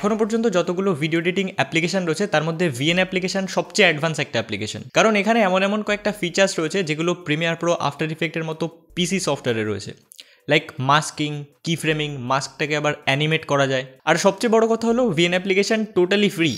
এখনও পর্যন্ত যতগুলো ভিডিও এডিটিং অ্যাপ্লিকেশন রয়েছে তার মধ্যে ভিএন অ্যাপ্লিকেশন সবচেয়ে অ্যাডভান্স একটা অ্যাপ্লিকেশন কারণ এখানে এমন এমন কয়েকটা ফিচার্স রয়েছে যেগুলো প্রিমিয়ার প্রো আফটার ইফেক্টের মতো পিসি সফটওয়্যারে রয়েছে লাইক মাস্কিং কি ফ্রেমিং মাস্কটাকে আবার অ্যানিমেট করা যায় আর সবচেয়ে বড় কথা হলো ভিএন অ্যাপ্লিকেশন টোটালি ফ্রি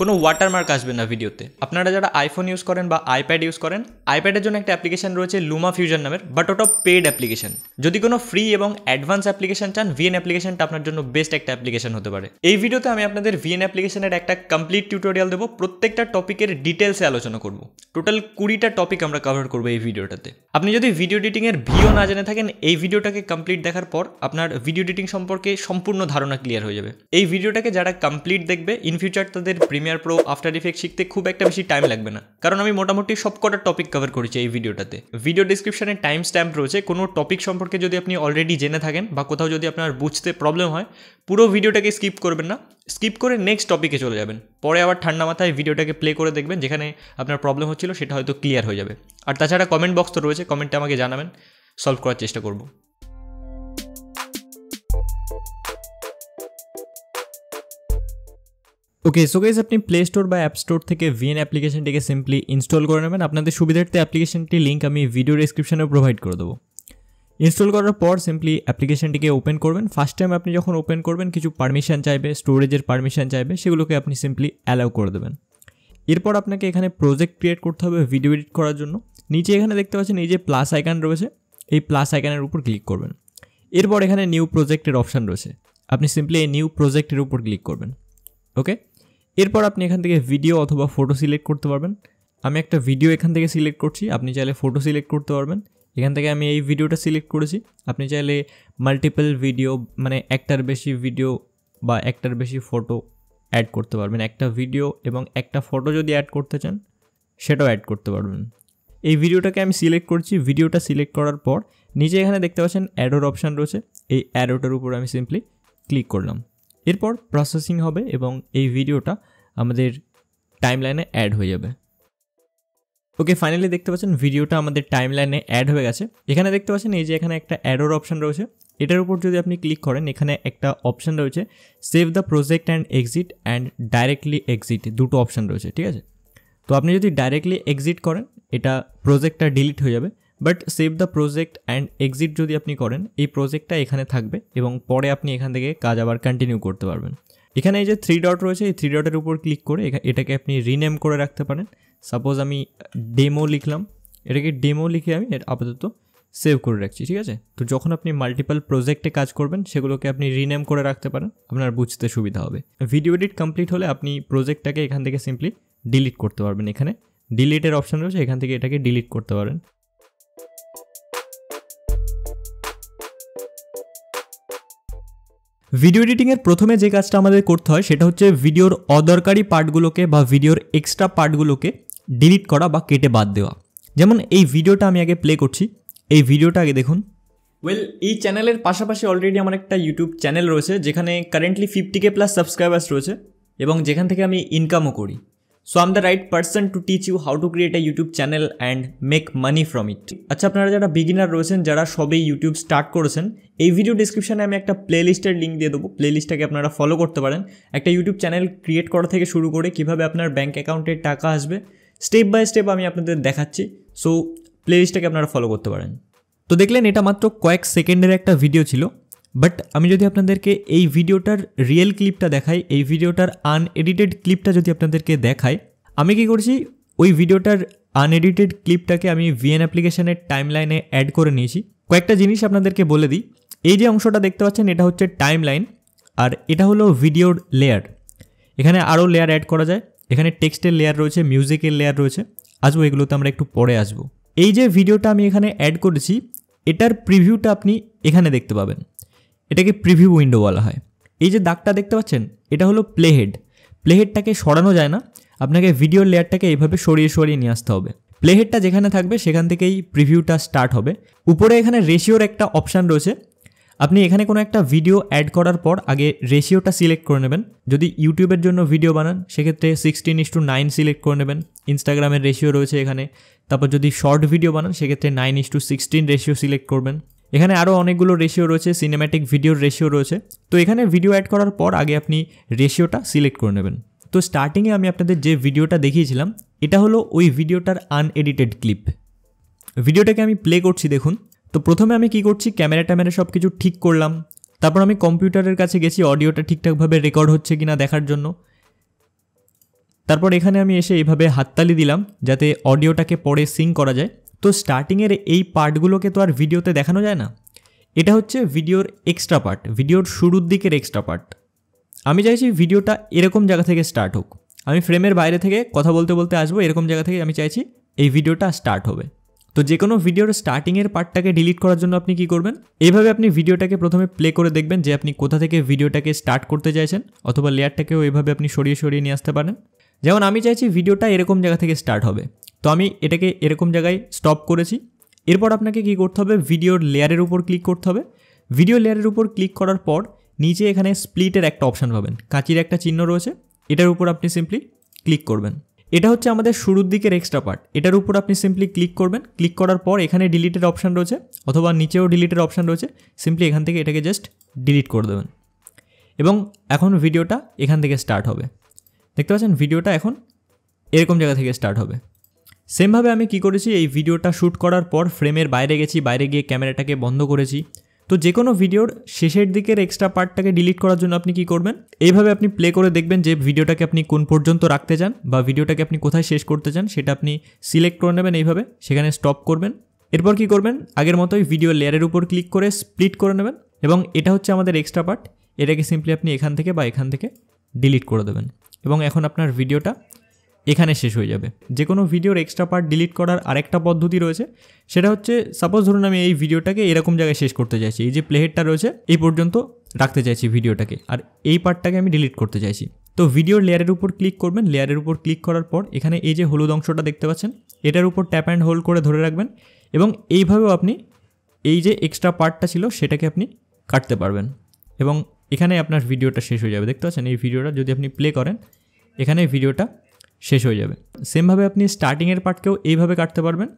কোনো ওয়াটারমার্ক আসবে না ভিডিওতে আপনারা যারা আইফোন ইউজ করেন বা আইপ্যাড ইউজ করেন আইপ্যাডের জন্য একটা অ্যাপ্লিকেশন রয়েছে লুমা ফিউজন নামের বাট ওটা পেড অ্যাপ্লিকেশন যদি কোনো ফ্রি এবং অ্যাডভান্স অ্যাপ্লিকেশন চান ভিএন অ্যাপ্লিকেশনটা আপনার জন্য বেস্ট একটা অ্যাপ্লিকেশন হতে পারে এই ভিডিওতে আমি আপনাদের ভিএন অ্যাপ্লিকেশনের একটা কমপ্লিট টিউটোরিয়াল দেবো প্রত্যেকটা টপিকের ডিটেলসে আলোচনা করব টোটাল কুড়িটা টপিক আমরা কভার করবো এই ভিডিওটাতে আপনি যদি ভিডিও এডিটিংয়ের ভিও না জেনে থাকেন এই ভিডিওটাকে কমপ্লিট দেখার পর আপনার ভিডিও এডিটিং সম্পর্কে সম্পূর্ণ ধারণা ক্লিয়ার হয়ে যাবে এই ভিডিওটাকে যারা কমপ্লিট দেখবে ইন ফিউচার তাদের premium premiere pro after effect শিখতে খুব একটা বেশি টাইম লাগবে না কারণ আমি মোটামুটি সব কটা টপিক কভার করেছি এই ভিডিওটাতে ভিডিও ডিসক্রিপশনে টাইম স্ট্যাম্প রয়েছে কোনো টপিক সম্পর্কে যদি আপনি অলরেডি জেনে থাকেন বা কোথাও যদি আপনার বুঝতে প্রবলেম হয় পুরো ভিডিওটাকে স্কিপ করবেন না স্কিপ করে নেক্সট টপিকে চলে যাবেন পরে আবার ঠান্ডা মাথায় ভিডিওটাকে প্লে করে দেখবেন যেখানে আপনার প্রবলেম হচ্ছিল সেটা হয়তো ক্লিয়ার হয়ে যাবে আর তাছাড়া কমেন্ট বক্স তো রয়েছে কমেন্টে আমাকে জানাবেন সলভ করার চেষ্টা করবো ওকে সো গাইজ আপনি প্লে স্টোর বা অ্যাপ স্টোর থেকে ভিএন অ্যাপ্লিকেশনটিকে সিম্পলি ইনস্টল করে নেবেন আপনাদের সুবিধার্থে অ্যাপ্লিকেশনটির লিঙ্ক আমি ভিডিও ডিসক্রিপশানে প্রোভাইড করে দেবো ইনস্টল করার পর সিম্পলি অ্যাপ্লিকেশনটিকে ওপেন করবেন ফার্স্ট টাইম আপনি যখন ওপেন করবেন কিছু পারমিশন চাইবে স্টোরেজের পারমিশন চাইবে সেগুলোকে আপনি সিম্পলি অ্যালাউ করে দেবেন এরপর আপনাকে এখানে প্রজেক্ট ক্রিয়েট করতে হবে ভিডিও এডিট করার জন্য নিচে এখানে দেখতে পাচ্ছেন এই যে প্লাস আইকান রয়েছে এই প্লাস আইকানের উপর ক্লিক করবেন এরপর এখানে নিউ প্রজেক্টের অপশান রয়েছে আপনি সিম্পলি এই নিউ প্রজেক্টের উপর ক্লিক করবেন ওকে এরপর আপনি এখান থেকে ভিডিও অথবা ফটো সিলেক্ট করতে পারবেন আমি একটা ভিডিও এখান থেকে সিলেক্ট করছি আপনি চাইলে ফটো সিলেক্ট করতে পারবেন এখান থেকে আমি এই ভিডিওটা সিলেক্ট করেছি আপনি চাইলে মাল্টিপল ভিডিও মানে একটার বেশি ভিডিও বা একটার বেশি ফটো অ্যাড করতে পারবেন একটা ভিডিও এবং একটা ফটো যদি অ্যাড করতে চান সেটাও অ্যাড করতে পারবেন এই ভিডিওটাকে আমি সিলেক্ট করছি ভিডিওটা সিলেক্ট করার পর নিচে এখানে দেখতে পাচ্ছেন অ্যাডোর অপশান রয়েছে এই অ্যাডোটার উপর আমি সিম্পলি ক্লিক করলাম এরপর প্রসেসিং হবে এবং এই ভিডিওটা আমাদের টাইম লাইনে অ্যাড হয়ে যাবে ওকে ফাইনালি দেখতে পাচ্ছেন ভিডিওটা আমাদের টাইম লাইনে অ্যাড হয়ে গেছে এখানে দেখতে পাচ্ছেন এই যে এখানে একটা অ্যাডোর অপশান রয়েছে এটার উপর যদি আপনি ক্লিক করেন এখানে একটা অপশান রয়েছে save the project and exit and directly exit দুটো অপশান রয়েছে ঠিক আছে তো আপনি যদি ডাইরেক্টলি এক্সিট করেন এটা প্রজেক্টটা ডিলিট হয়ে যাবে but save the project and exit যদি আপনি করেন এই প্রজেক্টটা এখানে থাকবে এবং পরে আপনি এখান থেকে কাজ আবার কন্টিনিউ করতে পারবেন এখানে এই যে থ্রি ডট রয়েছে এই থ্রি ডটের উপর ক্লিক করে এটাকে আপনি রিনেম করে রাখতে পারেন সাপোজ আমি ডেমো লিখলাম এটাকে ডেমো লিখে আমি আপাতত সেভ করে রাখছি ঠিক আছে তো যখন আপনি মাল্টিপাল প্রজেক্টে কাজ করবেন সেগুলোকে আপনি রিনেম করে রাখতে পারেন আপনার বুঝতে সুবিধা হবে ভিডিও এডিট কমপ্লিট হলে আপনি প্রজেক্টটাকে এখান থেকে সিম্পলি ডিলিট করতে পারবেন এখানে ডিলিটের অপশান রয়েছে এখান থেকে এটাকে ডিলিট করতে পারেন ভিডিও এডিটিংয়ের প্রথমে যে কাজটা আমাদের করতে হয় সেটা হচ্ছে ভিডিওর অদরকারি পার্টগুলোকে বা ভিডিওর এক্সট্রা পার্টগুলোকে ডিলিট করা বা কেটে বাদ দেওয়া যেমন এই ভিডিওটা আমি আগে প্লে করছি এই ভিডিওটা আগে দেখুন ওয়েল এই চ্যানেলের পাশাপাশি অলরেডি আমার একটা ইউটিউব চ্যানেল রয়েছে যেখানে currently fifty K plus subscribers রয়েছে এবং যেখান থেকে আমি ইনকামও করি so I'm the right person to teach you how to create a YouTube channel and make money from it আচ্ছা আপনারা যারা বিগিনার রয়েছেন যারা সবেই ইউটিউব স্টার্ট করেছেন এই ভিডিও ডিসক্রিপশানে আমি একটা প্লেলিস্টের লিঙ্ক দিয়ে দেবো প্লেলিস্টটাকে আপনারা ফলো করতে পারেন একটা ইউটিউব চ্যানেল ক্রিয়েট করা থেকে শুরু করে কিভাবে আপনার ব্যাঙ্ক অ্যাকাউন্টে টাকা আসবে স্টেপ বাই স্টেপ আমি আপনাদের দেখাচ্ছি সো প্লেলিস্টটাকে আপনারা ফলো করতে পারেন তো দেখলেন এটা মাত্র কয়েক সেকেন্ডের একটা ভিডিও ছিল বাট আমি যদি আপনাদেরকে এই ভিডিওটার রিয়েল ক্লিপটা দেখাই এই ভিডিওটার আনএডিটেড ক্লিপটা যদি আপনাদেরকে দেখাই আমি কি করছি ওই ভিডিওটার আনএডিটেড ক্লিপটাকে আমি ভিএন অ্যাপ্লিকেশানের টাইম লাইনে অ্যাড করে নিয়েছি কয়েকটা জিনিস আপনাদেরকে বলে দিই এই যে অংশটা দেখতে পাচ্ছেন এটা হচ্ছে টাইম লাইন আর এটা হলো ভিডিওর লেয়ার এখানে আরও লেয়ার অ্যাড করা যায় এখানে টেক্সটের লেয়ার রয়েছে মিউজিকের লেয়ার রয়েছে আসবো এগুলোতে আমরা একটু পরে আসবো এই যে ভিডিওটা আমি এখানে অ্যাড করেছি এটার প্রিভিউটা আপনি এখানে দেখতে পাবেন এটাকে প্রিভিউ উইন্ডো বলা হয় এই যে দাগটা দেখতে পাচ্ছেন এটা হলো প্লেহেড প্লেহেডটাকে সরানো যায় না আপনাকে ভিডিওর লেয়ারটাকে এইভাবে সরিয়ে সরিয়ে নিয়ে আসতে হবে প্লেহেডটা যেখানে থাকবে সেখান থেকেই প্রিভিউটা স্টার্ট হবে উপরে এখানে রেশিওর একটা অপশান রয়েছে আপনি এখানে কোনো একটা ভিডিও অ্যাড করার পর আগে রেশিওটা সিলেক্ট করে নেবেন যদি ইউটিউবের জন্য ভিডিও বানান সেক্ষেত্রে sixteen is to nine select করে নেবেন ইনস্টাগ্রামের রেশিও রয়েছে এখানে তারপর যদি শর্ট ভিডিও বানান সেক্ষেত্রে nine is to sixteen ratio select করবেন এখানে আরও অনেকগুলো রেশিও রয়েছে সিনেম্যাটিক ভিডিওর রেশিও রয়েছে তো এখানে ভিডিও অ্যাড করার পর আগে আপনি রেশিওটা সিলেক্ট করে নেবেন তো স্টার্টিংয়ে আমি আপনাদের যে ভিডিওটা দেখিয়েছিলাম এটা হলো ওই ভিডিওটার আনএডিটেড ক্লিপ ভিডিওটাকে আমি প্লে করছি দেখুন তো প্রথমে আমি কি করছি ক্যামেরা ট্যামেরা সব কিছু ঠিক করলাম তারপর আমি কম্পিউটারের কাছে গেছি অডিওটা ঠিকঠাকভাবে রেকর্ড হচ্ছে কিনা দেখার জন্য তারপর এখানে আমি এসে এইভাবে হাততালি দিলাম যাতে অডিওটাকে পরে সিং করা যায় তো স্টার্টিংয়ের এই পার্টগুলোকে তো আর ভিডিওতে দেখানো যায় না এটা হচ্ছে ভিডিওর এক্সট্রা পার্ট ভিডিওর শুরুর দিকের এক্সট্রা পার্ট আমি চাইছি ভিডিওটা এরকম জায়গা থেকে স্টার্ট হোক আমি ফ্রেমের বাইরে থেকে কথা বলতে বলতে আসবো এরকম জায়গা থেকে আমি চাইছি এই ভিডিওটা স্টার্ট হবে তো যে কোনো ভিডিওর স্টার্টিংয়ের পার্টটাকে ডিলিট করার জন্য আপনি কি করবেন এইভাবে আপনি ভিডিওটাকে প্রথমে প্লে করে দেখবেন যে আপনি কোথা থেকে ভিডিওটাকে স্টার্ট করতে চাইছেন অথবা লেয়ারটাকেও এইভাবে আপনি সরিয়ে সরিয়ে নিয়ে আসতে পারেন যেমন আমি চাইছি ভিডিওটা এরকম জায়গা থেকে স্টার্ট হবে তো আমি এটাকে এরকম জায়গায় স্টপ করেছি এরপর আপনাকে কি করতে হবে ভিডিওর লেয়ারের উপর ক্লিক করতে হবে ভিডিও লেয়ারের উপর ক্লিক করার পর নিচে এখানে স্প্লিটের একটা অপশান পাবেন কাঁচির একটা চিহ্ন রয়েছে এটার উপর আপনি সিম্পলি ক্লিক করবেন এটা হচ্ছে আমাদের শুরুর দিকের এক্সট্রা পার্ট এটার উপর আপনি সিম্পলি ক্লিক করবেন ক্লিক করার পর এখানে ডিলিটের অপশান রয়েছে অথবা নিচেও ডিলিটের অপশান রয়েছে সিম্পলি এখান থেকে এটাকে জাস্ট ডিলিট করে দেবেন এবং এখন ভিডিওটা এখান থেকে স্টার্ট হবে দেখতে পাচ্ছেন ভিডিওটা এখন এরকম জায়গা থেকে স্টার্ট হবে সেমভাবে আমি কি করেছি এই ভিডিওটা শ্যুট করার পর ফ্রেমের বাইরে গেছি বাইরে গিয়ে ক্যামেরাটাকে বন্ধ করেছি তো যে কোনো ভিডিওর শেষের দিকের এক্সট্রা পার্টটাকে ডিলিট করার জন্য আপনি কি করবেন এইভাবে আপনি প্লে করে দেখবেন যে ভিডিওটাকে আপনি কোন পর্যন্ত রাখতে চান বা ভিডিওটাকে আপনি কোথায় শেষ করতে চান সেটা আপনি সিলেক্ট করে নেবেন এইভাবে সেখানে স্টপ করবেন এরপর কি করবেন আগের মতোই ভিডিও লেয়ারের উপর ক্লিক করে স্প্লিট করে নেবেন এবং এটা হচ্ছে আমাদের এক্সট্রা পার্ট এটাকে সিম্পলি আপনি এখান থেকে বা এখান থেকে ডিলিট করে দেবেন এবং এখন আপনার ভিডিওটা এখানে শেষ হয়ে যাবে যে কোনো ভিডিওর এক্সট্রা পার্ট ডিলিট করার আরেকটা পদ্ধতি রয়েছে সেটা হচ্ছে সাপোজ ধরুন আমি এই ভিডিওটাকে এরকম জায়গায় শেষ করতে চাইছি এই যে প্লেহেডটা রয়েছে এই পর্যন্ত রাখতে চাইছি ভিডিওটাকে আর এই পার্টটাকে আমি ডিলিট করতে চাইছি তো ভিডিওর লেয়ারের উপর ক্লিক করবেন লেয়ারের উপর ক্লিক করার পর এখানে এই যে হলুদ অংশটা দেখতে পাচ্ছেন এটার উপর ট্যাপ অ্যান্ড হোল্ড করে ধরে রাখবেন এবং এইভাবেও আপনি এই যে এক্সট্রা পার্টটা ছিল সেটাকে আপনি কাটতে পারবেন এবং এখানে আপনার ভিডিওটা শেষ হয়ে যাবে দেখতে পাচ্ছেন এই ভিডিওটা যদি আপনি প্লে করেন এখানে ভিডিওটা শেষ হয়ে যাবে সেমভাবে আপনি স্টার্টিংয়ের পার্টকেও এইভাবে কাটতে পারবেন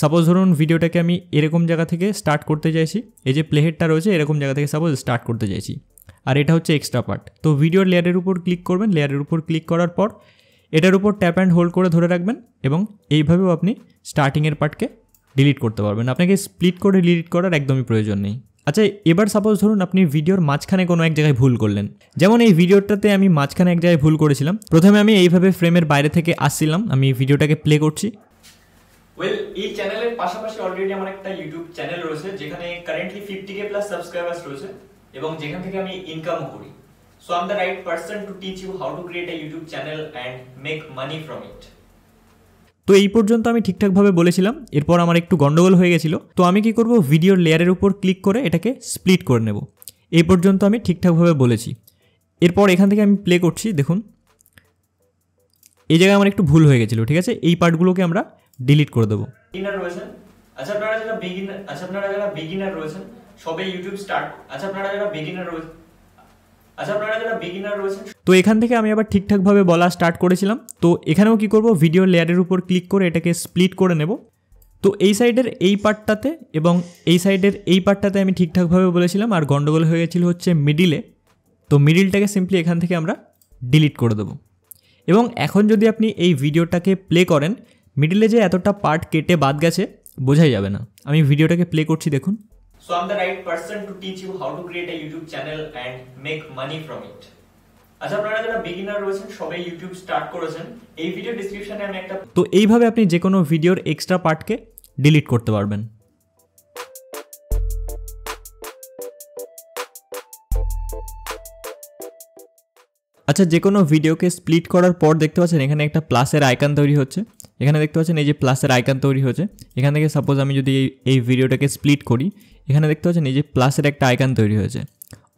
সাপোজ ধরুন ভিডিওটাকে আমি এরকম জায়গা থেকে স্টার্ট করতে চাইছি এই যে প্লেহেডটা রয়েছে এরকম জায়গা থেকে সাপোজ স্টার্ট করতে চাইছি আর এটা হচ্ছে এক্সট্রা পার্ট তো ভিডিওর লেয়ারের উপর ক্লিক করবেন লেয়ারের উপর ক্লিক করার পর এটার উপর ট্যাপ অ্যান্ড হোল্ড করে ধরে রাখবেন এবং এইভাবেও আপনি স্টার্টিংয়ের পার্টকে ডিলিট করতে পারবেন আপনাকে স্প্লিট করে ডিলিট করার একদমই প্রয়োজন নেই আচ্ছা এবার সাপোজ ধরুন আপনি ভিডিওর মাঝখানে কোনো এক জায়গায় ভুল করলেন যেমন এই ভিডিওটাতে আমি মাঝখানে এক জায়গায় ভুল করেছিলাম প্রথমে আমি এইভাবে ফ্রেমের বাইরে থেকে আসছিলাম আমি ভিডিওটাকে প্লে করছি ওয়েল এই চ্যানেলের পাশাপাশি অলরেডি আমার একটা ইউটিউব চ্যানেল রয়েছে যেখানে currently fifty K plus subscribers রয়েছে এবং যেখান থেকে আমি ইনকামও করি so I'm the right person to teach you how to create a YouTube channel and make money from it তো এই পর্যন্ত আমি ঠিকঠাকভাবে বলেছিলাম এরপর আমার একটু গন্ডগোল হয়ে গেছিলো তো আমি কি করব ভিডিওর লেয়ারের উপর ক্লিক করে এটাকে স্প্লিট করে নেব এই পর্যন্ত আমি ঠিকঠাকভাবে বলেছি এরপর এখান থেকে আমি প্লে করছি দেখুন এই জায়গায় আমার একটু ভুল হয়ে গেছিলো ঠিক আছে এই পার্টগুলোকে আমরা ডিলিট করে দেবো আচ্ছা আপনারা যারা বিগিনার আচ্ছা আপনারা যারা বিগিনার রয়েছেন সবে ইউটিউব স্টার্ট আচ্ছা আপনারা যারা বিগিনার রয়েছেন আচ্ছা, তো এখান থেকে আমি আবার ঠিকঠাকভাবে বলা স্টার্ট করেছিলাম তো এখানেও কি করব ভিডিও লেয়ারের উপর ক্লিক করে এটাকে স্প্লিট করে নেব তো এই সাইডের এই পার্টটাতে এবং এই সাইডের এই পার্টটাতে আমি ঠিকঠাকভাবে বলেছিলাম আর গন্ডগোল হয়ে গেছিলো হচ্ছে মিডিলে তো মিডিলটাকে সিম্পলি এখান থেকে আমরা ডিলিট করে দেবো এবং এখন যদি আপনি এই ভিডিওটাকে প্লে করেন মিডিলে যে এতটা পার্ট কেটে বাদ গেছে বোঝাই যাবে না আমি ভিডিওটাকে প্লে করছি দেখুন So I'm the right person to teach you how to create a YouTube channel and make money from it. আচ্ছা আপনারা যারা বিগিনার রয়েছেন সবাই ইউটিউব স্টার্ট করেছেন এই ভিডিও ডেসক্রিপশনে আমি একটা তো এইভাবে আপনি যে কোনো ভিডিওর এক্সট্রা পার্টকে ডিলিট করতে পারবেন আচ্ছা যে কোনো ভিডিওকে স্প্লিট করার পর দেখতে পাচ্ছেন এখানে একটা প্লাসের আইকন তৈরি হচ্ছে এখানে দেখতে পাচ্ছেন এই যে প্লাসের আইকন তৈরি হয়েছে এখান থেকে সাপোজ আমি যদি এই এই ভিডিওটাকে স্প্লিট করি এখানে দেখতে পাচ্ছেন এই যে প্লাসের একটা আইকন তৈরি হয়েছে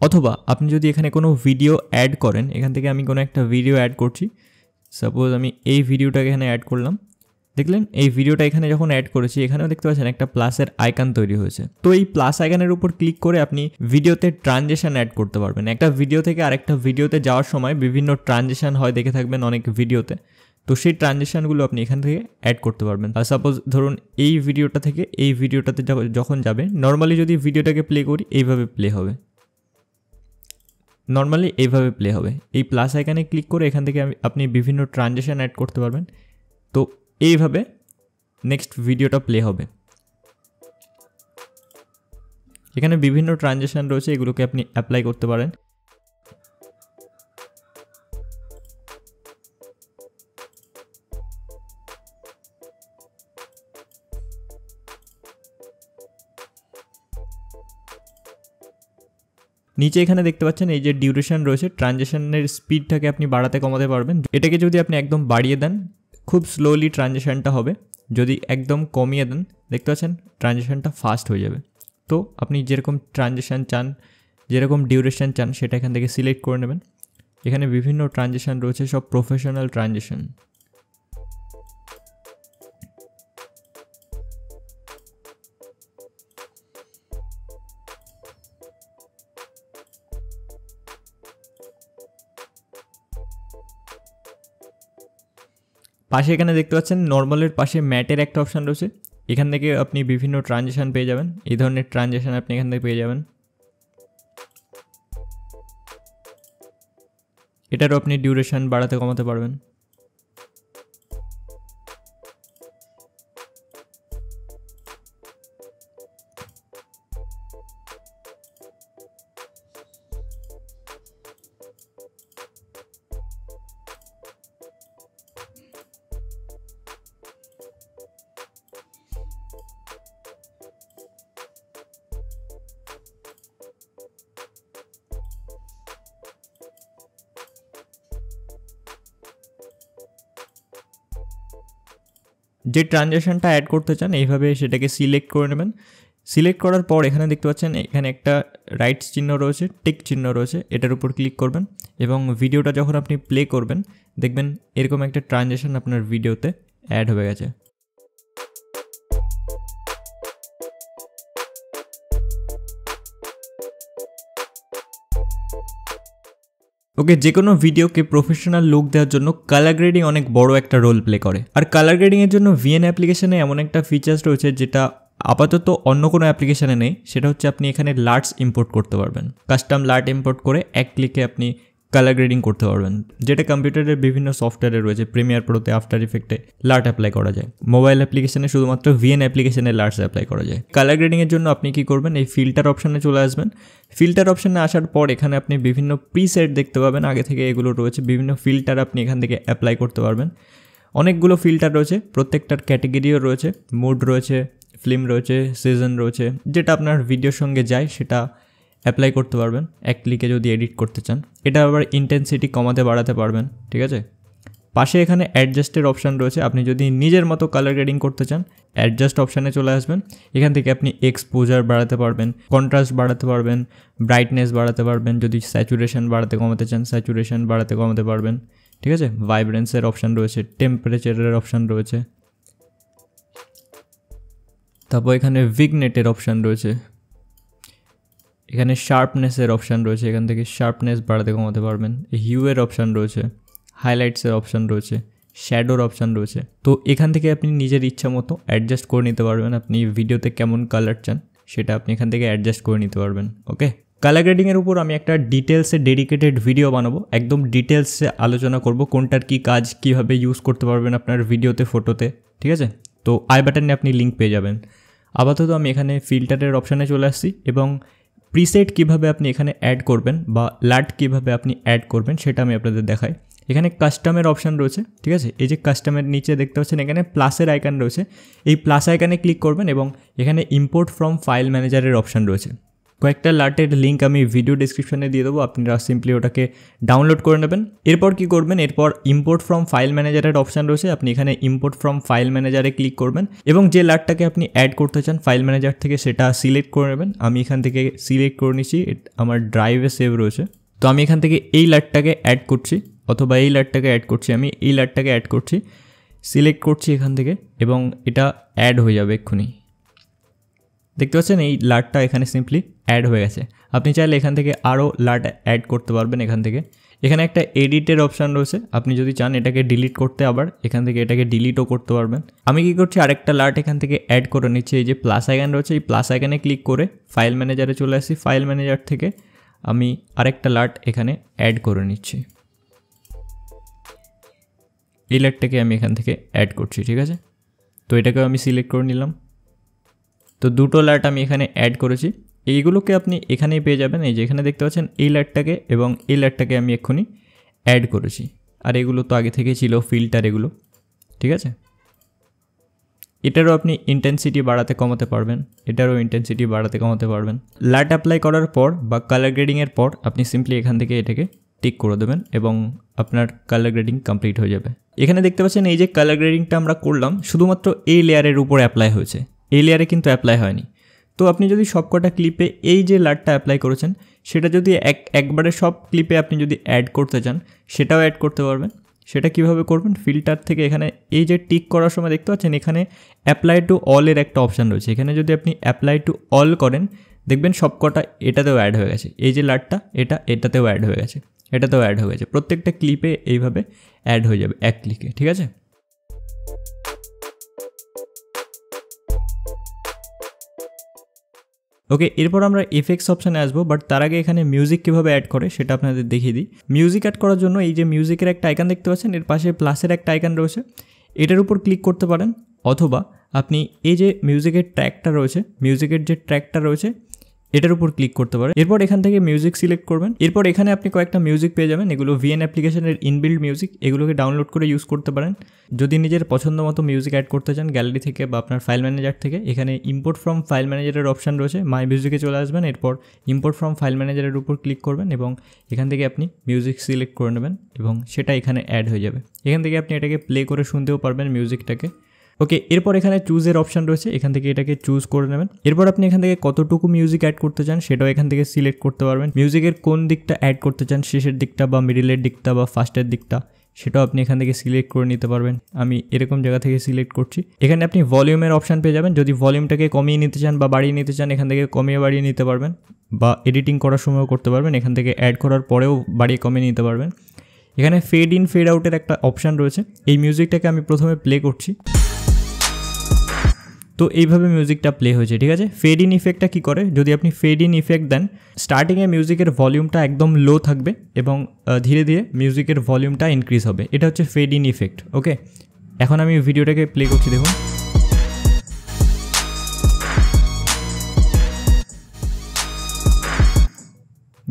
অথবা আপনি যদি এখানে কোনো ভিডিও অ্যাড করেন এখান থেকে আমি কোনো একটা ভিডিও অ্যাড করছি সাপোজ আমি এই ভিডিওটাকে এখানে অ্যাড করলাম দেখলেন এই ভিডিওটা এখানে যখন অ্যাড করেছি এখানেও দেখতে পাচ্ছেন একটা প্লাসের আইকন তৈরি হয়েছে তো এই প্লাস আইকানের উপর ক্লিক করে আপনি ভিডিওতে ট্রানজেকশান অ্যাড করতে পারবেন একটা ভিডিও থেকে আরেকটা ভিডিওতে যাওয়ার সময় বিভিন্ন ট্রানজেকশন হয় দেখে থাকবেন অনেক ভিডিওতে তো সেই ট্রানজেকশানগুলো আপনি এখান থেকে অ্যাড করতে পারবেন আর সাপোজ ধরুন এই ভিডিওটা থেকে এই ভিডিওটাতে যখন যাবে নর্মালি যদি ভিডিওটাকে প্লে করি এইভাবে প্লে হবে নর্মালি এইভাবে প্লে হবে এই প্লাস আইকানে ক্লিক করে এখান থেকে আপনি বিভিন্ন ট্রানজেকশান অ্যাড করতে পারবেন তো এইভাবে নেক্সট ভিডিওটা প্লে হবে এখানে বিভিন্ন ট্রানজেকশান রয়েছে এগুলোকে আপনি অ্যাপ্লাই করতে পারেন নিচে এখানে দেখতে পাচ্ছেন এই যে ডিউরেশন রয়েছে ট্রানজেকশনের স্পিডটাকে আপনি বাড়াতে কমাতে পারবেন এটাকে যদি আপনি একদম বাড়িয়ে দেন খুব স্লোলি ট্রানজেকশানটা হবে যদি একদম কমিয়ে দেন দেখতে পাচ্ছেন ট্রানজেকশানটা ফাস্ট হয়ে যাবে তো আপনি যেরকম ট্রানজেকশান চান যেরকম ডিউরেশান চান সেটা এখান থেকে সিলেক্ট করে নেবেন এখানে বিভিন্ন ট্রানজেকশান রয়েছে সব প্রফেশনাল ট্রানজেকশান পাশে এখানে দেখতে পাচ্ছেন নর্মালের পাশে ম্যাটের একটা অপশান রয়েছে এখান থেকে আপনি বিভিন্ন ট্রানজেকশান পেয়ে যাবেন এই ধরনের ট্রানজেকশান আপনি এখান থেকে পেয়ে যাবেন এটারও আপনি ডিউরেশান বাড়াতে কমাতে পারবেন যে ট্রানজ্যাকশানটা অ্যাড করতে চান এইভাবে সেটাকে সিলেক্ট করে নেবেন সিলেক্ট করার পর এখানে দেখতে পাচ্ছেন এখানে একটা রাইট চিহ্ন রয়েছে টিক চিহ্ন রয়েছে এটার উপর ক্লিক করবেন এবং ভিডিওটা যখন আপনি প্লে করবেন দেখবেন এরকম একটা ট্রানজ্যাকশান আপনার ভিডিওতে অ্যাড হয়ে গেছে ওকে যে কোনো ভিডিওকে প্রফেশনাল লুক দেওয়ার জন্য কালার গ্রেডিং অনেক বড় একটা রোল প্লে করে আর কালার গ্রেডিংয়ের জন্য ভিএন অ্যাপ্লিকেশানে এমন একটা ফিচার্স রয়েছে যেটা আপাতত অন্য কোনো অ্যাপ্লিকেশানে নেই সেটা হচ্ছে আপনি এখানে লার্টস ইম্পোর্ট করতে পারবেন কাস্টম লার্ট ইম্পোর্ট করে এক ক্লিকে আপনি কালার গ্রেডিং করতে পারবেন যেটা কম্পিউটারের বিভিন্ন সফটওয়্যারে রয়েছে প্রিমিয়ার প্রোতে আফটার ইফেক্টে লার্ট অ্যাপ্লাই করা যায় মোবাইল অ্যাপ্লিকেশনে শুধুমাত্র ভিএন অ্যাপ্লিকেশনে লার্টস অ্যাপ্লাই করা যায় কালার গ্রেডিংয়ের জন্য আপনি কি করবেন এই ফিল্টার অপশানে চলে আসবেন ফিল্টার অপশানে আসার পর এখানে আপনি বিভিন্ন প্রিসেট দেখতে পাবেন আগে থেকে এগুলো রয়েছে বিভিন্ন ফিল্টার আপনি এখান থেকে অ্যাপ্লাই করতে পারবেন অনেকগুলো ফিল্টার রয়েছে প্রত্যেকটার ক্যাটেগরিও রয়েছে মুড রয়েছে ফিল্ম রয়েছে সিজন রয়েছে যেটা আপনার ভিডিওর সঙ্গে যায় সেটা অ্যাপ্লাই করতে পারবেন এক ক্লিকে যদি এডিট করতে চান এটা আবার ইন্টেন্সিটি কমাতে বাড়াতে পারবেন ঠিক আছে পাশে এখানে অ্যাডজাস্টের অপশান রয়েছে আপনি যদি নিজের মতো কালার গ্রেডিং করতে চান অ্যাডজাস্ট অপশানে চলে আসবেন এখান থেকে আপনি এক্সপোজার বাড়াতে পারবেন কন্ট্রাস্ট বাড়াতে পারবেন ব্রাইটনেস বাড়াতে পারবেন যদি স্যাচুরেশন বাড়াতে কমাতে চান স্যাচুরেশন বাড়াতে কমাতে পারবেন ঠিক আছে ভাইব্রেন্সের অপশান রয়েছে টেম্পারেচারের অপশান রয়েছে তারপর এখানে ভিগনেটের অপশান রয়েছে এখানে শার্পনেসের অপশান রয়েছে এখান থেকে শার্পনেস বাড়াতে কমাতে পারবেন হিউয়ের অপশান রয়েছে হাইলাইটসের অপশান রয়েছে শ্যাডোর অপশান রয়েছে তো এখান থেকে আপনি নিজের ইচ্ছা মতো অ্যাডজাস্ট করে নিতে পারবেন আপনি ভিডিওতে কেমন কালার চান সেটা আপনি এখান থেকে অ্যাডজাস্ট করে নিতে পারবেন ওকে কালার গ্রেডিংয়ের উপর আমি একটা ডিটেলসে ডেডিকেটেড ভিডিও বানাবো একদম ডিটেলসে আলোচনা করব কোনটার কি কাজ কিভাবে ইউজ করতে পারবেন আপনার ভিডিওতে ফটোতে ঠিক আছে তো আই বাটনে আপনি লিঙ্ক পেয়ে যাবেন আপাতত আমি এখানে ফিল্টারের অপশানে চলে আসছি এবং প্রিসেট কিভাবে আপনি এখানে অ্যাড করবেন বা ল্যাট কিভাবে আপনি অ্যাড করবেন সেটা আমি আপনাদের দেখাই এখানে কাস্টমের অপশান রয়েছে ঠিক আছে এই যে কাস্টমের নিচে দেখতে পাচ্ছেন এখানে প্লাসের আইকন রয়েছে এই প্লাস আইকনে ক্লিক করবেন এবং এখানে ইম্পোর্ট ফ্রম ফাইল ম্যানেজারের অপশান রয়েছে কয়েকটা লার্টের লিঙ্ক আমি ভিডিও ডিসক্রিপশনে দিয়ে দেবো আপনারা সিম্পলি ওটাকে ডাউনলোড করে নেবেন এরপর কি করবেন এরপর ইম্পোর্ট ফ্রম ফাইল ম্যানেজারের অপশান রয়েছে আপনি এখানে ইম্পোর্ট ফ্রম ফাইল ম্যানেজারে ক্লিক করবেন এবং যে লার্টটাকে আপনি অ্যাড করতে চান ফাইল ম্যানেজার থেকে সেটা সিলেক্ট করে নেবেন আমি এখান থেকে সিলেক্ট করে নিচ্ছি আমার ড্রাইভে সেভ রয়েছে তো আমি এখান থেকে এই লার্টটাকে অ্যাড করছি অথবা এই লার্টটাকে অ্যাড করছি আমি এই লার্টটাকে অ্যাড করছি সিলেক্ট করছি এখান থেকে এবং এটা অ্যাড হয়ে যাবে এক্ষুনি দেখতে পাচ্ছেন এই লার্টটা এখানে সিম্পলি অ্যাড হয়ে গেছে আপনি চাইলে এখান থেকে আরও লাট অ্যাড করতে পারবেন এখান থেকে এখানে একটা এডিটের অপশান রয়েছে আপনি যদি চান এটাকে ডিলিট করতে আবার এখান থেকে এটাকে ডিলিটও করতে পারবেন আমি কি করছি আরেকটা লাট এখান থেকে অ্যাড করে নিচ্ছি এই যে প্লাস আইকান রয়েছে এই প্লাস আইকানে ক্লিক করে ফাইল ম্যানেজারে চলে আসি ফাইল ম্যানেজার থেকে আমি আরেকটা লাট এখানে অ্যাড করে নিচ্ছি এই লাটটাকে আমি এখান থেকে অ্যাড করছি ঠিক আছে তো এটাকেও আমি সিলেক্ট করে নিলাম তো দুটো লাট আমি এখানে অ্যাড করেছি এইগুলোকে আপনি এখানেই পেয়ে যাবেন এই যে এখানে দেখতে পাচ্ছেন এই ল্যাডটাকে এবং এই ল্যাডটাকে আমি এক্ষুনি অ্যাড করেছি আর এগুলো তো আগে থেকে ছিল ফিল্টার এগুলো ঠিক আছে এটারও আপনি ইন্টেন্সিটি বাড়াতে কমাতে পারবেন এটারও ইন্টেন্সিটি বাড়াতে কমাতে পারবেন লাইট অ্যাপ্লাই করার পর বা কালার গ্রেডিংয়ের পর আপনি সিম্পলি এখান থেকে এটাকে টিক করে দেবেন এবং আপনার কালার গ্রেডিং কমপ্লিট হয়ে যাবে এখানে দেখতে পাচ্ছেন এই যে কালার গ্রেডিংটা আমরা করলাম শুধুমাত্র এই লেয়ারের উপর অ্যাপ্লাই হয়েছে এই লেয়ারে কিন্তু অ্যাপ্লাই হয়নি তো আপনি যদি সবকটা ক্লিপে এই যে লাটটা অ্যাপ্লাই করেছেন সেটা যদি এক একবারে সব ক্লিপে আপনি যদি অ্যাড করতে চান সেটাও অ্যাড করতে পারবেন সেটা কিভাবে করবেন ফিল্টার থেকে এখানে এই যে টিক করার সময় দেখতে পাচ্ছেন এখানে অ্যাপ্লাই টু অলের একটা অপশান রয়েছে এখানে যদি আপনি অ্যাপ্লাই টু অল করেন দেখবেন সবকটা এটাতেও অ্যাড হয়ে গেছে এই যে লাটটা এটা এটাতেও অ্যাড হয়ে গেছে এটাতেও অ্যাড হয়ে গেছে প্রত্যেকটা ক্লিপে এইভাবে অ্যাড হয়ে যাবে এক ক্লিকে ঠিক আছে ওকে এরপর আমরা এফেক্স অপশানে আসবো বাট তার আগে এখানে মিউজিক কীভাবে অ্যাড করে সেটা আপনাদের দেখিয়ে দিই মিউজিক অ্যাড করার জন্য এই যে মিউজিকের একটা আইকান দেখতে পাচ্ছেন এর পাশে প্লাসের একটা আইকান রয়েছে এটার উপর ক্লিক করতে পারেন অথবা আপনি এই যে মিউজিকের ট্র্যাকটা রয়েছে মিউজিকের যে ট্র্যাকটা রয়েছে এটার উপর ক্লিক করতে পারে এরপর এখান থেকে মিউজিক সিলেক্ট করবেন এরপর এখানে আপনি কয়েকটা মিউজিক পেয়ে যাবেন এগুলো ভিএন অ্যাপ্লিকেশনের ইনবিল্ড মিউজিক এগুলোকে ডাউনলোড করে ইউজ করতে পারেন যদি নিজের পছন্দ মতো মিউজিক অ্যাড করতে চান গ্যালারি থেকে বা আপনার ফাইল ম্যানেজার থেকে এখানে ইম্পোর্ট ফ্রম ফাইল ম্যানেজারের অপশান রয়েছে মাই মিউজিকে চলে আসবেন এরপর ইম্পোর্ট ফ্রম ফাইল ম্যানেজারের উপর ক্লিক করবেন এবং এখান থেকে আপনি মিউজিক সিলেক্ট করে নেবেন এবং সেটা এখানে অ্যাড হয়ে যাবে এখান থেকে আপনি এটাকে প্লে করে শুনতেও পারবেন মিউজিকটাকে ওকে এরপর এখানে চুজের অপশান রয়েছে এখান থেকে এটাকে চুজ করে নেবেন এরপর আপনি এখান থেকে কতটুকু মিউজিক অ্যাড করতে চান সেটাও এখান থেকে সিলেক্ট করতে পারবেন মিউজিকের কোন দিকটা অ্যাড করতে চান শেষের দিকটা বা মিডিলের দিকটা বা ফার্স্টের দিকটা সেটাও আপনি এখান থেকে সিলেক্ট করে নিতে পারবেন আমি এরকম জায়গা থেকে সিলেক্ট করছি এখানে আপনি ভলিউমের অপশান পেয়ে যাবেন যদি ভলিউমটাকে কমিয়ে নিতে চান বা বাড়িয়ে নিতে চান এখান থেকে কমিয়ে বাড়িয়ে নিতে পারবেন বা এডিটিং করার সময়ও করতে পারবেন এখান থেকে অ্যাড করার পরেও বাড়িয়ে কমিয়ে নিতে পারবেন এখানে ফেড ইন ফেড আউটের একটা অপশান রয়েছে এই মিউজিকটাকে আমি প্রথমে প্লে করছি তো এইভাবে মিউজিকটা প্লে হয়েছে ঠিক আছে ফেড ইন ইফেক্টটা কী করে যদি আপনি ফেড ইন ইফেক্ট দেন স্টার্টিংয়ে মিউজিকের ভলিউমটা একদম লো থাকবে এবং ধীরে ধীরে মিউজিকের ভলিউমটা ইনক্রিজ হবে এটা হচ্ছে ফেড ইন ইফেক্ট ওকে এখন আমি ভিডিওটাকে প্লে করছি দেখুন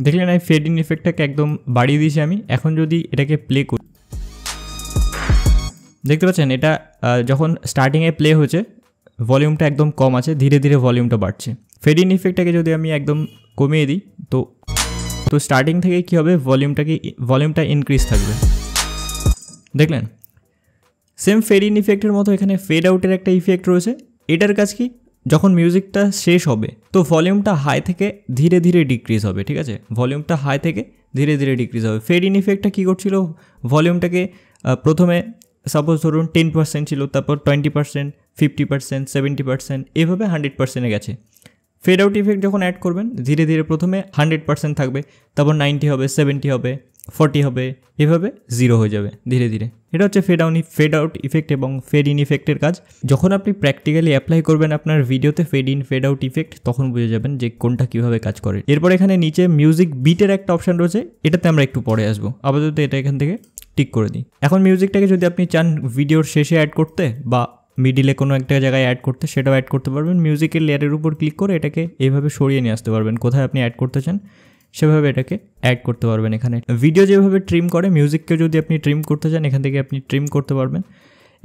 দেখলেন আমি ফেড ইন ইফেক্টটাকে একদম বাড়িয়ে দিয়েছি আমি এখন যদি এটাকে প্লে করি দেখতে পাচ্ছেন এটা যখন স্টার্টিংয়ে প্লে হয়েছে ভলিউমটা একদম কম আছে ধীরে ধীরে ভলিউমটা বাড়ছে ফেডিং ইন ইফেক্টটাকে যদি আমি একদম কমিয়ে দিই তো তো স্টার্টিং থেকে কী হবে ভলিউমটাকে ভলিউমটা ইনক্রিজ থাকবে দেখলেন সেম ফেডিং ইন ইফেক্টের মতো এখানে ফেড আউটের একটা ইফেক্ট রয়েছে এটার কাজ কি যখন মিউজিকটা শেষ হবে তো ভলিউমটা হাই থেকে ধীরে ধীরে ডিক্রিজ হবে ঠিক আছে ভলিউমটা হাই থেকে ধীরে ধীরে ডিক্রিজ হবে ফেড ইন ইফেক্টটা কী করছিল ভলিউমটাকে প্রথমে সাপোজ ধরুন টেন পার্সেন্ট ছিল তারপর twenty percent fifty percent seventy percent এভাবে হান্ড্রেড পার্সেন্টে গেছে ফেড আউট ইফেক্ট যখন অ্যাড করবেন ধীরে ধীরে প্রথমে হান্ড্রেড পার্সেন্ট থাকবে তারপর নাইনটি হবে সেভেন্টি হবে ফর্টি হবে এভাবে জিরো হয়ে যাবে ধীরে ধীরে এটা হচ্ছে fade out fade out effect এবং ফেড ইন ইফেক্টের কাজ যখন আপনি প্র্যাকটিক্যালি অ্যাপ্লাই করবেন আপনার ভিডিওতে fade in fade out effect তখন বুঝে যাবেন যে কোনটা কীভাবে কাজ করে এরপর এখানে নিচে মিউজিক বিটের একটা অপশান রয়েছে এটাতে আমরা একটু পরে আসবো আপাতত এটা এখান থেকে টিক করে দিই এখন মিউজিকটাকে যদি আপনি চান ভিডিওর শেষে অ্যাড করতে বা মিডিলে কোনো একটা জায়গায় অ্যাড করতে সেটাও অ্যাড করতে পারবেন মিউজিকের লেয়ারের উপর ক্লিক করে এটাকে এভাবে সরিয়ে নিয়ে আসতে পারবেন কোথায় আপনি অ্যাড করতে চান সেভাবে এটাকে অ্যাড করতে পারবেন এখানে ভিডিও যেভাবে ট্রিম করে মিউজিককে যদি আপনি ট্রিম করতে চান এখান থেকে আপনি ট্রিম করতে পারবেন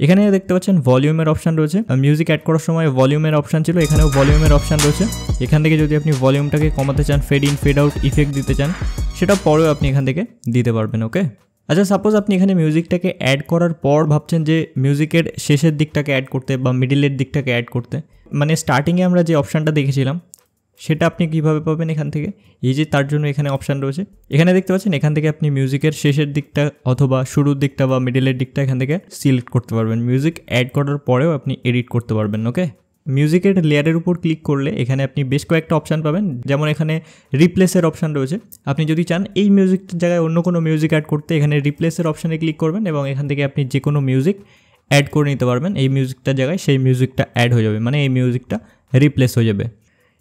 এখানে দেখতে পাচ্ছেন ভলিউমের অপশান রয়েছে মিউজিক অ্যাড করার সময় ভলিউমের অপশান ছিল এখানেও ভলিউমের অপশান রয়েছে এখান থেকে যদি আপনি ভলিউমটাকে কমাতে চান fade in fade out effect দিতে চান সেটা পরেও আপনি এখান থেকে দিতে পারবেন ওকে আচ্ছা সাপোজ আপনি এখানে মিউজিকটাকে অ্যাড করার পর ভাবছেন যে মিউজিকের শেষের দিকটাকে অ্যাড করতে বা মিডিলের দিকটাকে অ্যাড করতে মানে স্টার্টিংয়ে আমরা যে অপশানটা দেখেছিলাম সেটা আপনি কিভাবে পাবেন এখান থেকে এই যে তার জন্য এখানে অপশান রয়েছে এখানে দেখতে পাচ্ছেন এখান থেকে আপনি মিউজিকের শেষের দিকটা অথবা শুরুর দিকটা বা মিডিলের দিকটা এখান থেকে সিলেক্ট করতে পারবেন মিউজিক অ্যাড করার পরেও আপনি এডিট করতে পারবেন ওকে মিউজিকের লেয়ারের উপর ক্লিক করলে এখানে আপনি বেশ কয়েকটা অপশান পাবেন যেমন এখানে রিপ্লেসের অপশান রয়েছে আপনি যদি চান এই মিউজিকটার জায়গায় অন্য কোনো মিউজিক অ্যাড করতে এখানে রিপ্লেসের অপশানে ক্লিক করবেন এবং এখান থেকে আপনি যে কোনো মিউজিক অ্যাড করে নিতে পারবেন এই মিউজিকটার জায়গায় সেই মিউজিকটা অ্যাড হয়ে যাবে মানে এই মিউজিকটা রিপ্লেস হয়ে যাবে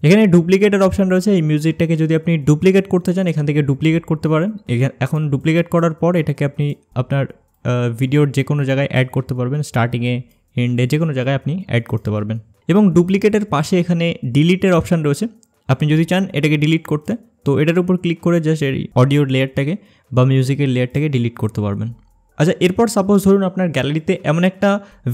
এখানে ডুপ্লিকেটের অপশান রয়েছে এই মিউজিকটাকে যদি আপনি ডুপ্লিকেট করতে চান এখান থেকে ডুপ্লিকেট করতে পারেন এখন ডুপ্লিকেট করার পর এটাকে আপনি আপনার ভিডিওর যে কোনো জায়গায় অ্যাড করতে পারবেন স্টার্টিংয়ে এন্ডে যে কোনো জায়গায় আপনি অ্যাড করতে পারবেন এবং ডুপ্লিকেটের পাশে এখানে ডিলিটের অপশান রয়েছে আপনি যদি চান এটাকে ডিলিট করতে তো এটার উপর ক্লিক করে জাস্ট এই অডিওর লেয়ারটাকে বা মিউজিকের লেয়ারটাকে ডিলিট করতে পারবেন আচ্ছা এরপর সাপোজ ধরুন আপনার গ্যালারিতে এমন একটা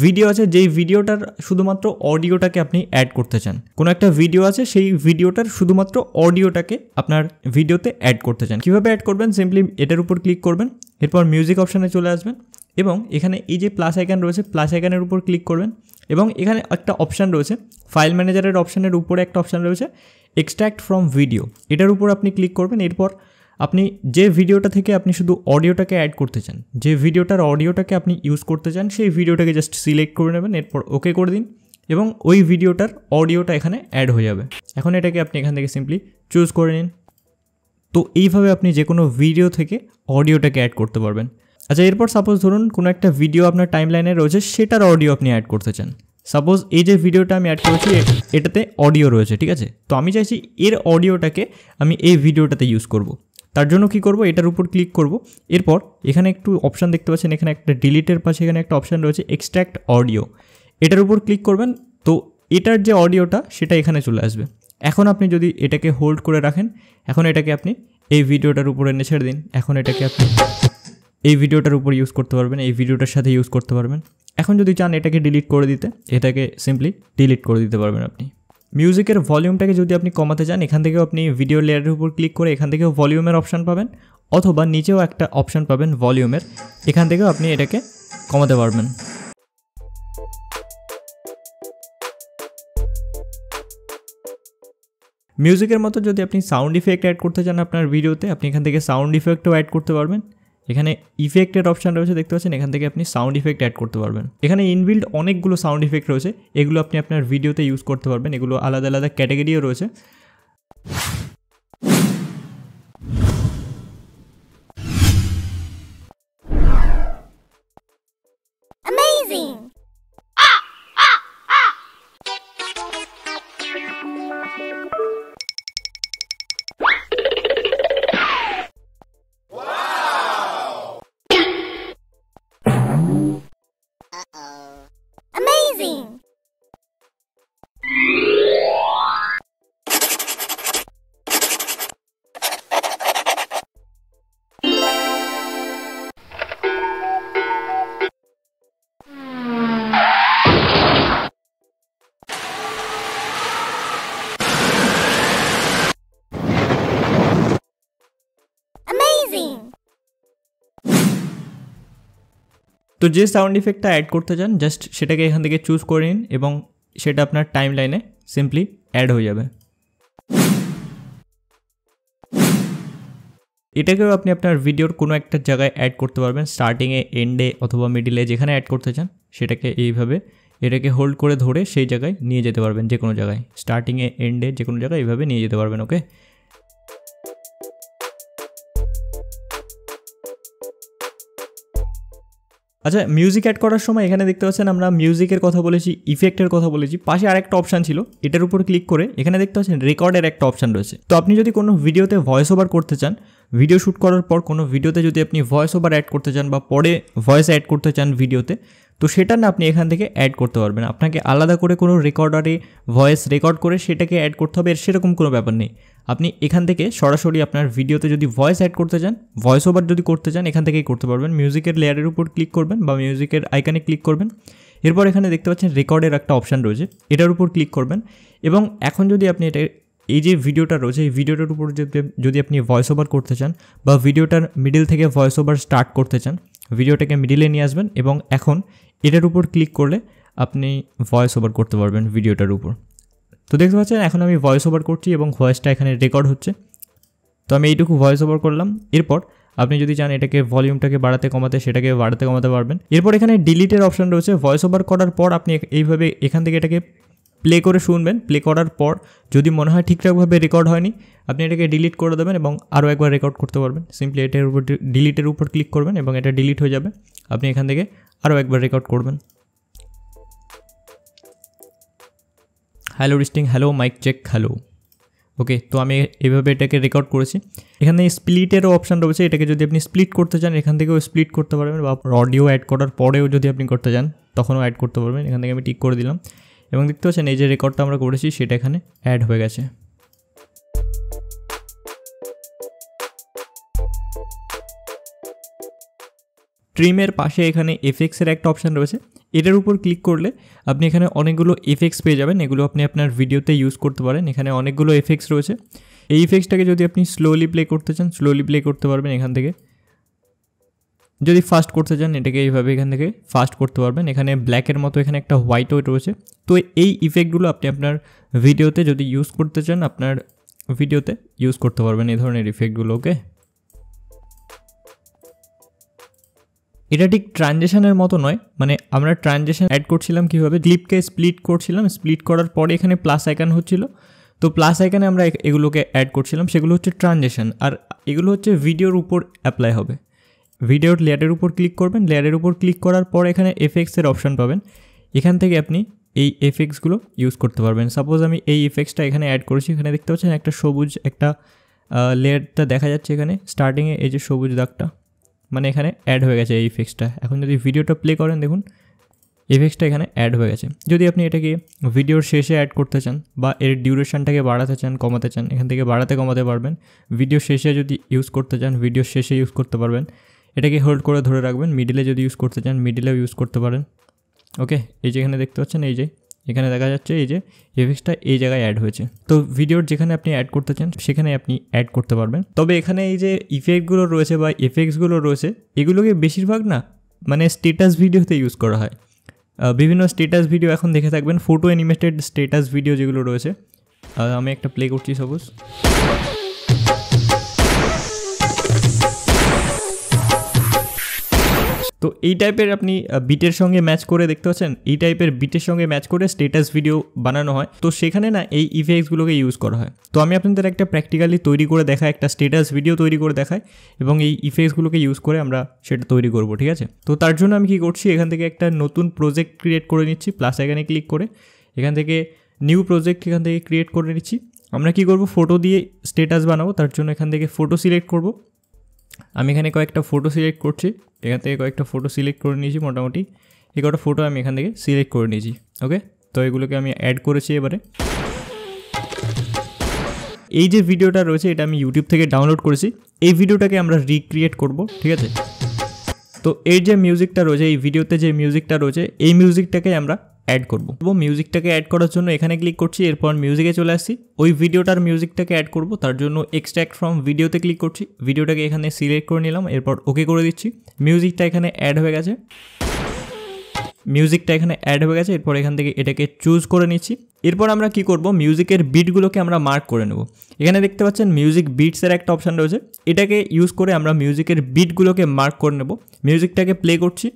ভিডিও আছে যেই ভিডিওটার শুধুমাত্র অডিওটাকে আপনি অ্যাড করতে চান কোনো একটা ভিডিও আছে সেই ভিডিওটার শুধুমাত্র অডিওটাকে আপনার ভিডিওতে অ্যাড করতে চান কীভাবে অ্যাড করবেন সিম্পলি এটার উপর ক্লিক করবেন এরপর মিউজিক অপশানে চলে আসবেন এবং এখানে এই যে প্লাস আইকান রয়েছে প্লাস আইকানের উপর ক্লিক করবেন এবং এখানে একটা অপশান রয়েছে ফাইল ম্যানেজারের অপশানের উপরে একটা অপশান রয়েছে এক্সট্র্যাক্ট ফ্রম ভিডিও এটার উপর আপনি ক্লিক করবেন এরপর আপনি যে ভিডিওটা থেকে আপনি শুধু অডিওটাকে অ্যাড করতে চান যে ভিডিওটার অডিওটাকে আপনি ইউজ করতে চান সেই ভিডিওটাকে জাস্ট সিলেক্ট করে নেবেন এরপর ওকে করে দিন এবং ওই ভিডিওটার অডিওটা এখানে অ্যাড হয়ে যাবে এখন এটাকে আপনি এখান থেকে সিম্পলি চুজ করে নিন তো এইভাবে আপনি যে কোনো ভিডিও থেকে অডিওটাকে অ্যাড করতে পারবেন আচ্ছা এরপর সাপোজ ধরুন কোনো একটা ভিডিও আপনার টাইম লাইনে রয়েছে সেটার অডিও আপনি অ্যাড করতে চান সাপোজ এই যে ভিডিওটা আমি অ্যাড করেছি এটাতে অডিও রয়েছে ঠিক আছে তো আমি চাইছি এর অডিওটাকে আমি এই ভিডিওটাতে ইউজ করব। তার জন্য কি করব এটার উপর ক্লিক করব এরপর এখানে একটু অপশান দেখতে পাচ্ছেন এখানে একটা ডিলিটের পাশে এখানে একটা অপশান রয়েছে এক্সট্র্যাক্ট অডিও এটার উপর ক্লিক করবেন তো এটার যে অডিওটা সেটা এখানে চলে আসবে এখন আপনি যদি এটাকে হোল্ড করে রাখেন এখন এটাকে আপনি এই ভিডিওটার উপরে এনে ছেড়ে দিন এখন এটাকে আপনি এই ভিডিওটার উপর ইউজ করতে পারবেন এই ভিডিওটার সাথে ইউজ করতে পারবেন এখন যদি চান এটাকে ডিলিট করে দিতে এটাকে সিম্পলি ডিলিট করে দিতে পারবেন আপনি মিউজিকের ভলিউমটাকে যদি আপনি কমাতে চান এখান থেকেও আপনি ভিডিও লেয়ারের উপর ক্লিক করে এখান থেকেও ভলিউমের অপশান পাবেন অথবা নিচেও একটা অপশান পাবেন ভলিউমের এখান থেকেও আপনি এটাকে কমাতে পারবেন মিউজিকের মতো যদি আপনি সাউন্ড ইফেক্ট অ্যাড করতে চান আপনার ভিডিওতে আপনি এখান থেকে সাউন্ড ইফেক্টও অ্যাড করতে পারবেন এখানে ইফেক্টের অপশান রয়েছে দেখতে পাচ্ছেন এখান থেকে আপনি সাউন্ড ইফেক্ট অ্যাড করতে পারবেন এখানে ইনবিল্ড অনেকগুলো সাউন্ড ইফেক্ট রয়েছে এগুলো আপনি আপনার ভিডিওতে ইউজ করতে পারবেন এগুলো আলাদা আলাদা ক্যাটাগরিও রয়েছে তো যে সাউন্ড ইফেক্টটা অ্যাড করতে চান জাস্ট সেটাকে এখান থেকে চুজ করে নিন এবং সেটা আপনার টাইম লাইনে সিম্পলি অ্যাড হয়ে যাবে এটাকেও আপনি আপনার ভিডিওর কোনো একটা জায়গায় অ্যাড করতে পারবেন স্টার্টিংয়ে এন্ডে অথবা মিডিলে যেখানে অ্যাড করতে চান সেটাকে এইভাবে এটাকে হোল্ড করে ধরে সেই জায়গায় নিয়ে যেতে পারবেন যে কোনো জায়গায় স্টার্টিংয়ে এন্ডে যে কোনো জায়গায় এইভাবে নিয়ে যেতে পারবেন ওকে আচ্ছা মিউজিক অ্যাড করার সময় এখানে দেখতে পাচ্ছেন আমরা মিউজিকের কথা বলেছি ইফেক্টের কথা বলেছি পাশে আরেকটা অপশান ছিল এটার উপর ক্লিক করে এখানে দেখতে পাচ্ছেন রেকর্ডের একটা অপশান রয়েছে তো আপনি যদি কোনো ভিডিওতে ভয়েস ওভার করতে চান ভিডিও শ্যুট করার পর কোনো ভিডিওতে যদি আপনি ভয়েস ওভার অ্যাড করতে চান বা পরে ভয়েস অ্যাড করতে চান ভিডিওতে তো সেটা না আপনি এখান থেকে অ্যাড করতে পারবেন আপনাকে আলাদা করে কোনো রেকর্ডারে ভয়েস রেকর্ড করে সেটাকে অ্যাড করতে হবে এর সেরকম কোনো ব্যাপার নেই আপনি এখান থেকে সরাসরি আপনার ভিডিওতে যদি ভয়েস অ্যাড করতে চান ভয়েস ওভার যদি করতে চান এখান থেকেই করতে পারবেন মিউজিকের লেয়ারের উপর ক্লিক করবেন বা মিউজিকের আইকানে ক্লিক করবেন এরপর এখানে দেখতে পাচ্ছেন রেকর্ডের একটা অপশান রয়েছে এটার উপর ক্লিক করবেন এবং এখন যদি আপনি এটা এই যে ভিডিওটা রয়েছে এই ভিডিওটার উপর যদি আপনি ভয়েস ওভার করতে চান বা ভিডিওটার মিডিল থেকে ভয়েস ওভার স্টার্ট করতে চান ভিডিওটাকে মিডিলে নিয়ে আসবেন এবং এখন এটার উপর ক্লিক করলে আপনি ভয়েস ওভার করতে পারবেন ভিডিওটার উপর তো দেখতে পাচ্ছেন এখন আমি ভয়েস ওভার করছি এবং ভয়েসটা এখানে রেকর্ড হচ্ছে তো আমি এইটুকু ভয়েস ওভার করলাম এরপর আপনি যদি চান এটাকে ভলিউমটাকে বাড়াতে কমাতে সেটাকে বাড়াতে কমাতে পারবেন এরপর এখানে ডিলিটের অপশান রয়েছে ভয়েস ওভার করার পর আপনি এইভাবে এখান থেকে এটাকে প্লে করে শুনবেন প্লে করার পর যদি মনে হয় ঠিকঠাকভাবে রেকর্ড হয়নি আপনি এটাকে ডিলিট করে দেবেন এবং আরও একবার রেকর্ড করতে পারবেন সিম্পলি এটার উপর ডিলিটের উপর ক্লিক করবেন এবং এটা ডিলিট হয়ে যাবে আপনি এখান থেকে আরও একবার রেকর্ড করবেন hello testing hello mic check hello okay তো আমি এভাবে এটাকে রেকর্ড করেছি এখানে স্প্লিটেরও অপশান রয়েছে এটাকে যদি আপনি স্প্লিট করতে চান এখান থেকেও স্প্লিট করতে পারবেন বা অডিও অ্যাড করার পরেও যদি আপনি করতে চান তখনও অ্যাড করতে পারবেন এখান থেকে আমি টিক করে দিলাম এবং দেখতে পাচ্ছেন এই যে রেকর্ডটা আমরা করেছি সেটা এখানে অ্যাড হয়ে গেছে ট্রিমের পাশে এখানে এফেক্সের একটা অপশান রয়েছে এটার উপর ক্লিক করলে আপনি এখানে অনেকগুলো এফেক্টস পেয়ে যাবেন এগুলো আপনি আপনার ভিডিওতে ইউজ করতে পারেন এখানে অনেকগুলো এফেক্টস রয়েছে এই ইফেক্টসটাকে যদি আপনি স্লোলি প্লে করতে চান স্লোলি প্লে করতে পারবেন এখান থেকে যদি ফাস্ট করতে চান এটাকে এইভাবে এখান থেকে ফাস্ট করতে পারবেন এখানে ব্ল্যাকের মতো এখানে একটা হোয়াইট ওয়েট রয়েছে তো এই ইফেক্টগুলো আপনি আপনার ভিডিওতে যদি ইউজ করতে চান আপনার ভিডিওতে ইউজ করতে পারবেন এই ধরনের ইফেক্টগুলোকে এটা ঠিক ট্রানজেকশানের মতো নয় মানে আমরা ট্রানজেকশান অ্যাড করছিলাম কীভাবে ক্লিপকে স্প্লিট করছিলাম স্প্লিট করার পরে এখানে প্লাস আইকান হচ্ছিল তো প্লাস আইকানে আমরা এগুলোকে অ্যাড করছিলাম সেগুলো হচ্ছে ট্রানজেকশান আর এগুলো হচ্ছে ভিডিওর উপর অ্যাপ্লাই হবে ভিডিওর লেয়ারের উপর ক্লিক করবেন লেয়ারের উপর ক্লিক করার পর এখানে এফেক্সের অপশন পাবেন এখান থেকে আপনি এই এফেক্সগুলো ইউজ করতে পারবেন সাপোজ আমি এই এফেক্টসটা এখানে অ্যাড করেছি এখানে দেখতে পাচ্ছেন একটা সবুজ একটা লেয়ারটা দেখা যাচ্ছে এখানে স্টার্টিংয়ে এই যে সবুজ দাগটা মানে এখানে অ্যাড হয়ে গেছে এই এফেক্টসটা এখন যদি ভিডিওটা প্লে করেন দেখুন এফেক্টসটা এখানে অ্যাড হয়ে গেছে যদি আপনি এটাকে ভিডিওর শেষে অ্যাড করতে চান বা এর ডিউরেশনটাকে বাড়াতে চান কমাতে চান এখান থেকে বাড়াতে কমাতে পারবেন ভিডিও শেষে যদি ইউজ করতে চান ভিডিও শেষে ইউজ করতে পারবেন এটাকে হোল্ড করে ধরে রাখবেন মিডিলে যদি ইউজ করতে চান মিডিলেও ইউজ করতে পারেন ওকে এই যে এখানে দেখতে পাচ্ছেন এই যে এখানে দেখা যাচ্ছে এই যে এফেক্সটা এই জায়গায় অ্যাড হয়েছে তো ভিডিওর যেখানে আপনি অ্যাড করতে চান সেখানে আপনি অ্যাড করতে পারবেন তবে এখানে এই যে ইফেক্টগুলো রয়েছে বা এফেক্টসগুলো রয়েছে এগুলোকে বেশিরভাগ না মানে স্টেটাস ভিডিওতে ইউজ করা হয় বিভিন্ন স্টেটাস ভিডিও এখন দেখে থাকবেন ফটো অ্যানিমেটেড স্টেটাস ভিডিও যেগুলো রয়েছে আমি একটা প্লে করছি সবুজ তো এই টাইপের আপনি বিটের সঙ্গে ম্যাচ করে দেখতে পাচ্ছেন এই টাইপের বিটের সঙ্গে ম্যাচ করে স্টেটাস ভিডিও বানানো হয় তো সেখানে না এই ইফেক্টসগুলোকে ইউজ করা হয় তো আমি আপনাদের একটা প্র্যাকটিক্যালি তৈরি করে দেখায় একটা স্টেটাস ভিডিও তৈরি করে দেখাই এবং এই ইফেক্টসগুলোকে ইউজ করে আমরা সেটা তৈরি করব ঠিক আছে তো তার জন্য আমি কি করছি এখান থেকে একটা নতুন প্রজেক্ট ক্রিয়েট করে নিচ্ছি প্লাস এখানে ক্লিক করে এখান থেকে নিউ প্রজেক্ট এখান থেকে ক্রিয়েট করে নিচ্ছি আমরা কি করব ফটো দিয়ে স্টেটাস বানাবো তার জন্য এখান থেকে ফটো সিলেক্ট করব আমি এখানে কয়েকটা ফটো সিলেক্ট করছি এখান থেকে কয়েকটা ফটো সিলেক্ট করে নিয়েছি মোটামুটি এই কটা ফটো আমি এখান থেকে সিলেক্ট করে নিয়েছি ওকে তো এগুলোকে আমি অ্যাড করেছি এবারে এই যে ভিডিওটা রয়েছে এটা আমি ইউটিউব থেকে ডাউনলোড করেছি এই ভিডিওটাকে আমরা রিক্রিয়েট করব ঠিক আছে তো এর যে মিউজিকটা রয়েছে এই ভিডিওতে যে মিউজিকটা রয়েছে এই মিউজিকটাকে আমরা অ্যাড করবো এবং মিউজিকটাকে অ্যাড করার জন্য এখানে ক্লিক করছি এরপর মিউজিকে চলে আসছি ওই ভিডিওটার মিউজিকটাকে অ্যাড করব তার জন্য এক্সট্র্যাক্ট ফ্রম ভিডিওতে ক্লিক করছি ভিডিওটাকে এখানে সিলেক্ট করে নিলাম এরপর ওকে করে দিচ্ছি মিউজিকটা এখানে অ্যাড হয়ে গেছে মিউজিকটা এখানে অ্যাড হয়ে গেছে এরপর এখান থেকে এটাকে চুজ করে নিচ্ছি এরপর আমরা কি করব মিউজিকের বিটগুলোকে আমরা মার্ক করে নেব এখানে দেখতে পাচ্ছেন মিউজিক বিটসের একটা অপশান রয়েছে এটাকে ইউজ করে আমরা মিউজিকের বিটগুলোকে মার্ক করে নেব মিউজিকটাকে প্লে করছি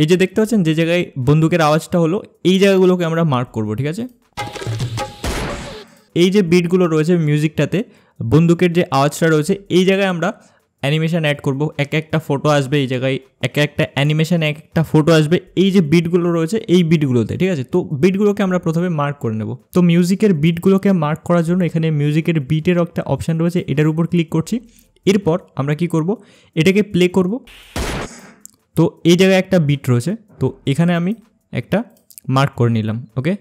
এই যে দেখতে পাচ্ছেন যে জায়গায় বন্দুকের আওয়াজটা হলো এই জায়গাগুলোকে আমরা মার্ক করব ঠিক আছে এই যে বিটগুলো রয়েছে মিউজিকটাতে বন্দুকের যে আওয়াজটা রয়েছে এই জায়গায় আমরা অ্যানিমেশান অ্যাড করব এক একটা ফটো আসবে এই জায়গায় এক একটা অ্যানিমেশান এক একটা ফটো আসবে এই যে বিটগুলো রয়েছে এই বিটগুলোতে ঠিক আছে তো বিটগুলোকে আমরা প্রথমে মার্ক করে নেব তো মিউজিকের বিটগুলোকে মার্ক করার জন্য এখানে মিউজিকের বিটের একটা অপশান রয়েছে এটার উপর ক্লিক করছি এরপর আমরা কি করব এটাকে প্লে করব তো এই জায়গায় একটা বিট রয়েছে তো এখানে আমি একটা মার্ক করে নিলাম ওকে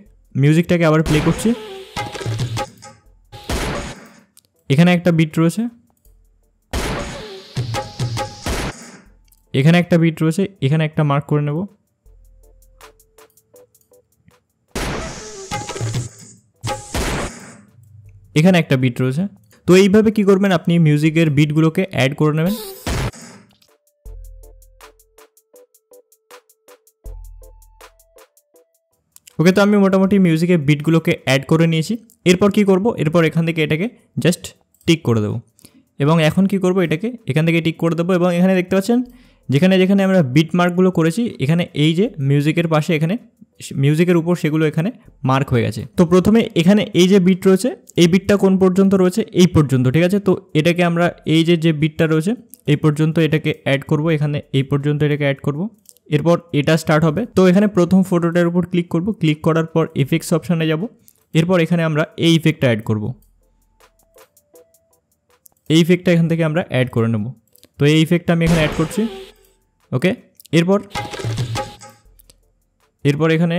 মিউজিকটাকে আবার প্লে করছি এখানে একটা বিট রয়েছে এখানে একটা বিট রয়েছে এখানে একটা মার্ক করে নেব এখানে একটা বিট রয়েছে তো এইভাবে কি করবেন আপনি মিউজিকের বিটগুলোকে অ্যাড করে নেবেন ওকে তো আমি মোটামুটি মিউজিকের বিটগুলোকে অ্যাড করে নিয়েছি এরপর কি করব এরপর এখান থেকে এটাকে জাস্ট টিক করে দেবো এবং এখন কি করব এটাকে এখান থেকে টিক করে দেবো এবং এখানে দেখতে পাচ্ছেন যেখানে যেখানে আমরা বিট মার্কগুলো করেছি এখানে এই যে মিউজিকের পাশে এখানে মিউজিকের উপর সেগুলো এখানে মার্ক হয়ে গেছে তো প্রথমে এখানে এই যে বিট রয়েছে এই বিটটা কোন পর্যন্ত রয়েছে এই পর্যন্ত ঠিক আছে তো এটাকে আমরা এই যে যে বিটটা রয়েছে এই পর্যন্ত এটাকে অ্যাড করব এখানে এই পর্যন্ত এটাকে অ্যাড করব এরপর এটা স্টার্ট হবে তো এখানে প্রথম ফটোটার উপর ক্লিক করব ক্লিক করার পর এফেক্টস অপশানে যাব এরপর এখানে আমরা এই ইফেক্টটা অ্যাড করব এই ইফেক্টটা এখান থেকে আমরা অ্যাড করে নেব তো এই ইফেক্টটা আমি এখানে অ্যাড করছি ওকে এরপর এরপর এখানে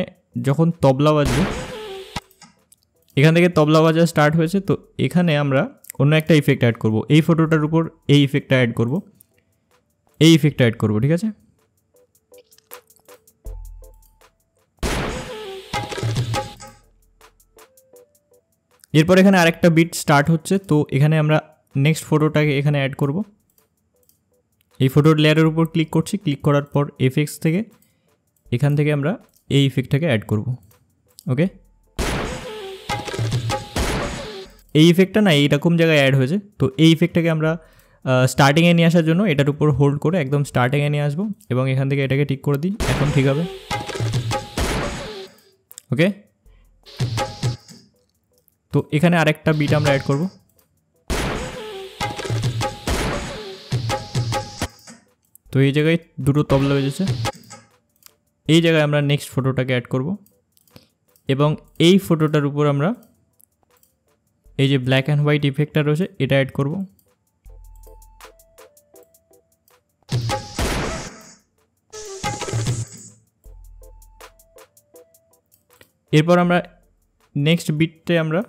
যখন তবলা বাজবে এখান থেকে তবলা বাজা স্টার্ট হয়েছে তো এখানে আমরা অন্য একটা ইফেক্ট অ্যাড করব এই ফটোটার উপর এই ইফেক্টটা অ্যাড করব এই ইফেক্টটা অ্যাড করব ঠিক আছে এরপর এখানে আরেকটা বিট স্টার্ট হচ্ছে তো এখানে আমরা নেক্সট ফটোটাকে এখানে অ্যাড করব এই ফটোর লেয়ারের উপর ক্লিক করছি ক্লিক করার পর এফেক্স থেকে এখান থেকে আমরা এই ইফেক্টটাকে অ্যাড করব ওকে এই ইফেক্টটা না এইরকম জায়গায় অ্যাড হয়েছে তো এই ইফেক্টটাকে আমরা স্টার্টিংয়ে নিয়ে আসার জন্য এটার উপর হোল্ড করে একদম স্টার্টিংয়ে নিয়ে আসবো এবং এখান থেকে এটাকে ঠিক করে দিই এখন ঠিক হবে ওকে তো এখানে আরেকটা বিট আমরা অ্যাড করব তো এই জায়গায় দুটো তবলা বেজেছে এই জায়গায় আমরা নেক্সট ফটোটাকে অ্যাড করব এবং এই ফটোটার উপর আমরা এই যে ব্ল্যাক অ্যান্ড হোয়াইট ইফেক্টটা রয়েছে এটা অ্যাড করব এরপর আমরা নেক্সট বিটটে আমরা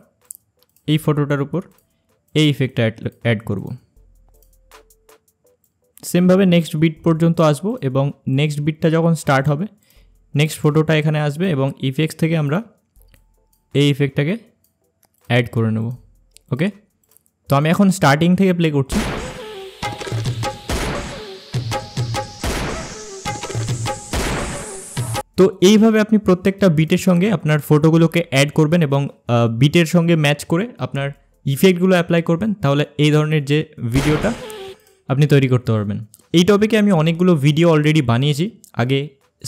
এই ফটোটার উপর এই ইফেক্টটা অ্যাড করব সেমভাবে নেক্সট বিট পর্যন্ত আসবো এবং নেক্সট বিটটা যখন স্টার্ট হবে নেক্সট ফটোটা এখানে আসবে এবং ইফেক্টস থেকে আমরা এই ইফেক্টটাকে অ্যাড করে নেব ওকে তো আমি এখন স্টার্টিং থেকে প্লে করছি তো এইভাবে আপনি প্রত্যেকটা বিটের সঙ্গে আপনার ফটোগুলোকে অ্যাড করবেন এবং বিটের সঙ্গে ম্যাচ করে আপনার ইফেক্টগুলো অ্যাপ্লাই করবেন তাহলে এই ধরনের যে ভিডিওটা আপনি তৈরি করতে পারবেন এই টপিকে আমি অনেকগুলো ভিডিও অলরেডি বানিয়েছি আগে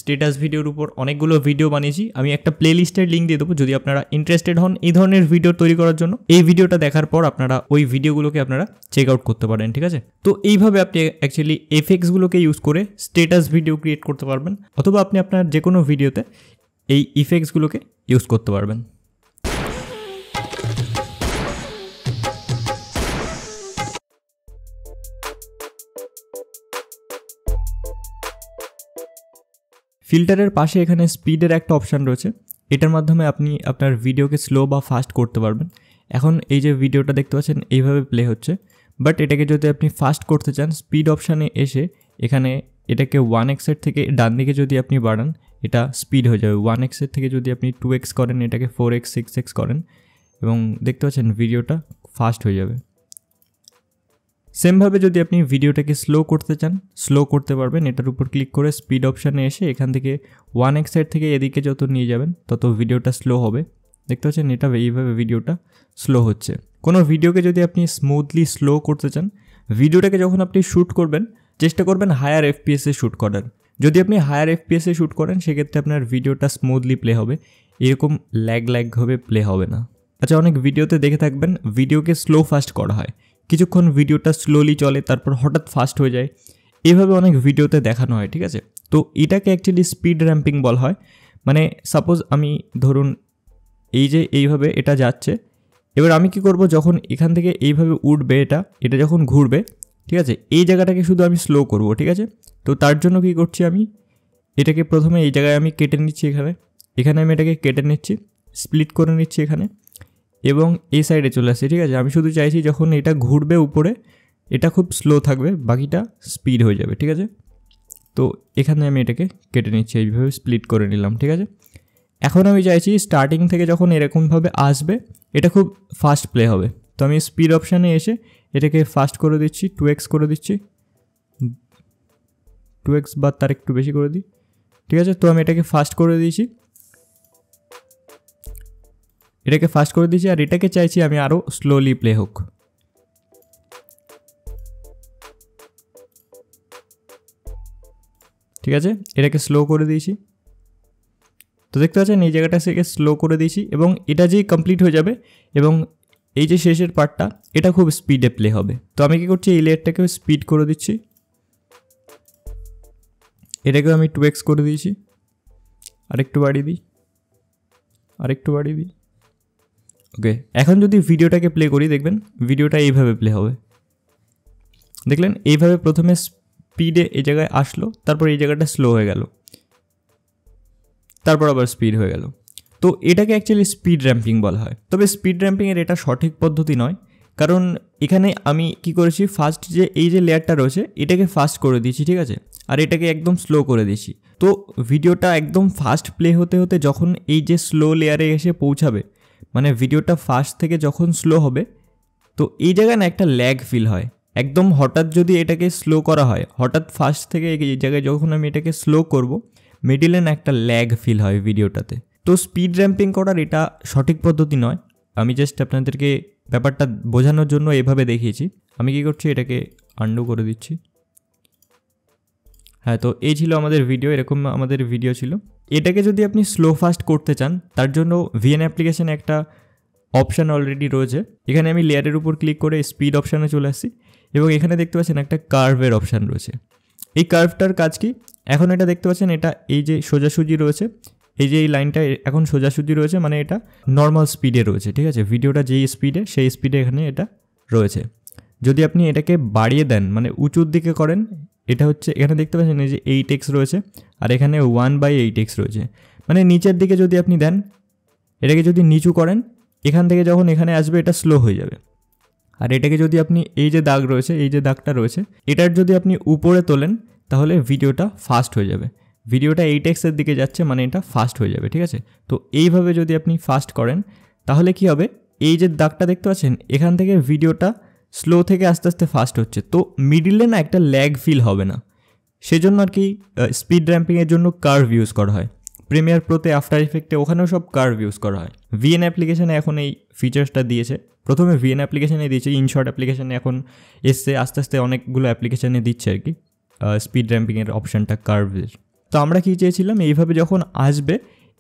স্টেটাস ভিডিওর উপর অনেকগুলো ভিডিও বানিয়েছি আমি একটা প্লেলিস্টের লিঙ্ক দিয়ে দেবো যদি আপনারা ইন্টারেস্টেড হন এই ধরনের ভিডিও তৈরি করার জন্য এই ভিডিওটা দেখার পর আপনারা ওই ভিডিওগুলোকে আপনারা চেক আউট করতে পারেন ঠিক আছে তো এইভাবে আপনি অ্যাকচুয়ালি এফেক্টসগুলোকে ইউজ করে স্টেটাস ভিডিও ক্রিয়েট করতে পারবেন অথবা আপনি আপনার যে কোনো ভিডিওতে এই ইফেক্টসগুলোকে ইউজ করতে পারবেন ফিল্টারের পাশে এখানে স্পিডের একটা অপশান রয়েছে এটার মাধ্যমে আপনি আপনার ভিডিওকে স্লো বা ফাস্ট করতে পারবেন এখন এই যে ভিডিওটা দেখতে পাচ্ছেন এইভাবে প্লে হচ্ছে বাট এটাকে যদি আপনি ফাস্ট করতে চান স্পিড অপশানে এসে এখানে এটাকে ওয়ান এক্সের থেকে ডান দিকে যদি আপনি বাড়ান এটা স্পিড হয়ে যাবে ওয়ান এক্সের থেকে যদি আপনি টু এক্স করেন এটাকে ফোর এক্স সিক্স এক্স করেন এবং দেখতে পাচ্ছেন ভিডিওটা ফাস্ট হয়ে যাবে সেমভাবে যদি আপনি ভিডিওটাকে স্লো করতে চান স্লো করতে পারবেন এটার উপর ক্লিক করে স্পিড অপশানে এসে এখান থেকে ওয়ান এক সাইড থেকে এদিকে যত নিয়ে যাবেন তত ভিডিওটা স্লো হবে দেখতে পাচ্ছেন এটা এইভাবে ভিডিওটা স্লো হচ্ছে কোনো ভিডিওকে যদি আপনি স্মুথলি স্লো করতে চান ভিডিওটাকে যখন আপনি শ্যুট করবেন চেষ্টা করবেন হায়ার এফপিএসে শ্যুট করার যদি আপনি হায়ার এফপিএসে শ্যুট করেন সেক্ষেত্রে আপনার ভিডিওটা স্মুথলি প্লে হবে এরকম ল্যাগ ল্যাগভাবে প্লে হবে না আচ্ছা অনেক ভিডিওতে দেখে থাকবেন ভিডিওকে স্লো ফাস্ট করা হয় কিছুক্ষণ ভিডিওটা স্লোলি চলে তারপর হঠাৎ ফাস্ট হয়ে যায় এভাবে অনেক ভিডিওতে দেখানো হয় ঠিক আছে তো এটাকে অ্যাকচুয়ালি স্পিড র্যাম্পিং বল হয় মানে সাপোজ আমি ধরুন এই যে এইভাবে এটা যাচ্ছে এবার আমি কি করব যখন এখান থেকে এইভাবে উঠবে এটা এটা যখন ঘুরবে ঠিক আছে এই জায়গাটাকে শুধু আমি স্লো করব ঠিক আছে তো তার জন্য কি করছি আমি এটাকে প্রথমে এই জায়গায় আমি কেটে নিচ্ছি এখানে এখানে আমি এটাকে কেটে নিচ্ছি স্প্লিট করে নিচ্ছি এখানে এবং এই সাইডে চলে আসছে ঠিক আছে আমি শুধু চাইছি যখন এটা ঘুরবে উপরে এটা খুব স্লো থাকবে বাকিটা স্পিড হয়ে যাবে ঠিক আছে তো এখানে আমি এটাকে কেটে নিচ্ছি এইভাবে স্প্লিট করে নিলাম ঠিক আছে এখন আমি চাইছি স্টার্টিং থেকে যখন এরকমভাবে আসবে এটা খুব ফাস্ট প্লে হবে তো আমি স্পিড অপশানে এসে এটাকে ফাস্ট করে দিচ্ছি টু এক্স করে দিচ্ছি টু এক্স বা তার একটু বেশি করে দিই ঠিক আছে তো আমি এটাকে ফাস্ট করে দিয়েছি এটাকে ফাস্ট করে दीजिए আর এটাকে চাইছি আমি আরো স্লোলি প্লে হোক ঠিক আছে এটাকে স্লো করে দিয়েছি তো দেখতে পাচ্ছেন এই জায়গাটা থেকে স্লো করে দিয়েছি এবং এটা যেই কমপ্লিট হয়ে যাবে এবং এই যে শেষের পার্টটা এটা খুব স্পিডে প্লে হবে তো আমি কি করতে এই এরটাকে স্পিড করে দিচ্ছি এটাকে আমি 2x করে দিয়েছি আরেকটু বাড়িয়ে দি আরেকটু বাড়িয়ে দি ওকে এখন যদি ভিডিওটাকে প্লে করি দেখবেন ভিডিওটা এইভাবে প্লে হবে দেখলেন এইভাবে প্রথমে স্পিডে এই জায়গায় আসলো তারপর এই জায়গাটা স্লো হয়ে গেল তারপর আবার স্পিড হয়ে গেল তো এটাকে অ্যাকচুয়ালি স্পিড র্যাম্পিং বলা হয় তবে স্পিড র্যাম্পিংয়ের এটা সঠিক পদ্ধতি নয় কারণ এখানে আমি কি করেছি ফার্স্ট যে এই যে লেয়ারটা রয়েছে এটাকে ফাস্ট করে দিয়েছি ঠিক আছে আর এটাকে একদম স্লো করে দিয়েছি তো ভিডিওটা একদম ফাস্ট প্লে হতে হতে যখন এই যে স্লো লেয়ারে এসে পৌঁছাবে মানে ভিডিওটা ফাস্ট থেকে যখন স্লো হবে তো এই জায়গায় না একটা ল্যাগ ফিল হয় একদম হঠাৎ যদি এটাকে স্লো করা হয় হঠাৎ ফাস্ট থেকে এই জায়গায় যখন আমি এটাকে স্লো করব মিডিলে না একটা ল্যাগ ফিল হয় ভিডিওটাতে তো স্পিড র্যাম্পিং করার এটা সঠিক পদ্ধতি নয় আমি জাস্ট আপনাদেরকে ব্যাপারটা বোঝানোর জন্য এভাবে দেখিয়েছি আমি কি করছি এটাকে আন্ডু করে দিচ্ছি হ্যাঁ তো এই ছিল আমাদের ভিডিও এরকম আমাদের ভিডিও ছিল এটাকে যদি আপনি স্লো ফাস্ট করতে চান তার জন্য ভিএন অ্যাপ্লিকেশানে একটা অপশান অলরেডি রয়েছে এখানে আমি লেয়ারের উপর ক্লিক করে স্পিড অপশানে চলে আসছি এবং এখানে দেখতে পাচ্ছেন একটা কার্ভের অপশান রয়েছে এই কার্ভটার কাজ কি এখন এটা দেখতে পাচ্ছেন এটা এই যে সোজাসুজি রয়েছে এই যে এই লাইনটা এখন সোজাসুজি রয়েছে মানে এটা নর্মাল স্পিডে রয়েছে ঠিক আছে ভিডিওটা যেই স্পিডে সেই স্পিডে এখানে এটা রয়েছে যদি আপনি এটাকে বাড়িয়ে দেন মানে উঁচুর দিকে করেন এটা হচ্ছে এখানে দেখতে পাচ্ছেন এই যে এইট এক্স রয়েছে আর এখানে ওয়ান বাই এইট এক্স রয়েছে মানে নিচের দিকে যদি আপনি দেন এটাকে যদি নিচু করেন এখান থেকে যখন এখানে আসবে এটা স্লো হয়ে যাবে আর এটাকে যদি আপনি এই যে দাগ রয়েছে এই যে দাগটা রয়েছে এটার যদি আপনি উপরে তোলেন তাহলে ভিডিওটা ফাস্ট হয়ে যাবে ভিডিওটা এইট এক্সের দিকে যাচ্ছে মানে এটা ফাস্ট হয়ে যাবে ঠিক আছে তো এইভাবে যদি আপনি ফাস্ট করেন তাহলে কি হবে এই যে দাগটা দেখতে পাচ্ছেন এখান থেকে ভিডিওটা স্লো থেকে আস্তে আস্তে ফাস্ট হচ্ছে তো মিডিলে না একটা ল্যাগ ফিল হবে না সেজন্য আর কি স্পিড র্যাম্পিংয়ের জন্য কার্ভ ইউজ করা হয় প্রিমিয়ার প্রোতে আফটার ইফেক্টে ওখানেও সব কার্ভ ইউজ করা হয় ভিএন অ্যাপ্লিকেশানে এখন এই ফিচার্সটা দিয়েছে প্রথমে ভিএন অ্যাপ্লিকেশানে দিয়েছে ইনশর্ট অ্যাপ্লিকেশানে এখন এসছে আস্তে আস্তে অনেকগুলো অ্যাপ্লিকেশানে দিচ্ছে আর কি স্পিড র্যাম্পিংয়ের অপশানটা কার্ভের তো আমরা কী চেয়েছিলাম এইভাবে যখন আসবে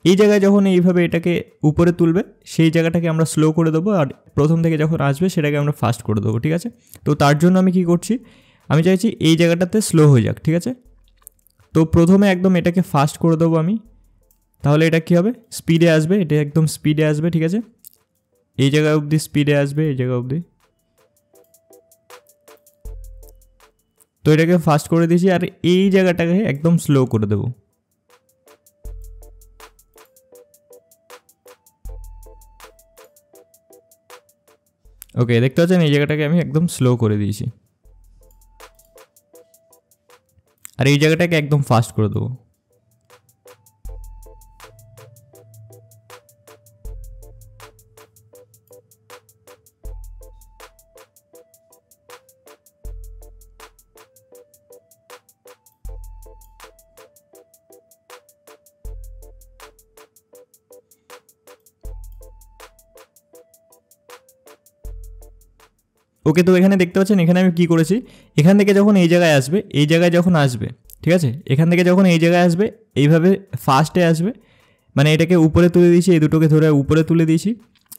এই জায়গায় যখন এইভাবে এটাকে উপরে তুলবে সেই জায়গাটাকে আমরা স্লো করে দেবো আর প্রথম থেকে যখন আসবে সেটাকে আমরা ফাস্ট করে দেবো ঠিক আছে তো তার জন্য আমি কি করছি আমি চাইছি এই জায়গাটাতে স্লো হয়ে যাক ঠিক আছে তো প্রথমে একদম এটাকে ফাস্ট করে দেবো আমি তাহলে এটা কি হবে স্পিডে আসবে এটা একদম স্পিডে আসবে ঠিক আছে এই জায়গা অবধি স্পিডে আসবে এই জায়গা অবধি তো এটাকে ফাস্ট করে দিয়েছি আর এই জায়গাটাকে একদম স্লো করে দেবো ওকে দেখতে পাচ্ছেন এই জায়গাটাকে আমি একদম স্লো করে দিয়েছি আর এই জায়গাটাকে একদম ফাস্ট করে দেবো ওকে তো এখানে দেখতে পাচ্ছেন এখানে আমি কি করেছি এখান থেকে যখন এই জায়গায় আসবে এই জায়গায় যখন আসবে ঠিক আছে এখান থেকে যখন এই জায়গায় আসবে এইভাবে ফার্স্টে আসবে মানে এটাকে উপরে তুলে দিয়েছি এই দুটোকে ধরে উপরে তুলে দিয়েছি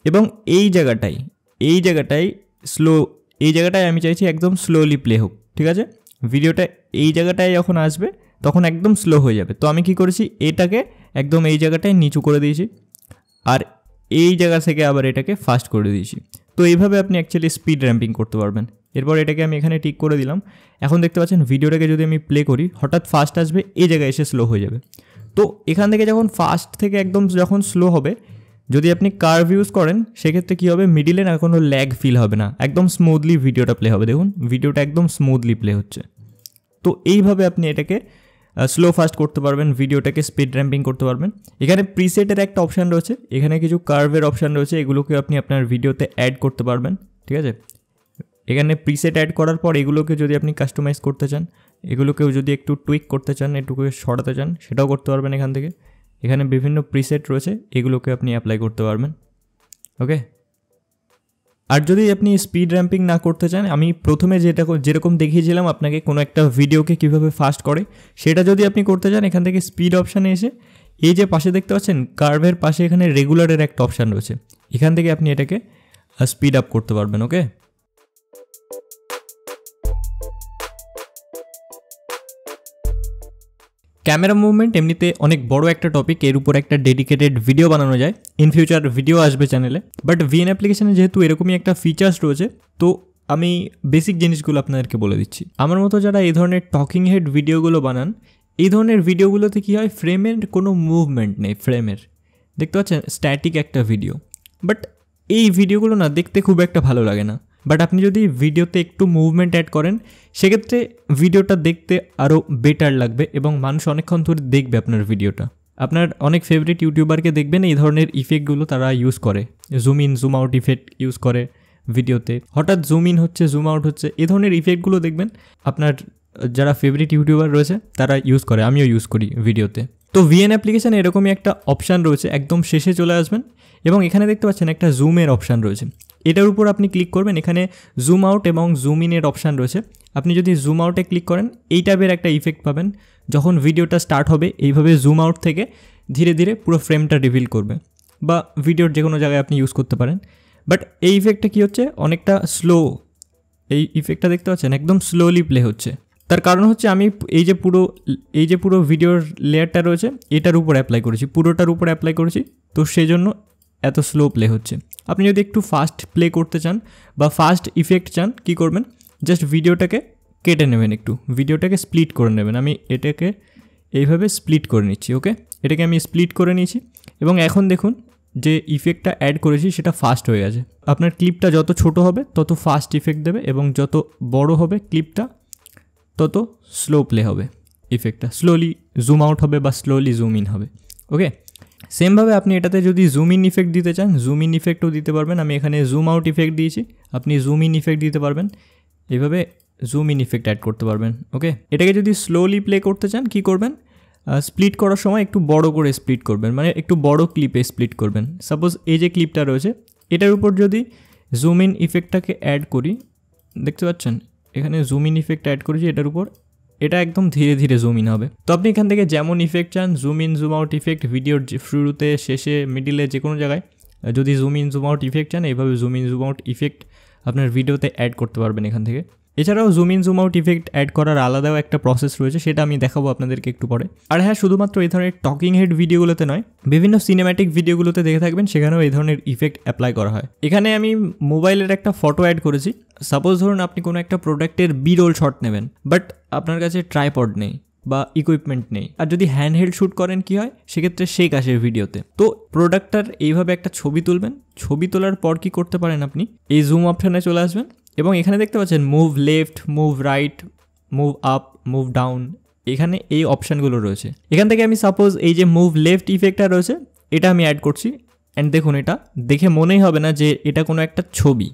এবং এই জায়গাটাই এই জায়গাটাই স্লো এই জায়গাটায় আমি চাইছি একদম স্লোলি প্লে হোক ঠিক আছে ভিডিওটা এই জায়গাটায় যখন আসবে তখন একদম স্লো হয়ে যাবে তো আমি কি করেছি এটাকে একদম এই জায়গাটায় নিচু করে দিয়েছি আর এই জায়গা থেকে আবার এটাকে ফাস্ট করে দিয়েছি তো এইভাবে আপনি অ্যাকচুয়ালি স্পিড র্যাম্পিং করতে পারবেন এরপর এটাকে আমি এখানে ঠিক করে দিলাম এখন দেখতে পাচ্ছেন ভিডিওটাকে যদি আমি প্লে করি হঠাৎ ফাস্ট আসবে এই জায়গায় এসে স্লো হয়ে যাবে তো এখান থেকে যখন ফাস্ট থেকে একদম যখন স্লো হবে যদি আপনি কার্ভ ইউজ করেন সেক্ষেত্রে কী হবে মিডিলে না কোনো ল্যাগ ফিল হবে না একদম স্মুথলি ভিডিওটা প্লে হবে দেখুন ভিডিওটা একদম স্মুথলি প্লে হচ্ছে তো এইভাবে আপনি এটাকে স্লো ফাস্ট করতে পারবেন ভিডিওটাকে স্পিড র্যাম্পিং করতে পারবেন এখানে প্রিসেটের একটা অপশান রয়েছে এখানে কিছু কার্ভের অপশান রয়েছে এগুলোকে আপনি আপনার ভিডিওতে অ্যাড করতে পারবেন ঠিক আছে এখানে প্রিসেট অ্যাড করার পর এগুলোকে যদি আপনি কাস্টমাইজ করতে চান এগুলোকেও যদি একটু টুইক করতে চান একটুকু সরাতে চান সেটাও করতে পারবেন এখান থেকে এখানে বিভিন্ন প্রিসেট রয়েছে এগুলোকে আপনি অ্যাপ্লাই করতে পারবেন ওকে আর যদি আপনি স্পিড র্যাম্পিং না করতে চান আমি প্রথমে যেটা যেরকম দেখিয়েছিলাম আপনাকে কোনো একটা ভিডিওকে কিভাবে ফাস্ট করে সেটা যদি আপনি করতে চান এখান থেকে স্পিড অপশানে এসে এই যে পাশে দেখতে পাচ্ছেন কার্ভের পাশে এখানে রেগুলারের একটা অপশান রয়েছে এখান থেকে আপনি এটাকে স্পিড আপ করতে পারবেন ওকে ক্যামেরা মুভমেন্ট এমনিতে অনেক বড় একটা টপিক এর উপর একটা ডেডিকেটেড ভিডিও বানানো যায় ইন ফিউচার ভিডিও আসবে চ্যানেলে বাট ভিএন অ্যাপ্লিকেশানে যেহেতু এরকমই একটা ফিচার্স রয়েছে তো আমি বেসিক জিনিসগুলো আপনাদেরকে বলে দিচ্ছি আমার মতো যারা এই ধরনের টকিং হেড ভিডিওগুলো বানান এই ধরনের ভিডিওগুলোতে কী হয় ফ্রেমের কোনো মুভমেন্ট নেই ফ্রেমের দেখতে পাচ্ছেন স্ট্যাটিক একটা ভিডিও বাট এই ভিডিওগুলো না দেখতে খুব একটা ভালো লাগে না বাট আপনি যদি ভিডিওতে একটু মুভমেন্ট অ্যাড করেন সেক্ষেত্রে ভিডিওটা দেখতে আরও বেটার লাগবে এবং মানুষ অনেকক্ষণ ধরে দেখবে আপনার ভিডিওটা আপনার অনেক ফেভারিট ইউটিউবারকে দেখবেন এই ধরনের ইফেক্টগুলো তারা ইউজ করে zoom in zoom out effect use করে ভিডিওতে হঠাৎ জুম ইন হচ্ছে জুম আউট হচ্ছে এ ধরনের ইফেক্টগুলো দেখবেন আপনার যারা ফেভারিট ইউটিউবার রয়েছে তারা ইউজ করে আমিও ইউজ করি ভিডিওতে তো ভিএন অ্যাপ্লিকেশানে এরকমই একটা অপশান রয়েছে একদম শেষে চলে আসবেন এবং এখানে দেখতে পাচ্ছেন একটা জুমের অপশান রয়েছে এটার উপর আপনি ক্লিক করবেন এখানে জুম আউট এবং জুম ইনের অপশান রয়েছে আপনি যদি জুম আউটে ক্লিক করেন এই টাইপের একটা ইফেক্ট পাবেন যখন ভিডিওটা স্টার্ট হবে এইভাবে জুম আউট থেকে ধীরে ধীরে পুরো ফ্রেমটা রিভিল করবে বা ভিডিওর যে কোনো জায়গায় আপনি ইউজ করতে পারেন বাট এই ইফেক্টটা কী হচ্ছে অনেকটা স্লো এই ইফেক্টটা দেখতে পাচ্ছেন একদম স্লোলি প্লে হচ্ছে তার কারণ হচ্ছে আমি এই যে পুরো এই যে পুরো ভিডিওর লেয়ারটা রয়েছে এটার উপর অ্যাপ্লাই করেছি পুরোটার উপর অ্যাপ্লাই করেছি তো সেই জন্য এত স্লো প্লে হচ্ছে আপনি যদি একটু ফাস্ট প্লে করতে চান বা ফাস্ট ইফেক্ট চান কি করবেন জাস্ট ভিডিওটাকে কেটে নেবেন একটু ভিডিওটাকে স্প্লিট করে নেবেন আমি এটাকে এইভাবে স্প্লিট করে নিচ্ছি ওকে এটাকে আমি স্প্লিট করে নিয়েছি এবং এখন দেখুন যে ইফেক্টটা অ্যাড করেছি সেটা ফাস্ট হয়ে গেছে আপনার ক্লিপটা যত ছোট হবে তত ফাস্ট ইফেক্ট দেবে এবং যত বড় হবে ক্লিপটা তত স্লো প্লে হবে ইফেক্টটা স্লোলি জুম আউট হবে বা স্লোলি জুম ইন হবে ওকে সেমভাবে আপনি এটাতে যদি জুম ইন ইফেক্ট দিতে চান জুম ইন ইফেক্টও দিতে পারবেন আমি এখানে জুম আউট ইফেক্ট দিয়েছি আপনি জুম ইন ইফেক্ট দিতে পারবেন এভাবে জুম ইন ইফেক্ট অ্যাড করতে পারবেন ওকে এটাকে যদি স্লোলি প্লে করতে চান কি করবেন স্প্লিট করার সময় একটু বড় করে স্প্লিট করবেন মানে একটু বড় ক্লিপে স্প্লিট করবেন সাপোজ এই যে ক্লিপটা রয়েছে এটার উপর যদি জুম ইন ইফেক্টটাকে অ্যাড করি দেখতে পাচ্ছেন এখানে জুম ইন ইফেক্ট অ্যাড করেছি এটার উপর এটা একদম ধীরে ধীরে জুম ইন হবে তো আপনি এখান থেকে যেমন ইফেক্ট চান zoom in zoom out effect ভিডিওর শুরুতে শেষে মিডিলে যে কোনো জায়গায় যদি zoom in zoom out effect চান এইভাবে zoom in zoom out effect আপনার ভিডিওতে অ্যাড করতে পারবেন এখান থেকে এছাড়াও zoom in zoom out effect add করার আলাদাও একটা প্রসেস রয়েছে সেটা আমি দেখাবো আপনাদেরকে একটু পরে আর হ্যাঁ শুধুমাত্র এই ধরনের টকিং হেড ভিডিওগুলোতে নয় বিভিন্ন সিনেম্যাটিক ভিডিওগুলোতে দেখে থাকবেন সেখানেও এই ধরনের ইফেক্ট অ্যাপ্লাই করা হয় এখানে আমি মোবাইলের একটা ফটো অ্যাড করেছি সাপোজ ধরুন আপনি কোনো একটা প্রোডাক্টের বি রোল শট নেবেন বাট আপনার কাছে ট্রাইপড নেই বা ইকুইপমেন্ট নেই আর যদি হ্যান্ড হেল্ড শ্যুট করেন কি হয় সেক্ষেত্রে শেক আসে ভিডিওতে তো প্রোডাক্টটার এইভাবে একটা ছবি তুলবেন ছবি তোলার পর কি করতে পারেন আপনি এই জুম অপশানে চলে আসবেন এবং এখানে দেখতে পাচ্ছেন move left move right move up move down এখানে এই অপশানগুলো রয়েছে এখান থেকে আমি সাপোজ এই যে মুভ লেফট ইফেক্টটা রয়েছে এটা আমি অ্যাড করছি অ্যান্ড দেখুন এটা দেখে মনেই হবে না যে এটা কোনো একটা ছবি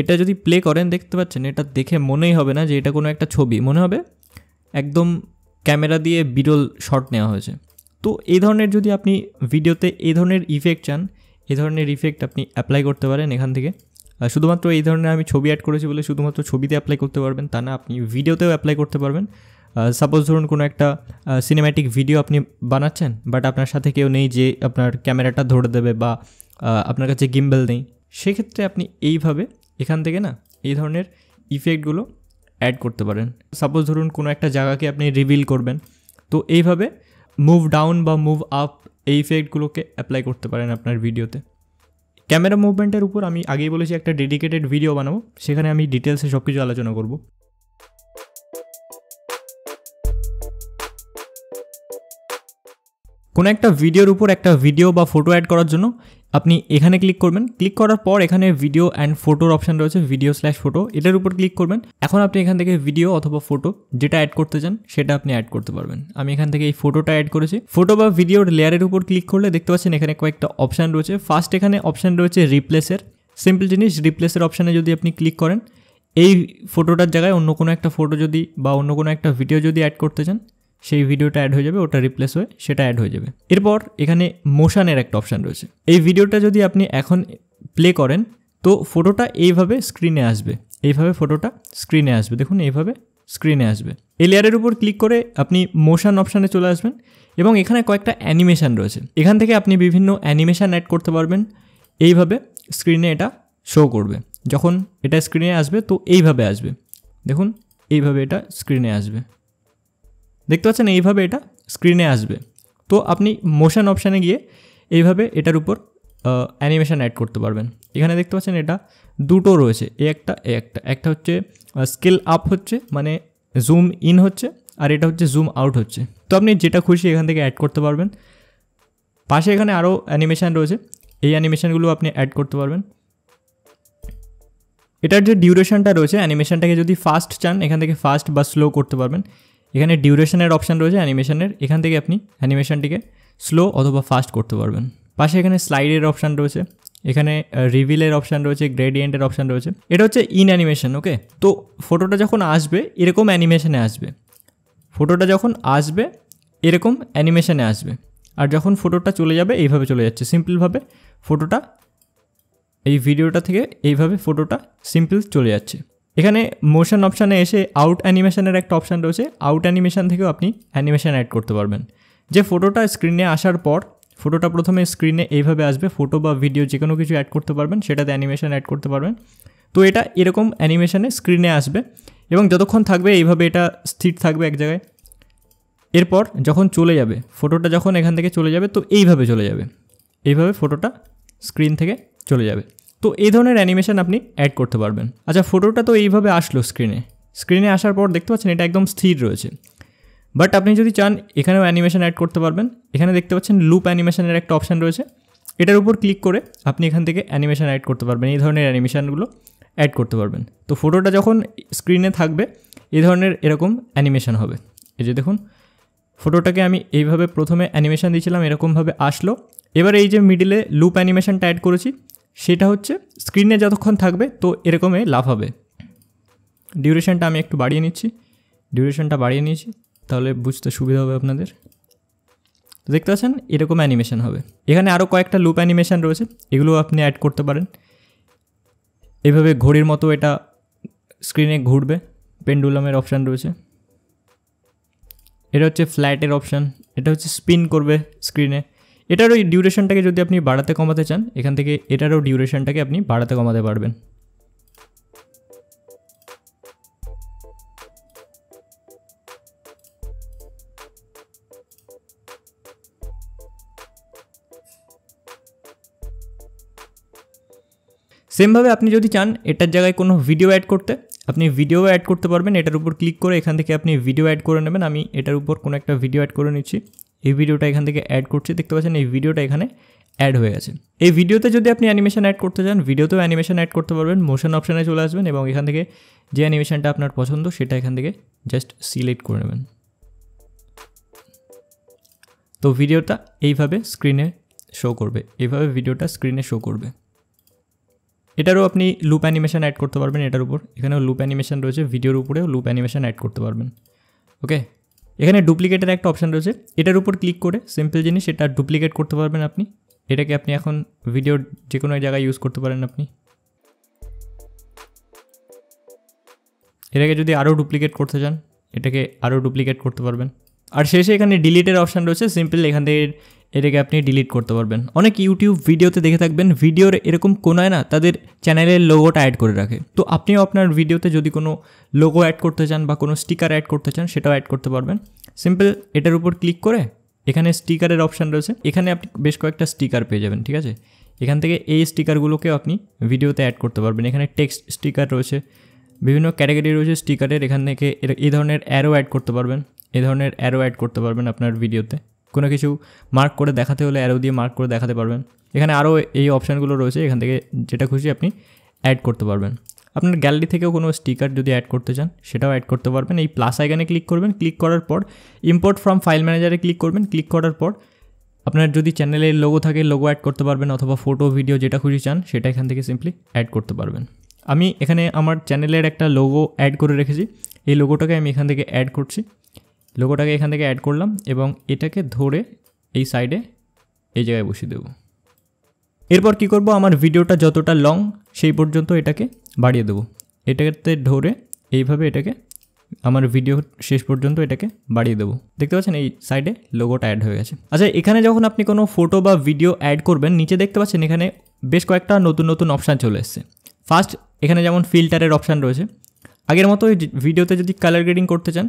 এটা যদি প্লে করেন দেখতে পাচ্ছেন এটা দেখে মনেই হবে না যে এটা কোনো একটা ছবি মনে হবে একদম ক্যামেরা দিয়ে বিরল শট নেওয়া হয়েছে তো এই ধরনের যদি আপনি ভিডিওতে এই ধরনের ইফেক্ট চান এই ধরনের ইফেক্ট আপনি অ্যাপ্লাই করতে পারেন এখান থেকে শুধুমাত্র এই ধরনের আমি ছবি অ্যাড করেছি বলে শুধুমাত্র ছবিতে অ্যাপ্লাই করতে পারবেন তা না আপনি ভিডিওতেও অ্যাপ্লাই করতে পারবেন সাপোজ ধরুন কোনো একটা সিনেম্যাটিক ভিডিও আপনি বানাচ্ছেন বাট আপনার সাথে কেউ নেই যে আপনার ক্যামেরাটা ধরে দেবে বা আপনার কাছে গিম্বেল নেই সেক্ষেত্রে আপনি এইভাবে এখান থেকে না এই ধরনের ইফেক্টগুলো অ্যাড করতে পারেন সাপোজ ধরুন কোনো একটা জায়গাকে আপনি রিভিল করবেন তো এইভাবে মুভ ডাউন বা মুভ আপ এই ইফেক্টগুলোকে অ্যাপ্লাই করতে পারেন আপনার ভিডিওতে ক্যামেরা মুভমেন্টের উপর আমি আগেই বলেছি একটা ডেডিকেটেড ভিডিও বানাবো সেখানে আমি ডিটেলসে সব কিছু আলোচনা করব কোনো একটা ভিডিওর উপর একটা ভিডিও বা ফটো অ্যাড করার জন্য আপনি এখানে ক্লিক করবেন ক্লিক করার পর এখানে ভিডিও অ্যান্ড ফটোর অপশান রয়েছে ভিডিও স্ল্যাশ ফটো এটার উপর ক্লিক করবেন এখন আপনি এখান থেকে ভিডিও অথবা ফটো যেটা অ্যাড করতে চান সেটা আপনি অ্যাড করতে পারবেন আমি এখান থেকে এই ফটোটা অ্যাড করেছি ফটো বা ভিডিওর লেয়ারের উপর ক্লিক করলে দেখতে পাচ্ছেন এখানে কয়েকটা অপশান রয়েছে ফার্স্ট এখানে অপশান রয়েছে রিপ্লেসের সিম্পল জিনিস রিপ্লেসের অপশানে যদি আপনি ক্লিক করেন এই ফটোটার জায়গায় অন্য কোনো একটা ফটো যদি বা অন্য কোনো একটা ভিডিও যদি অ্যাড করতে চান সেই ভিডিওটা অ্যাড হয়ে যাবে ওটা রিপ্লেস হয়ে সেটা অ্যাড হয়ে যাবে এরপর এখানে মোশানের একটা অপশান রয়েছে এই ভিডিওটা যদি আপনি এখন প্লে করেন তো ফটোটা এইভাবে স্ক্রিনে আসবে এইভাবে ফটোটা স্ক্রিনে আসবে দেখুন এইভাবে স্ক্রিনে আসবে এই লেয়ারের উপর ক্লিক করে আপনি মোশান অপশানে চলে আসবেন এবং এখানে কয়েকটা অ্যানিমেশান রয়েছে এখান থেকে আপনি বিভিন্ন অ্যানিমেশান অ্যাড করতে পারবেন এইভাবে স্ক্রিনে এটা শো করবে যখন এটা স্ক্রিনে আসবে তো এইভাবে আসবে দেখুন এইভাবে এটা স্ক্রিনে আসবে দেখতে পাচ্ছেন এইভাবে এটা স্ক্রিনে আসবে তো আপনি মোশন অপশানে গিয়ে এইভাবে এটার উপর অ্যানিমেশান অ্যাড করতে পারবেন এখানে দেখতে পাচ্ছেন এটা দুটো রয়েছে এ একটা এ একটা একটা হচ্ছে স্কেল আপ হচ্ছে মানে জুম ইন হচ্ছে আর এটা হচ্ছে জুম আউট হচ্ছে তো আপনি যেটা খুশি এখান থেকে অ্যাড করতে পারবেন পাশে এখানে আরও অ্যানিমেশান রয়েছে এই অ্যানিমেশানগুলো আপনি অ্যাড করতে পারবেন এটার যে ডিউরেশনটা রয়েছে অ্যানিমেশানটাকে যদি ফাস্ট চান এখান থেকে ফাস্ট বা স্লো করতে পারবেন এখানে ডিউরেশনের অপশান রয়েছে অ্যানিমেশনের এখান থেকে আপনি অ্যানিমেশনটিকে স্লো অথবা ফাস্ট করতে পারবেন পাশে এখানে স্লাইডের অপশান রয়েছে এখানে রিভিলের অপশান রয়েছে গ্রেডিয়েন্টের অপশান রয়েছে এটা হচ্ছে ইন অ্যানিমেশন ওকে তো ফটোটা যখন আসবে এরকম অ্যানিমেশনে আসবে ফটোটা যখন আসবে এরকম অ্যানিমেশনে আসবে আর যখন ফটোটা চলে যাবে এইভাবে চলে যাচ্ছে সিম্পলভাবে ফটোটা এই ভিডিওটা থেকে এইভাবে ফটোটা সিম্পল চলে যাচ্ছে এখানে মোশন অপশানে এসে আউট অ্যানিমেশানের একটা অপশান রয়েছে আউট অ্যানিমেশান থেকেও আপনি অ্যানিমেশান অ্যাড করতে পারবেন যে ফটোটা স্ক্রিনে আসার পর ফটোটা প্রথমে স্ক্রিনে এইভাবে আসবে ফটো বা ভিডিও যে কোনো কিছু অ্যাড করতে পারবেন সেটাতে অ্যানিমেশান অ্যাড করতে পারবেন তো এটা এরকম অ্যানিমেশানে স্ক্রিনে আসবে এবং যতক্ষণ থাকবে এইভাবে এটা স্থির থাকবে এক জায়গায় এরপর যখন চলে যাবে ফটোটা যখন এখান থেকে চলে যাবে তো এইভাবে চলে যাবে এইভাবে ফটোটা স্ক্রিন থেকে চলে যাবে তো এই ধরনের অ্যানিমেশন আপনি অ্যাড করতে পারবেন আচ্ছা ফটোটা তো এইভাবে আসলো স্ক্রিনে স্ক্রিনে আসার পর দেখতে পাচ্ছেন এটা একদম স্থির রয়েছে বাট আপনি যদি চান এখানেও অ্যানিমেশন অ্যাড করতে পারবেন এখানে দেখতে পাচ্ছেন লুপ অ্যানিমেশনের একটা অপশান রয়েছে এটার উপর ক্লিক করে আপনি এখান থেকে অ্যানিমেশন অ্যাড করতে পারবেন এই ধরনের অ্যানিমেশানগুলো অ্যাড করতে পারবেন তো ফটোটা যখন স্ক্রিনে থাকবে এই ধরনের এরকম অ্যানিমেশান হবে এই যে দেখুন ফটোটাকে আমি এইভাবে প্রথমে অ্যানিমেশন দিয়েছিলাম এরকমভাবে আসলো এবার এই যে মিডিলে লুপ অ্যানিমেশনটা অ্যাড করেছি সেটা হচ্ছে স্ক্রিনে যতক্ষণ থাকবে তো এরকমে লাভ হবে ডিউরেশনটা আমি একটু বাড়িয়ে নিচ্ছি ডিউরেশনটা বাড়িয়ে নিয়েছি তাহলে বুঝতে সুবিধা হবে আপনাদের দেখতে পাচ্ছেন এরকম অ্যানিমেশন হবে এখানে আরও কয়েকটা লুপ অ্যানিমেশন রয়েছে এগুলো আপনি অ্যাড করতে পারেন এভাবে ঘড়ির মতো এটা স্ক্রিনে ঘুরবে পেন্ডুলামের অপশান রয়েছে এটা হচ্ছে ফ্ল্যাটের অপশান এটা হচ্ছে স্পিন করবে স্ক্রিনে এটার ওই ডিউরেশনটাকে যদি আপনি বাড়াতে কমাতে চান এখান থেকে এটারও ডিউরেশনটাকে আপনি বাড়াতে কমাতে পারবেন সেমভাবে আপনি যদি চান এটার জায়গায় কোনো ভিডিও অ্যাড করতে আপনি ভিডিও অ্যাড করতে পারবেন এটার উপর ক্লিক করে এখান থেকে আপনি ভিডিও অ্যাড করে নেবেন আমি এটার উপর কোনো একটা ভিডিও অ্যাড করে নিচ্ছি এই ভিডিওটা এখান থেকে অ্যাড করছি দেখতে পাচ্ছেন এই ভিডিওটা এখানে অ্যাড হয়ে গেছে এই ভিডিওতে যদি আপনি অ্যানিমেশন অ্যাড করতে চান ভিডিওতেও অ্যানিমেশন অ্যাড করতে পারবেন মোশন অপশানে চলে আসবেন এবং এখান থেকে যে অ্যানিমেশনটা আপনার পছন্দ সেটা এখান থেকে জাস্ট সিলেক্ট করে নেবেন তো ভিডিওটা এইভাবে স্ক্রিনে শো করবে এইভাবে ভিডিওটা স্ক্রিনে শো করবে এটারও আপনি লুপ অ্যানিমেশন অ্যাড করতে পারবেন এটার উপর এখানেও লুপ অ্যানিমেশন রয়েছে ভিডিওর উপরেও লুপ অ্যানিমেশন অ্যাড করতে পারবেন ওকে এখানে ডুপ্লিকেটের একটা অপশান রয়েছে এটার উপর ক্লিক করে সিম্পল জিনিস এটা ডুপ্লিকেট করতে পারবেন আপনি এটাকে আপনি এখন ভিডিও যে কোনো জায়গায় ইউজ করতে পারেন আপনি এটাকে যদি আরও ডুপ্লিকেট করতে চান এটাকে আরও ডুপ্লিকেট করতে পারবেন আর শেষে এখানে ডিলিটের অপশান রয়েছে সিম্পল এখান থেকে এটাকে আপনি ডিলিট করতে পারবেন অনেক ইউটিউব ভিডিওতে দেখে থাকবেন ভিডিওর এরকম কোনায় না তাদের চ্যানেলের লোগোটা অ্যাড করে রাখে তো আপনিও আপনার ভিডিওতে যদি কোনো লোগো অ্যাড করতে চান বা কোনো স্টিকার অ্যাড করতে চান সেটাও অ্যাড করতে পারবেন সিম্পল এটার উপর ক্লিক করে এখানে স্টিকারের অপশান রয়েছে এখানে আপনি বেশ কয়েকটা স্টিকার পেয়ে যাবেন ঠিক আছে এখান থেকে এই স্টিকারগুলোকেও আপনি ভিডিওতে অ্যাড করতে পারবেন এখানে টেক্সট স্টিকার রয়েছে বিভিন্ন ক্যাটাগরি রয়েছে স্টিকারের এখান থেকে এই ধরনের অ্যারো অ্যাড করতে পারবেন এই ধরনের অ্যারো অ্যাড করতে পারবেন আপনার ভিডিওতে কোনো কিছু মার্ক করে দেখাতে হলে অ্যারো দিয়ে মার্ক করে দেখাতে পারবেন এখানে আরও এই অপশানগুলো রয়েছে এখান থেকে যেটা খুশি আপনি অ্যাড করতে পারবেন আপনার গ্যালারি থেকেও কোনো স্টিকার যদি অ্যাড করতে চান সেটাও অ্যাড করতে পারবেন এই প্লাস আইকানে ক্লিক করবেন ক্লিক করার পর ইম্পোর্ট ফ্রম ফাইল ম্যানেজারে ক্লিক করবেন ক্লিক করার পর আপনার যদি চ্যানেলের লোগো থাকে লোগো অ্যাড করতে পারবেন অথবা ফটো ভিডিও যেটা খুশি চান সেটা এখান থেকে সিম্পলি অ্যাড করতে পারবেন আমি এখানে আমার চ্যানেলের একটা লোগো অ্যাড করে রেখেছি এই লোগোটাকে আমি এখান থেকে অ্যাড করছি লোগোটাকে এখান থেকে অ্যাড করলাম এবং এটাকে ধরে এই সাইডে এই জায়গায় বসিয়ে দেবো এরপর কি করব আমার ভিডিওটা যতটা লং সেই পর্যন্ত এটাকে বাড়িয়ে দেবো এটাতে ধরে এইভাবে এটাকে আমার ভিডিও শেষ পর্যন্ত এটাকে বাড়িয়ে দেবো দেখতে পাচ্ছেন এই সাইডে লোগোটা অ্যাড হয়ে গেছে আচ্ছা এখানে যখন আপনি কোনো ফটো বা ভিডিও অ্যাড করবেন নিচে দেখতে পাচ্ছেন এখানে বেশ কয়েকটা নতুন নতুন অপশান চলে এসছে ফার্স্ট এখানে যেমন ফিল্টারের অপশান রয়েছে আগের মতো ভিডিওতে যদি কালার গ্রেডিং করতে চান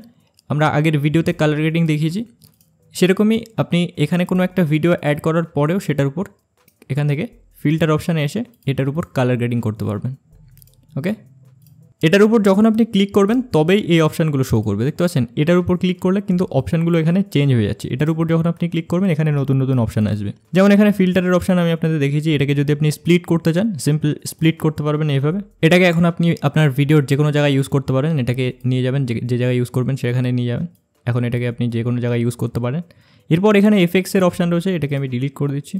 আমরা আগের ভিডিওতে কালার গ্রেডিং দেখিয়েছি সেরকমই আপনি এখানে কোনো একটা ভিডিও অ্যাড করার পরেও সেটার উপর এখান থেকে ফিল্টার অপশানে এসে এটার উপর কালার গ্রেডিং করতে পারবেন ওকে এটার উপর যখন আপনি ক্লিক করবেন তবেই এই অপশানগুলো শো করবে দেখতে পাচ্ছেন এটার উপর ক্লিক করলে কিন্তু অপশানগুলো এখানে চেঞ্জ হয়ে যাচ্ছে এটার উপর যখন আপনি ক্লিক করবেন এখানে নতুন নতুন অপশান আসবে যেমন এখানে ফিল্টারের অপশান আমি আপনাদের দেখেছি এটাকে যদি আপনি স্প্লিট করতে চান সিম্পল স্প্লিট করতে পারবেন এইভাবে এটাকে এখন আপনি আপনার ভিডিওর যে কোনো জায়গায় ইউজ করতে পারেন এটাকে নিয়ে যাবেন যে জায়গায় ইউজ করবেন সেখানে নিয়ে যাবেন এখন এটাকে আপনি যে কোনো জায়গায় ইউজ করতে পারেন এরপর এখানে এফএক্সের অপশান রয়েছে এটাকে আমি ডিলিট করে দিচ্ছি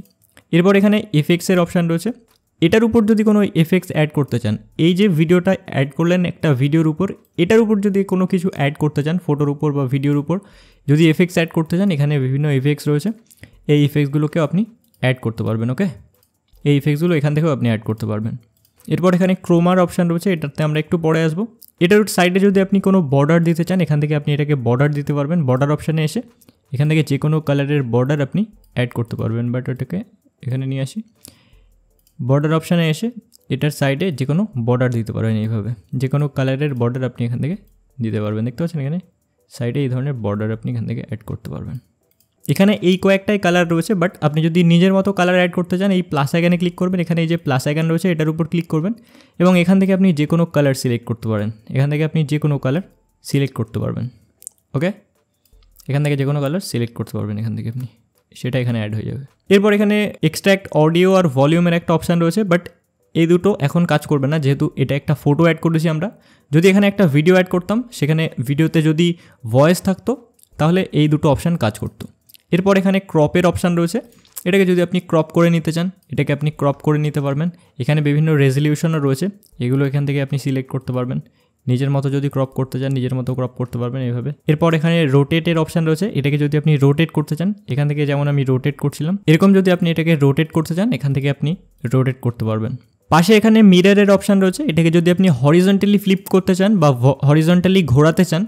এরপর এখানে এফএক্সের অপশান রয়েছে এটার উপর যদি কোনো এফেক্টস অ্যাড করতে চান এই যে ভিডিওটা অ্যাড করলেন একটা ভিডিওর উপর এটার উপর যদি কোনো কিছু অ্যাড করতে চান ফটোর উপর বা ভিডিওর উপর যদি এফেক্টস অ্যাড করতে চান এখানে বিভিন্ন এফেক্টস রয়েছে এই ইফেক্টসগুলোকে আপনি অ্যাড করতে পারবেন ওকে এই ইফেক্টসগুলো এখান থেকেও আপনি অ্যাড করতে পারবেন এরপর এখানে ক্রোমার অপশান রয়েছে এটাতে আমরা একটু পরে আসবো এটার সাইডে যদি আপনি কোনো বর্ডার দিতে চান এখান থেকে আপনি এটাকে বর্ডার দিতে পারবেন বর্ডার অপশানে এসে এখান থেকে যে কোনো কালারের বর্ডার আপনি অ্যাড করতে পারবেন বাট ওটাকে এখানে নিয়ে আসি বর্ডার অপশানে এসে এটার সাইডে যে কোনো বর্ডার দিতে পারবেন এইভাবে যে কোনো কালারের বর্ডার আপনি এখান থেকে দিতে পারবেন দেখতে পাচ্ছেন এখানে সাইডে এই ধরনের বর্ডার আপনি এখান থেকে অ্যাড করতে পারবেন এখানে এই কয়েকটাই কালার রয়েছে বাট আপনি যদি নিজের মতো কালার অ্যাড করতে চান এই প্লাস আইকানে ক্লিক করবেন এখানে এই যে প্লাস আইকান রয়েছে এটার উপর ক্লিক করবেন এবং এখান থেকে আপনি যে কোনো কালার সিলেক্ট করতে পারেন এখান থেকে আপনি যে কোনো কালার সিলেক্ট করতে পারবেন ওকে এখান থেকে যে কোনো কালার সিলেক্ট করতে পারবেন এখান থেকে আপনি সেটা এখানে অ্যাড হয়ে যাবে এরপর এখানে এক্সট্র্যাক্ট অডিও আর ভলিউমের একটা অপশান রয়েছে বাট এই দুটো এখন কাজ করবে না যেহেতু এটা একটা ফটো অ্যাড করেছি আমরা যদি এখানে একটা ভিডিও অ্যাড করতাম সেখানে ভিডিওতে যদি ভয়েস থাকতো তাহলে এই দুটো অপশান কাজ করতো এরপর এখানে ক্রপের অপশান রয়েছে এটাকে যদি আপনি ক্রপ করে নিতে চান এটাকে আপনি ক্রপ করে নিতে পারবেন এখানে বিভিন্ন রেজলিউশনও রয়েছে এগুলো এখান থেকে আপনি সিলেক্ট করতে পারবেন নিজের মতো যদি ক্রপ করতে চান নিজের মতো ক্রপ করতে পারবেন এইভাবে এরপর এখানে রোটেটের অপশান রয়েছে এটাকে যদি আপনি রোটেট করতে চান এখান থেকে যেমন আমি রোটেট করছিলাম এরকম যদি আপনি এটাকে রোটেট করতে চান এখান থেকে আপনি রোটেট করতে পারবেন পাশে এখানে মিররের অপশান রয়েছে এটাকে যদি আপনি হরিজন্টালি ফ্লিপ করতে চান বা হরিজন্টালি ঘোরাতে চান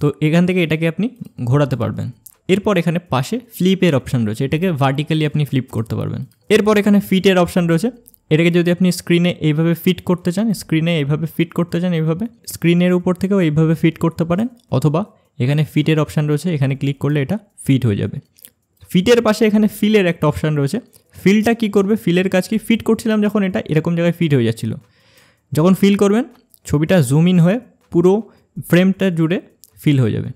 তো এখান থেকে এটাকে আপনি ঘোরাতে পারবেন এরপর এখানে পাশে ফ্লিপের অপশান রয়েছে এটাকে ভার্টিক্যালি আপনি ফ্লিপ করতে পারবেন এরপর এখানে ফিটের অপশান রয়েছে এটাকে যদি আপনি স্ক্রিনে এইভাবে ফিট করতে চান স্ক্রিনে এইভাবে ফিট করতে চান এইভাবে স্ক্রিনের উপর থেকেও এইভাবে ফিট করতে পারেন অথবা এখানে ফিটের অপশান রয়েছে এখানে ক্লিক করলে এটা ফিট হয়ে যাবে ফিটের পাশে এখানে ফিলের একটা অপশান রয়েছে ফিলটা কি করবে ফিলের কাজ কি ফিট করছিলাম যখন এটা এরকম জায়গায় ফিট হয়ে যাচ্ছিল যখন ফিল করবেন ছবিটা জুম ইন হয়ে পুরো ফ্রেমটা জুড়ে ফিল হয়ে যাবে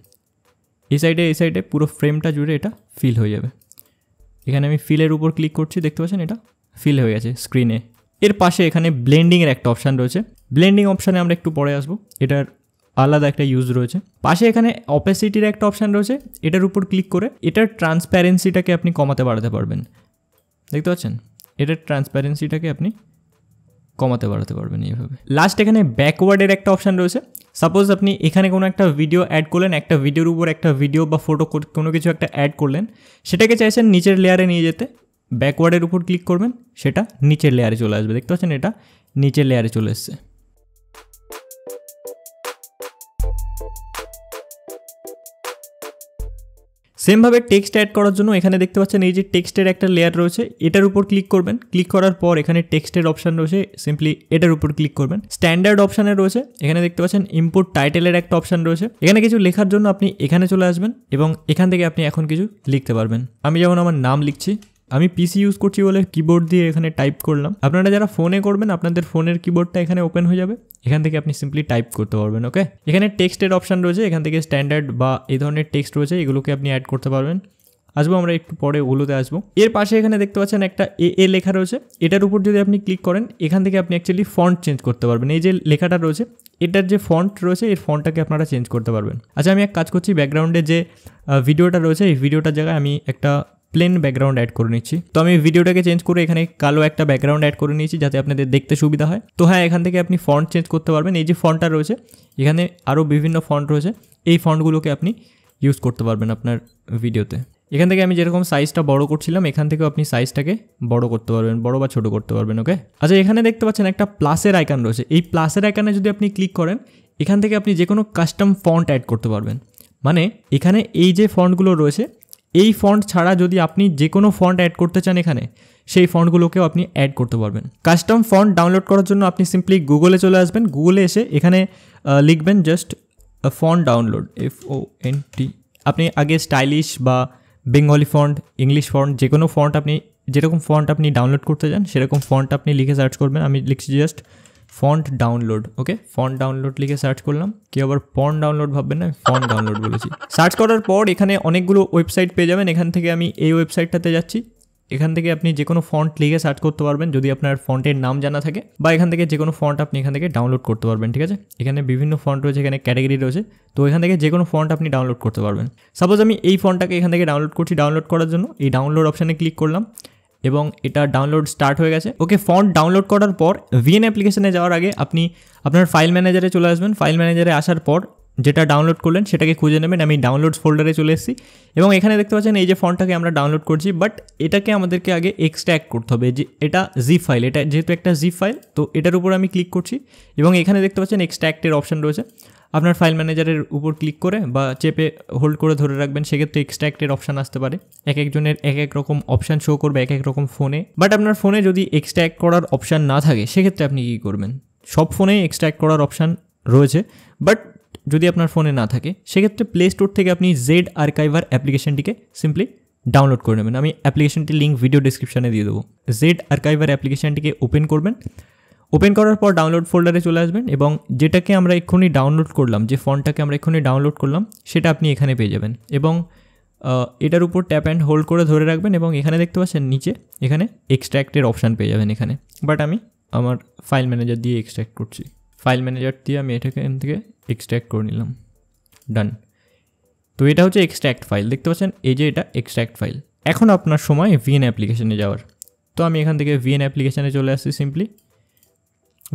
এই সাইডে এই সাইডে পুরো ফ্রেমটা জুড়ে এটা ফিল হয়ে যাবে এখানে আমি ফিলের উপর ক্লিক করছি দেখতে পাচ্ছেন এটা ফিল হয়ে গেছে স্ক্রিনে এর পাশে এখানে ব্লেন্ডিংয়ের একটা অপশান রয়েছে ব্লেন্ডিং অপশানে আমরা একটু পরে আসবো এটার আলাদা একটা ইউজ রয়েছে পাশে এখানে অপেসিটির একটা অপশান রয়েছে এটার উপর ক্লিক করে এটার ট্রান্সপ্যারেন্সিটাকে আপনি কমাতে বাড়াতে পারবেন দেখতে পাচ্ছেন এটার ট্রান্সপ্যারেন্সিটাকে আপনি কমাতে বাড়াতে পারবেন এইভাবে লাস্ট এখানে ব্যাকওয়ার্ডের একটা অপশান রয়েছে সাপোজ আপনি এখানে কোনো একটা ভিডিও অ্যাড করলেন একটা ভিডিওর উপর একটা ভিডিও বা ফটো কোনো কিছু একটা অ্যাড করলেন সেটাকে চাইছেন নিচের লেয়ারে নিয়ে যেতে ব্যাকওয়ার্ডের উপর ক্লিক করবেন সেটা নিচের লেয়ারে চলে আসবে দেখতে পাচ্ছেন এটা নিচের লেয়ারে চলে এসছে সেমভাবে টেক্সট অ্যাড করার জন্য এখানে দেখতে পাচ্ছেন এই যে টেক্সটের একটা লেয়ার রয়েছে এটার উপর ক্লিক করবেন ক্লিক করার পর এখানে টেক্সটের অপশান রয়েছে সিম্পলি এটার উপর ক্লিক করবেন স্ট্যান্ডার্ড অপশানে রয়েছে এখানে দেখতে পাচ্ছেন ইম্পোর্ট টাইটেলের একটা অপশান রয়েছে এখানে কিছু লেখার জন্য আপনি এখানে চলে আসবেন এবং এখান থেকে আপনি এখন কিছু লিখতে পারবেন আমি যেমন আমার নাম লিখছি আমি পিসি ইউজ করছি বলে কিবোর্ড দিয়ে এখানে টাইপ করলাম আপনারা যারা ফোনে করবেন আপনাদের ফোনের কিবোর্ডটা এখানে ওপেন হয়ে যাবে এখান থেকে আপনি সিম্পলি টাইপ করতে পারবেন ওকে এখানে টেক্সটের অপশান রয়েছে এখান থেকে স্ট্যান্ডার্ড বা এই ধরনের টেক্সট রয়েছে এগুলোকে আপনি অ্যাড করতে পারবেন আসবো আমরা একটু পরে ওগুলোতে আসবো এর পাশে এখানে দেখতে পাচ্ছেন একটা এ এ লেখা রয়েছে এটার উপর যদি আপনি ক্লিক করেন এখান থেকে আপনি অ্যাকচুয়ালি ফন্ট চেঞ্জ করতে পারবেন এই যে লেখাটা রয়েছে এটার যে ফন্ট রয়েছে এর ফন্টটাকে আপনারা চেঞ্জ করতে পারবেন আচ্ছা আমি এক কাজ করছি ব্যাকগ্রাউন্ডে যে ভিডিওটা রয়েছে এই ভিডিওটার জায়গায় আমি একটা প্লেন ব্যাকগ্রাউন্ড অ্যাড করে নিচ্ছি তো আমি ভিডিওটাকে চেঞ্জ করে এখানে কালো একটা ব্যাকগ্রাউন্ড অ্যাড করে নিয়েছি যাতে আপনাদের দেখতে সুবিধা হয় তো হ্যাঁ এখান থেকে আপনি ফন্ট চেঞ্জ করতে পারবেন এই যে ফন্টটা রয়েছে এখানে আরও বিভিন্ন ফন্ট রয়েছে এই ফন্টগুলোকে আপনি ইউজ করতে পারবেন আপনার ভিডিওতে এখান থেকে আমি যেরকম সাইজটা বড় করছিলাম এখান থেকেও আপনি সাইজটাকে বড় করতে পারবেন বড় বা ছোট করতে পারবেন ওকে আচ্ছা এখানে দেখতে পাচ্ছেন একটা প্লাসের আইকান রয়েছে এই প্লাসের আইকানে যদি আপনি ক্লিক করেন এখান থেকে আপনি যে কোনো কাস্টম ফন্ট অ্যাড করতে পারবেন মানে এখানে এই যে ফন্টগুলো রয়েছে এই ফন্ট ছাড়া যদি আপনি যে কোনো ফন্ট অ্যাড করতে চান এখানে সেই ফন্টগুলোকেও আপনি অ্যাড করতে পারবেন কাস্টম ফন্ট ডাউনলোড করার জন্য আপনি সিম্পলি গুগলে চলে আসবেন গুগলে এসে এখানে লিখবেন just font download F O N T আপনি আগে স্টাইলিশ বা বেঙ্গলি ফন্ট ইংলিশ ফন্ট যে কোনো ফন্ট আপনি যেরকম ফন্ট আপনি ডাউনলোড করতে চান সেরকম ফন্ট আপনি লিখে সার্চ করবেন আমি লিখছি just font download okay font download লিখে সার্চ করলাম কেউ আবার ফন্ট ডাউনলোড ভাববেন না ফন্ট ডাউনলোড বলেছি সার্চ করার পর এখানে অনেকগুলো ওয়েবসাইট পেয়ে যাবেন এখান থেকে আমি এই ওয়েবসাইটটাতে যাচ্ছি এখান থেকে আপনি যে কোনো ফন্ট লিখে সার্চ করতে পারবেন যদি আপনার ফন্টের নাম জানা থাকে বা এখান থেকে যে কোনো ফন্ট আপনি এখান থেকে ডাউনলোড করতে পারবেন ঠিক আছে এখানে বিভিন্ন ফন্ট রয়েছে এখানে ক্যাটাগরি রয়েছে তো এখান থেকে যে কোনো ফন্ট আপনি ডাউনলোড করতে পারবেন সাপোজ আমি এই ফন্টটাকে এখান থেকে ডাউনলোড করছি ডাউনলোড করার জন্য এই ডাউনলোড অপশানে ক্লিক করলাম এবং এটা ডাউনলোড স্টার্ট হয়ে গেছে ওকে ফন্ট ডাউনলোড করার পর ভিএন অ্যাপ্লিকেশানে যাওয়ার আগে আপনি আপনার ফাইল ম্যানেজারে চলে আসবেন ফাইল ম্যানেজারে আসার পর যেটা ডাউনলোড করলেন সেটাকে খুঁজে নেবেন আমি ডাউনলোডস ফোল্ডারে চলে এসেছি এবং এখানে দেখতে পাচ্ছেন এই যে ফন্টটাকে আমরা ডাউনলোড করছি বাট এটাকে আমাদেরকে আগে এক্সট্র্যাক্ট করতে হবে যে এটা জিপ ফাইল এটা যেহেতু একটা জিপ ফাইল তো এটার উপর আমি ক্লিক করছি এবং এখানে দেখতে পাচ্ছেন এক্সট্র্যাক্টের অপশন রয়েছে আপনার ফাইল ম্যানেজারের উপর ক্লিক করে বা চেপে হোল্ড করে ধরে রাখবেন সেক্ষেত্রে এক্সট্র্যাক্টের অপশান আসতে পারে এক একজনের এক এক রকম অপশান শো করবে এক এক রকম ফোনে বাট আপনার ফোনে যদি এক্সট্র্যাক্ট করার অপশান না থাকে সেক্ষেত্রে আপনি কী করবেন সব ফোনেই এক্সট্র্যাক্ট করার অপশান রয়েছে বাট যদি আপনার ফোনে না থাকে সেক্ষেত্রে প্লে স্টোর থেকে আপনি জেড আর্কাইভার অ্যাপ্লিকেশনটিকে সিম্পলি ডাউনলোড করে নেবেন আমি অ্যাপ্লিকেশনটির লিঙ্ক ভিডিও ডিসক্রিপশানে দিয়ে দেবো জেড আর্কাইভার অ্যাপ্লিকেশানটিকে ওপেন করবেন ওপেন করার পর ডাউনলোড ফোল্ডারে চলে আসবেন এবং যেটাকে আমরা এক্ষুনি ডাউনলোড করলাম যে ফন্টটাকে আমরা এক্ষুনি ডাউনলোড করলাম সেটা আপনি এখানে পেয়ে যাবেন এবং এটার উপর ট্যাপ অ্যান্ড হোল্ড করে ধরে রাখবেন এবং এখানে দেখতে পাচ্ছেন নিচে এখানে এক্সট্র্যাক্টের অপশান পেয়ে যাবেন এখানে বাট আমি আমার ফাইল ম্যানেজার দিয়ে এক্সট্র্যাক্ট করছি ফাইল ম্যানেজার দিয়ে আমি এটাকে এখান থেকে এক্সট্র্যাক্ট করে নিলাম ডান তো এটা হচ্ছে এক্সট্র্যাক্ট ফাইল দেখতে পাচ্ছেন এই যে এটা এক্সট্র্যাক্ট ফাইল এখন আপনার সময় ভিএন অ্যাপ্লিকেশানে যাওয়ার তো আমি এখান থেকে ভিএন অ্যাপ্লিকেশানে চলে আসছি সিম্পলি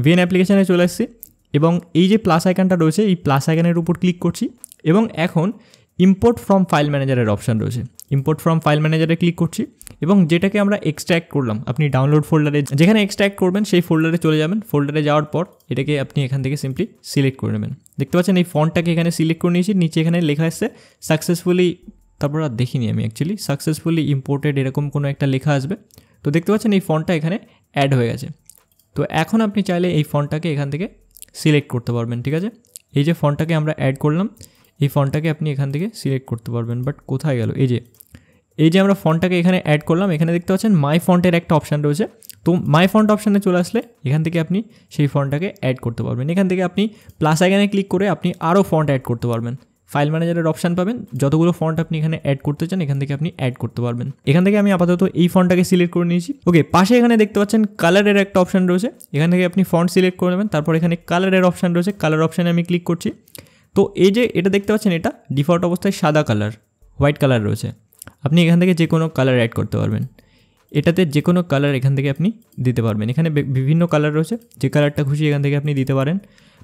ভিএন অ্যাপ্লিকেশানে চলে আসছে এবং এই যে প্লাস আইকানটা রয়েছে এই প্লাস আইকানের উপর ক্লিক করছি এবং এখন ইম্পোর্ট ফ্রম ফাইল ম্যানেজারের অপশান রয়েছে ইম্পোর্ট ফ্রম ফাইল ম্যানেজারে ক্লিক করছি এবং যেটাকে আমরা এক্সট্র্যাক্ট করলাম আপনি ডাউনলোড ফোল্ডারে যেখানে এক্সট্র্যাক্ট করবেন সেই ফোল্ডারে চলে যাবেন ফোল্ডারে যাওয়ার পর এটাকে আপনি এখান থেকে সিম্পলি সিলেক্ট করে নেবেন দেখতে পাচ্ছেন এই ফন্টটাকে এখানে সিলেক্ট করে নিয়েছি নিচে এখানে লেখা আসছে সাকসেসফুলি তারপর আর দেখিনি আমি অ্যাকচুয়ালি সাকসেসফুলি ইম্পোর্টেড এরকম কোনো একটা লেখা আসবে তো দেখতে পাচ্ছেন এই ফন্টটা এখানে অ্যাড হয়ে গেছে তো এখন আপনি চাইলে এই ফন্টটাকে এখান থেকে সিলেক্ট করতে পারবেন ঠিক আছে এই যে ফন্টটাকে আমরা অ্যাড করলাম এই ফন্টটাকে আপনি এখান থেকে সিলেক্ট করতে পারবেন বাট কোথায় গেল এই যে এই যে আমরা ফন্টটাকে এখানে অ্যাড করলাম এখানে দেখতে পাচ্ছেন মাই ফন্টের একটা অপশান রয়েছে তো মাই ফন্ট অপশানে চলে আসলে এখান থেকে আপনি সেই ফন্টটাকে অ্যাড করতে পারবেন এখান থেকে আপনি প্লাস আইকানে ক্লিক করে আপনি আরও ফন্ট অ্যাড করতে পারবেন ফাইল ম্যানেজারের অপশান পাবেন যতগুলো ফন্ট আপনি এখানে অ্যাড করতে চান এখান থেকে আপনি অ্যাড করতে পারবেন এখান থেকে আমি আপাতত এই ফন্টটাকে সিলেক্ট করে নিয়েছি ওকে পাশে এখানে দেখতে পাচ্ছেন কালারের একটা অপশান রয়েছে এখান থেকে আপনি ফন্ট সিলেক্ট করে নেবেন তারপর এখানে কালারের অপশান রয়েছে কালার অপশানে আমি ক্লিক করছি তো এই যে এটা দেখতে পাচ্ছেন এটা ডিফল্ট অবস্থায় সাদা কালার হোয়াইট কালার রয়েছে আপনি এখান থেকে যে কোনো কালার অ্যাড করতে পারবেন এটাতে যে কোনো কালার এখান থেকে আপনি দিতে পারবেন এখানে বিভিন্ন কালার রয়েছে যে কালারটা খুশি এখান থেকে আপনি দিতে পারেন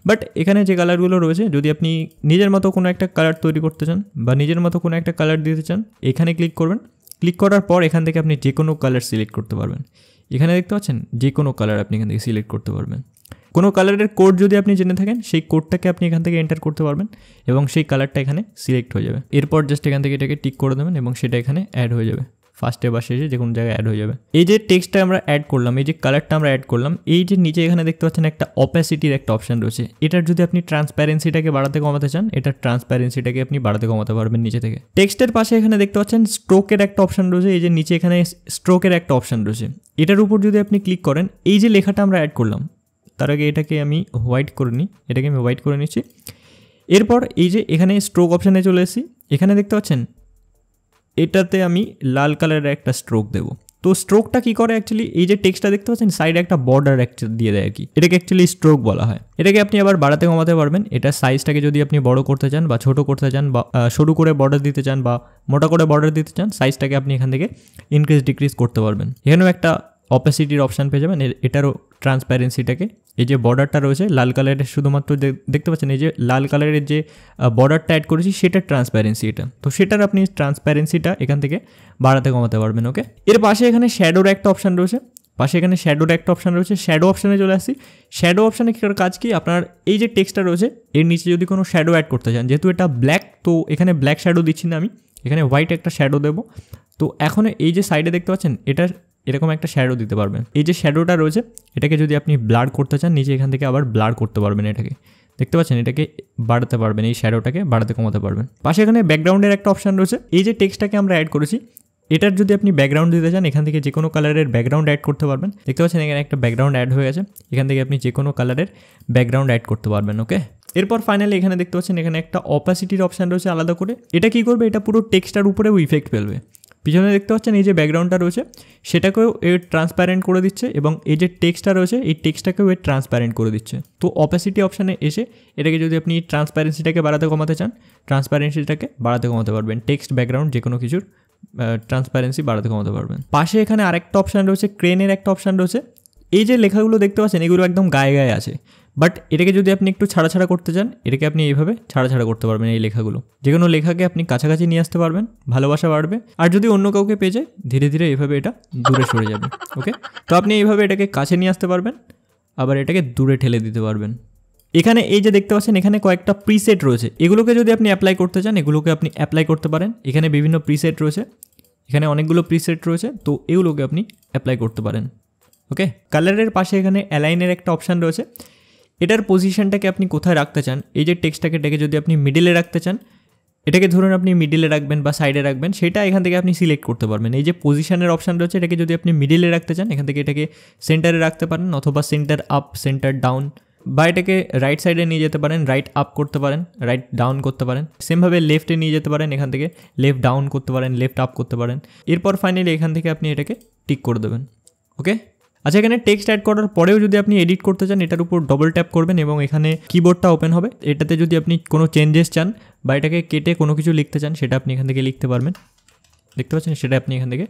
বাট এখানে যে কালারগুলো রয়েছে যদি আপনি নিজের মতো কোনো একটা কালার তৈরি করতে চান বা নিজের মতো কোনো একটা কালার দিতে চান এখানে ক্লিক করবেন ক্লিক করার পর এখান থেকে আপনি যে কোনো কালার সিলেক্ট করতে পারবেন এখানে দেখতে পাচ্ছেন যে কোনো কালার আপনি এখান থেকে সিলেক্ট করতে পারবেন কোনো কালারের কোড যদি আপনি জেনে থাকেন সেই কোডটাকে আপনি এখান থেকে এন্টার করতে পারবেন এবং সেই কালারটা এখানে সিলেক্ট হয়ে যাবে এরপর জাস্ট এখান থেকে এটাকে টিক করে দেবেন এবং সেটা এখানে অ্যাড হয়ে যাবে ফার্স্টে বা শেষে যে কোনো জায়গায় অ্যাড হয়ে যাবে এই যে টেক্সটটা আমরা অ্যাড করলাম এই যে কালারটা আমরা অ্যাড করলাম এই যে নিচে এখানে দেখতে পাচ্ছেন একটা অপ্যাসিটির একটা অপশান রয়েছে এটার যদি আপনি ট্রান্সপ্যারেন্সিটাকে বাড়াতে কমাতে চান এটার ট্রান্সপ্যারেন্সিটাকে আপনি বাড়াতে কমাতে পারবেন নিচে থেকে টেক্সটের পাশে এখানে দেখতে পাচ্ছেন স্ট্রোকের একটা অপশান রয়েছে এই যে নিচে এখানে স্ট্রোকের একটা অপশান রয়েছে এটার উপর যদি আপনি ক্লিক করেন এই যে লেখাটা আমরা অ্যাড করলাম তার আগে এটাকে আমি হোয়াইট করে নিই এটাকে আমি হোয়াইট করে নিচ্ছি এরপর এই যে এখানে স্ট্রোক অপশানে চলে এসেছি এখানে দেখতে পাচ্ছেন এটাতে আমি লাল কালারের একটা স্ট্রোক দেবো তো স্ট্রোকটা কি করে অ্যাকচুয়ালি এই যে টেক্সটটা দেখতে পাচ্ছেন সাইডে একটা বর্ডার দিয়ে দেয় আর কি এটাকে অ্যাকচুয়ালি স্ট্রোক বলা হয় এটাকে আপনি আবার বাড়াতে কমাতে পারবেন এটা সাইজটাকে যদি আপনি বড় করতে চান বা ছোট করতে চান বা সরু করে বর্ডার দিতে চান বা মোটা করে বর্ডার দিতে চান সাইজটাকে আপনি এখান থেকে ইনক্রিজ ডিক্রিজ করতে পারবেন এখানেও একটা অপাসিটির অপশান পেয়ে যাবেন এটারও ট্রান্সপারেন্সিটাকে এই যে বর্ডারটা রয়েছে লাল কালারের শুধুমাত্র দেখতে পাচ্ছেন এই যে লাল কালারের যে বর্ডারটা অ্যাড করেছি সেটার ট্রান্সপারেন্সি এটা তো সেটার আপনি ট্রান্সপারেন্সিটা এখান থেকে বাড়াতে কমাতে পারবেন ওকে এর পাশে এখানে শ্যাডোর একটা অপশান রয়েছে পাশে এখানে শ্যাডোর একটা অপশান রয়েছে শ্যাডো অপশানে চলে আসি শ্যাডো অপশানে কি কাজ কি আপনার এই যে টেক্সটটা রয়েছে এর নিচে যদি কোনো শ্যাডো অ্যাড করতে চান যেহেতু এটা ব্ল্যাক তো এখানে ব্ল্যাক শ্যাডো দিচ্ছি না আমি এখানে হোয়াইট একটা শ্যাডো দেবো তো এখন এই যে সাইডে দেখতে পাচ্ছেন এটার এরকম একটা শ্যাডো দিতে পারবেন এই যে শ্যাডোটা রয়েছে এটাকে যদি আপনি ব্লার করতে চান নিচে এখান থেকে আবার ব্লার করতে পারবেন এটাকে দেখতে পাচ্ছেন এটাকে বাড়াতে পারবেন এই শ্যাডোটাকে বাড়াতে কমাতে পারবেন পাশে এখানে ব্যাকগ্রাউন্ডের একটা অপশান রয়েছে এই যে টেক্সটটাকে আমরা অ্যাড করেছি এটার যদি আপনি ব্যাকগ্রাউন্ড দিতে চান এখান থেকে যে কোনো কালারের ব্যাকগ্রাউন্ড অ্যাড করতে পারবেন দেখতে পাচ্ছেন এখানে একটা ব্যাকগ্রাউন্ড অ্যাড হয়ে গেছে এখান থেকে আপনি যে কোনো কালারের ব্যাকগ্রাউন্ড অ্যাড করতে পারবেন ওকে এরপর ফাইনালি এখানে দেখতে পাচ্ছেন এখানে একটা অপাসিটির অপশান রয়েছে আলাদা করে এটা কি করবে এটা পুরো টেক্সটার উপরেও ইফেক্ট ফেলবে পিছনে দেখতে পাচ্ছেন এই যে ব্যাকগ্রাউন্ডটা রয়েছে সেটাকেও এ ট্রান্সপ্যারেন্ট করে দিচ্ছে এবং এই যে টেক্সটটা রয়েছে এই টেক্সটটাকেও এ ট্রান্সপ্যারেন্ট করে দিচ্ছে তো অপাসিটি অপশানে এসে এটাকে যদি আপনি ট্রান্সপ্যারেন্সিটাকে বাড়াতে কমাতে চান ট্রান্সপ্যারেন্সিটাকে বাড়াতে কমাতে পারবেন টেক্সট ব্যাকগ্রাউন্ড যে কোনো কিছুর ট্রান্সপারেন্সি বাড়াতে কমাতে পারবেন পাশে এখানে আরেকটা অপশান রয়েছে ক্রেনের একটা অপশান রয়েছে এই যে লেখাগুলো দেখতে পাচ্ছেন এগুলো একদম গায়ে গায়ে আছে বাট এটাকে যদি আপনি একটু ছাড়া ছাড়া করতে চান এটাকে আপনি এইভাবে ছাড়া ছাড়া করতে পারবেন এই লেখাগুলো যে কোনো লেখাকে আপনি কাছাকাছি নিয়ে আসতে পারবেন ভালোবাসা বাড়বে আর যদি অন্য কাউকে পেয়ে যায় ধীরে ধীরে এভাবে এটা দূরে সরে যাবে ওকে তো আপনি এইভাবে এটাকে কাছে নিয়ে আসতে পারবেন আবার এটাকে দূরে ঠেলে দিতে পারবেন এখানে এই যে দেখতে পাচ্ছেন এখানে কয়েকটা প্রিসেট রয়েছে এগুলোকে যদি আপনি অ্যাপ্লাই করতে চান এগুলোকে আপনি অ্যাপ্লাই করতে পারেন এখানে বিভিন্ন প্রিসেট রয়েছে এখানে অনেকগুলো প্রিসেট রয়েছে তো এগুলোকে আপনি অ্যাপ্লাই করতে পারেন ওকে কালারের পাশে এখানে অ্যালাইনের একটা অপশান রয়েছে এটার পজিশানটাকে আপনি কোথায় রাখতে চান এই যে টেক্সটটাকে ডেকে যদি আপনি মিডিলে রাখতে চান এটাকে ধরুন আপনি মিডিলে রাখবেন বা সাইডে রাখবেন সেটা এখান থেকে আপনি সিলেক্ট করতে পারবেন এই যে পজিশানের অপশান রয়েছে এটাকে যদি আপনি মিডিলে রাখতে চান এখান থেকে এটাকে সেন্টারে রাখতে পারেন অথবা সেন্টার আপ সেন্টার ডাউন বা এটাকে রাইট সাইডে নিয়ে যেতে পারেন রাইট আপ করতে পারেন রাইট ডাউন করতে পারেন সেমভাবে লেফটে নিয়ে যেতে পারেন এখান থেকে লেফট ডাউন করতে পারেন লেফট আপ করতে পারেন এরপর ফাইনালি এখান থেকে আপনি এটাকে টিক করে দেবেন ওকে আচ্ছা এখানে টেক্সট অ্যাড করার পরেও যদি আপনি এডিট করতে চান এটার উপর ডবল ট্যাপ করবেন এবং এখানে কিবোর্ডটা ওপেন হবে এটাতে যদি আপনি কোনো চেঞ্জেস চান বা এটাকে কেটে কোনো কিছু লিখতে চান সেটা আপনি এখান থেকে লিখতে পারবেন দেখতে পাচ্ছেন সেটা আপনি এখান থেকে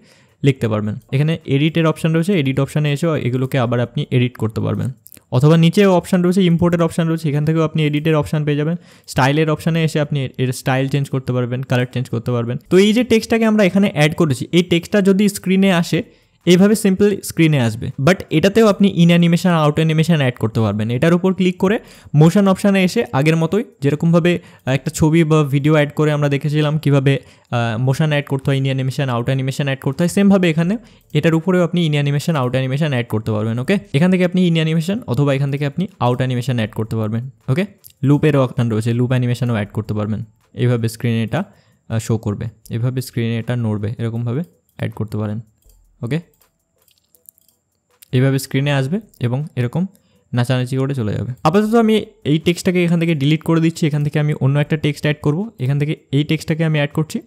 লিখতে পারবেন এখানে এডিটের অপশান রয়েছে এডিট অপশানে এসে এগুলোকে আবার আপনি এডিট করতে পারবেন অথবা নিচে অপশান রয়েছে ইম্পোর্টের অপশান রয়েছে এখান থেকেও আপনি এডিটের অপশান পেয়ে যাবেন স্টাইলের অপশানে এসে আপনি এর স্টাইল চেঞ্জ করতে পারবেন কালার চেঞ্জ করতে পারবেন তো এই যে টেক্সটটাকে আমরা এখানে অ্যাড করেছি এই টেক্সটটা যদি স্ক্রিনে আসে এইভাবে সিম্পল স্ক্রিনে আসবে বাট এটাতেও আপনি in animation out animation add করতে পারবেন এটার উপর ক্লিক করে মোশন অপশানে এসে আগের মতোই যেরকমভাবে একটা ছবি বা ভিডিও অ্যাড করে আমরা দেখেছিলাম কিভাবে মোশন অ্যাড করতে হয় in animation out animation add করতে হয় সেমভাবে এখানে এটার উপরেও আপনি in animation out animation add করতে পারবেন ওকে এখান থেকে আপনি ইন অ্যানিমেশান অথবা এখান থেকে আপনি আউট অ্যানিমেশান অ্যাড করতে পারবেন ওকে লুপেরও অপশান রয়েছে লুপ অ্যানিমেশানও অ্যাড করতে পারবেন এইভাবে স্ক্রিনে এটা শো করবে এভাবে স্ক্রিনে এটা নড়বে এরকমভাবে অ্যাড করতে পারেন ওকে এইভাবে স্ক্রিনে আসবে এবং এরকম নাচানাচি করে চলে যাবে আপাতত আমি এই টেক্সটাকে এখান থেকে ডিলিট করে দিচ্ছি এখান থেকে আমি অন্য একটা টেক্সট অ্যাড করব এখান থেকে এই টেক্সটাকে আমি অ্যাড করছি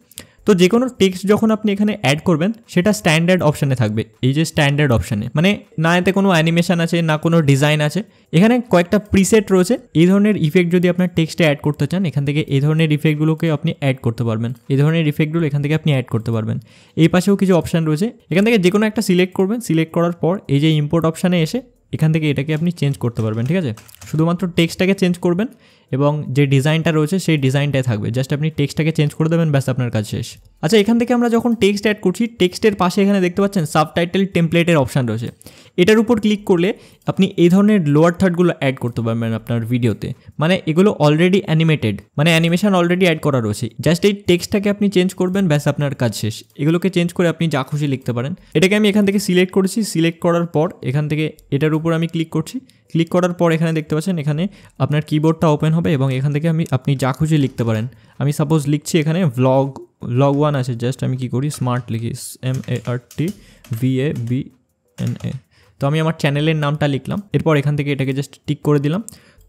তো যে কোনো টেক্সট যখন আপনি এখানে অ্যাড করবেন সেটা স্ট্যান্ডার্ড অপশানে থাকবে এই যে স্ট্যান্ডার্ড অপশানে মানে না এতে কোনো অ্যানিমেশন আছে না কোনো ডিজাইন আছে এখানে কয়েকটা প্রিসেট রয়েছে এই ধরনের ইফেক্ট যদি আপনার টেক্সটে অ্যাড করতে চান এখান থেকে এই ধরনের ইফেক্টগুলোকে আপনি অ্যাড করতে পারবেন এই ধরনের ইফেক্টগুলো এখান থেকে আপনি অ্যাড করতে পারবেন এই পাশেও কিছু অপশান রয়েছে এখান থেকে যে কোনো একটা সিলেক্ট করবেন সিলেক্ট করার পর এই যে ইম্পোর্ট অপশানে এসে এখান থেকে এটাকে আপনি চেঞ্জ করতে পারবেন ঠিক আছে শুধুমাত্র টেক্সটটাকে চেঞ্জ করবেন এবং যে ডিজাইনটা রয়েছে সেই ডিজাইনটাই থাকবে জাস্ট আপনি টেক্সটটাকে চেঞ্জ করে দেবেন ব্যাস আপনার কাজ শেষ আচ্ছা এখান থেকে আমরা যখন টেক্সট অ্যাড করছি টেক্সটের পাশে এখানে দেখতে পাচ্ছেন সাবটাইটেল টেমপ্লেটের অপশান রয়েছে এটার উপর ক্লিক করলে আপনি এই ধরনের লোয়ার থার্ডগুলো অ্যাড করতে পারবেন আপনার ভিডিওতে মানে এগুলো অলরেডি অ্যানিমেটেড মানে অ্যানিমেশন অলরেডি অ্যাড করা রয়েছে জাস্ট এই টেক্সটটাকে আপনি চেঞ্জ করবেন ব্যাস আপনার কাজ শেষ এগুলোকে চেঞ্জ করে আপনি যা খুশি লিখতে পারেন এটাকে আমি এখান থেকে সিলেক্ট করেছি সিলেক্ট করার পর এখান থেকে এটার উপর আমি ক্লিক করছি ক্লিক করার পর এখানে দেখতে পাচ্ছেন এখানে আপনার কিবোর্ডটা ওপেন হবে এবং এখান থেকে আমি আপনি যা খুশি লিখতে পারেন আমি সাপোজ লিখছি এখানে ভ্লগ ভ্লগ ওয়ান আছে জাস্ট আমি কি করি স্মার্ট লিখি M A R T V A B N A তো আমি আমার চ্যানেলের নামটা লিখলাম এরপর এখান থেকে এটাকে জাস্ট টিক করে দিলাম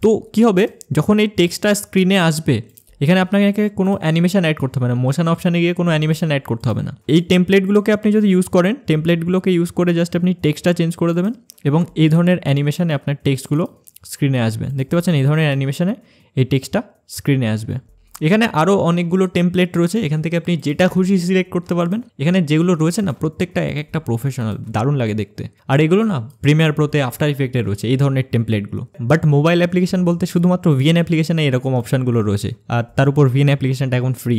তো কি হবে যখন এই টেক্সটটা স্ক্রিনে আসবে এখানে আপনাকে কোনো অ্যানিমেশন অ্যাড করতে হবে না মোশন অপশানে গিয়ে কোনো অ্যানিমেশন অ্যাড করতে হবে না এই টেমপ্লেটগুলোকে আপনি যদি ইউজ করেন টেমপ্লেটগুলোকে ইউজ করে জাস্ট আপনি টেক্সটটা চেঞ্জ করে দেবেন এবং এই ধরনের অ্যানিমেশানে আপনার টেক্সটগুলো স্ক্রিনে আসবে দেখতে পাচ্ছেন এই ধরনের অ্যানিমেশানে এই টেক্সটটা স্ক্রিনে আসবে এখানে আরও অনেকগুলো টেমপ্লেট রয়েছে এখান থেকে আপনি যেটা খুশি সিলেক্ট করতে পারবেন এখানে যেগুলো রয়েছে না প্রত্যেকটা এক একটা প্রফেশনাল দারুণ লাগে দেখতে আর এগুলো না প্রিমিয়ার প্রোতে আফটার ইফেক্টে রয়েছে এই ধরনের টেমপ্লেটগুলো বাট মোবাইল অ্যাপ্লিকেশন বলতে শুধুমাত্র ভিএন অ্যাপ্লিকেশানে এরকম অপশানগুলো রয়েছে আর তার উপর ভিএন অ্যাপ্লিকেশনটা এখন ফ্রি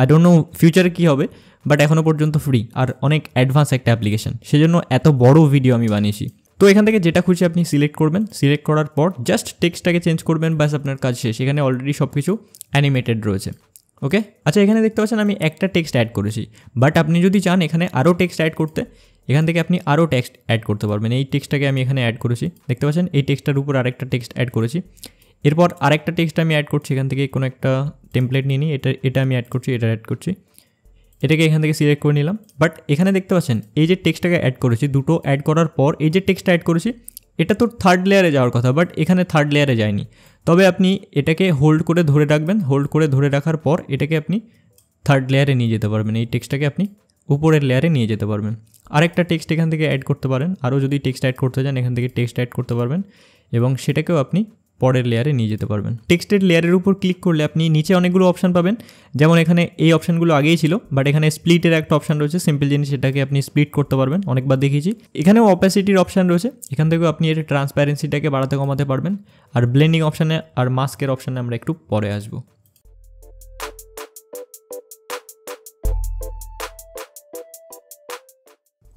আই ডোন্ট নো ফিউচারে কী হবে বাট এখনও পর্যন্ত ফ্রি আর অনেক অ্যাডভান্স একটা অ্যাপ্লিকেশান সেজন্য এত বড় ভিডিও আমি বানিয়েছি তো এখান থেকে যেটা খুশি আপনি সিলেক্ট করবেন সিলেক্ট করার পর জাস্ট টেক্সটটাকে চেঞ্জ করবেন ব্যাস আপনার কাজ শেষ এখানে অলরেডি সব কিছু অ্যানিমেটেড রয়েছে ওকে আচ্ছা এখানে দেখতে পাচ্ছেন আমি একটা টেক্সট অ্যাড করেছি বাট আপনি যদি চান এখানে আরও টেক্সট অ্যাড করতে এখান থেকে আপনি আরও টেক্সট অ্যাড করতে পারবেন এই টেক্সটটাকে আমি এখানে অ্যাড করেছি দেখতে পাচ্ছেন এই টেক্সটার উপর আরেকটা টেক্সট অ্যাড করেছি এরপর আরেকটা টেক্সট আমি অ্যাড করছি এখান থেকে কোনো একটা টেমপ্লেট নিয়ে নিই এটা এটা আমি অ্যাড করছি এটা অ্যাড করছি এটাকে এখান থেকে সিলেক্ট করে নিলাম বাট এখানে দেখতে পাচ্ছেন এই যে টেক্সটটাকে অ্যাড করেছি দুটো অ্যাড করার পর এই যে টেক্সটটা অ্যাড করেছি এটা তো থার্ড লেয়ারে যাওয়ার কথা বাট এখানে থার্ড লেয়ারে যায়নি তবে আপনি এটাকে হোল্ড করে ধরে রাখবেন হোল্ড করে ধরে রাখার পর এটাকে আপনি থার্ড লেয়ারে নিয়ে যেতে পারবেন এই টেক্সটটাকে আপনি উপরের লেয়ারে নিয়ে যেতে পারবেন আরেকটা টেক্সট এখান থেকে অ্যাড করতে পারেন আরও যদি টেক্সট অ্যাড করতে চান এখান থেকে টেক্সট অ্যাড করতে পারবেন এবং সেটাকেও আপনি পরের লেয়ারে নিয়ে যেতে পারবেন টেক্সটের লেয়ারের উপর ক্লিক করলে আপনি নিচে অনেকগুলো অপশান পাবেন যেমন এখানে এই অপশানগুলো আগেই ছিল বাট এখানে স্প্লিটের একটা অপশান রয়েছে সিম্পল জিনিস এটাকে আপনি স্প্লিট করতে পারবেন অনেকবার দেখিয়েছি এখানেও অপাসিটির অপশান রয়েছে এখান থেকেও আপনি এটা ট্রান্সপারেন্সিটাকে বাড়াতে কমাতে পারবেন আর ব্লেন্ডিং অপশানে আর মাস্কের অপশানে আমরা একটু পরে আসবো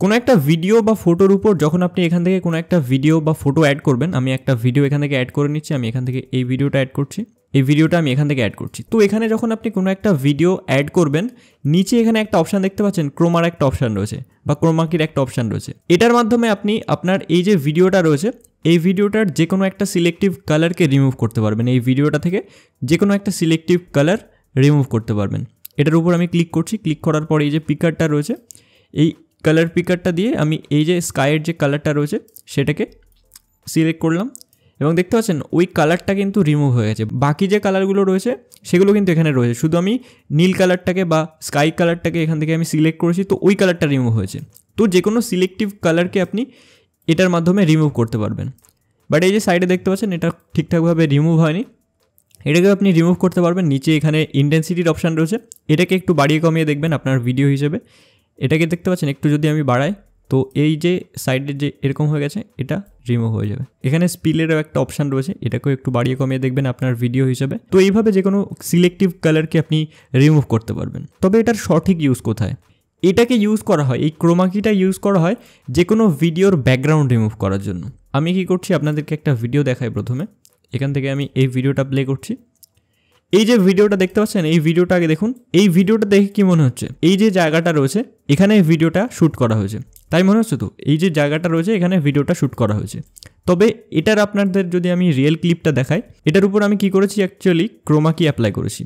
কোনো একটা ভিডিও বা ফটোর উপর যখন আপনি এখান থেকে কোনো একটা ভিডিও বা ফটো অ্যাড করবেন আমি একটা ভিডিও এখান থেকে অ্যাড করে নিচ্ছি আমি এখান থেকে এই ভিডিওটা অ্যাড করছি এই ভিডিওটা আমি এখান থেকে অ্যাড করছি তো এখানে যখন আপনি কোনো একটা ভিডিও অ্যাড করবেন নিচে এখানে একটা অপশান দেখতে পাচ্ছেন ক্রোমার একটা অপশান রয়েছে বা ক্রোমাকির একটা অপশান রয়েছে এটার মাধ্যমে আপনি আপনার এই যে ভিডিওটা রয়েছে এই ভিডিওটার যে কোনো একটা সিলেক্টিভ কালারকে রিমুভ করতে পারবেন এই ভিডিওটা থেকে যে কোনো একটা সিলেক্টিভ কালার রিমুভ করতে পারবেন এটার উপর আমি ক্লিক করছি ক্লিক করার পর এই যে পিকারটা রয়েছে এই কালার পিকারটা দিয়ে আমি এই যে স্কাইয়ের যে কালারটা রয়েছে সেটাকে সিলেক্ট করলাম এবং দেখতে পাচ্ছেন ওই কালারটা কিন্তু রিমুভ হয়ে গেছে বাকি যে কালারগুলো রয়েছে সেগুলো কিন্তু এখানে রয়েছে শুধু আমি নীল কালারটাকে বা স্কাই কালারটাকে এখান থেকে আমি সিলেক্ট করেছি তো ওই কালারটা রিমুভ হয়েছে তো যে কোনো সিলেক্টিভ কালারকে আপনি এটার মাধ্যমে রিমুভ করতে পারবেন বাট এই যে সাইডে দেখতে পাচ্ছেন এটা ঠিকঠাকভাবে রিমুভ হয়নি এটাকে আপনি রিমুভ করতে পারবেন নিচে এখানে ইন্টেন্সিটির অপশান রয়েছে এটাকে একটু বাড়িয়ে কমিয়ে দেখবেন আপনার ভিডিও হিসেবে এটাকে দেখতে পাচ্ছেন একটু যদি আমি বাড়াই তো এই যে সাইডের যে এরকম হয়ে গেছে এটা রিমুভ হয়ে যাবে এখানে স্পিলেরও একটা অপশান রয়েছে এটাকেও একটু বাড়িয়ে কমিয়ে দেখবেন আপনার ভিডিও হিসেবে তো এইভাবে যে কোনো সিলেক্টিভ কালারকে আপনি রিমুভ করতে পারবেন তবে এটার সঠিক ইউজ কোথায় এটাকে ইউজ করা হয় এই ক্রোমাকিটা ইউজ করা হয় যে কোনো ভিডিওর ব্যাকগ্রাউন্ড রিমুভ করার জন্য আমি কি করছি আপনাদেরকে একটা ভিডিও দেখাই প্রথমে এখান থেকে আমি এই ভিডিওটা প্লে করছি এই যে ভিডিওটা দেখতে পাচ্ছেন এই ভিডিওটা আগে দেখুন এই ভিডিওটা দেখে কি মনে হচ্ছে এই যে জায়গাটা রয়েছে এখানে ভিডিওটা শ্যুট করা হয়েছে তাই মনে হচ্ছে তো এই যে জায়গাটা রয়েছে এখানে ভিডিওটা শ্যুট করা হয়েছে তবে এটার আপনাদের যদি আমি রিয়েল ক্লিপটা দেখাই এটার উপর আমি কি করেছি অ্যাকচুয়ালি ক্রোমাকি অ্যাপ্লাই করেছি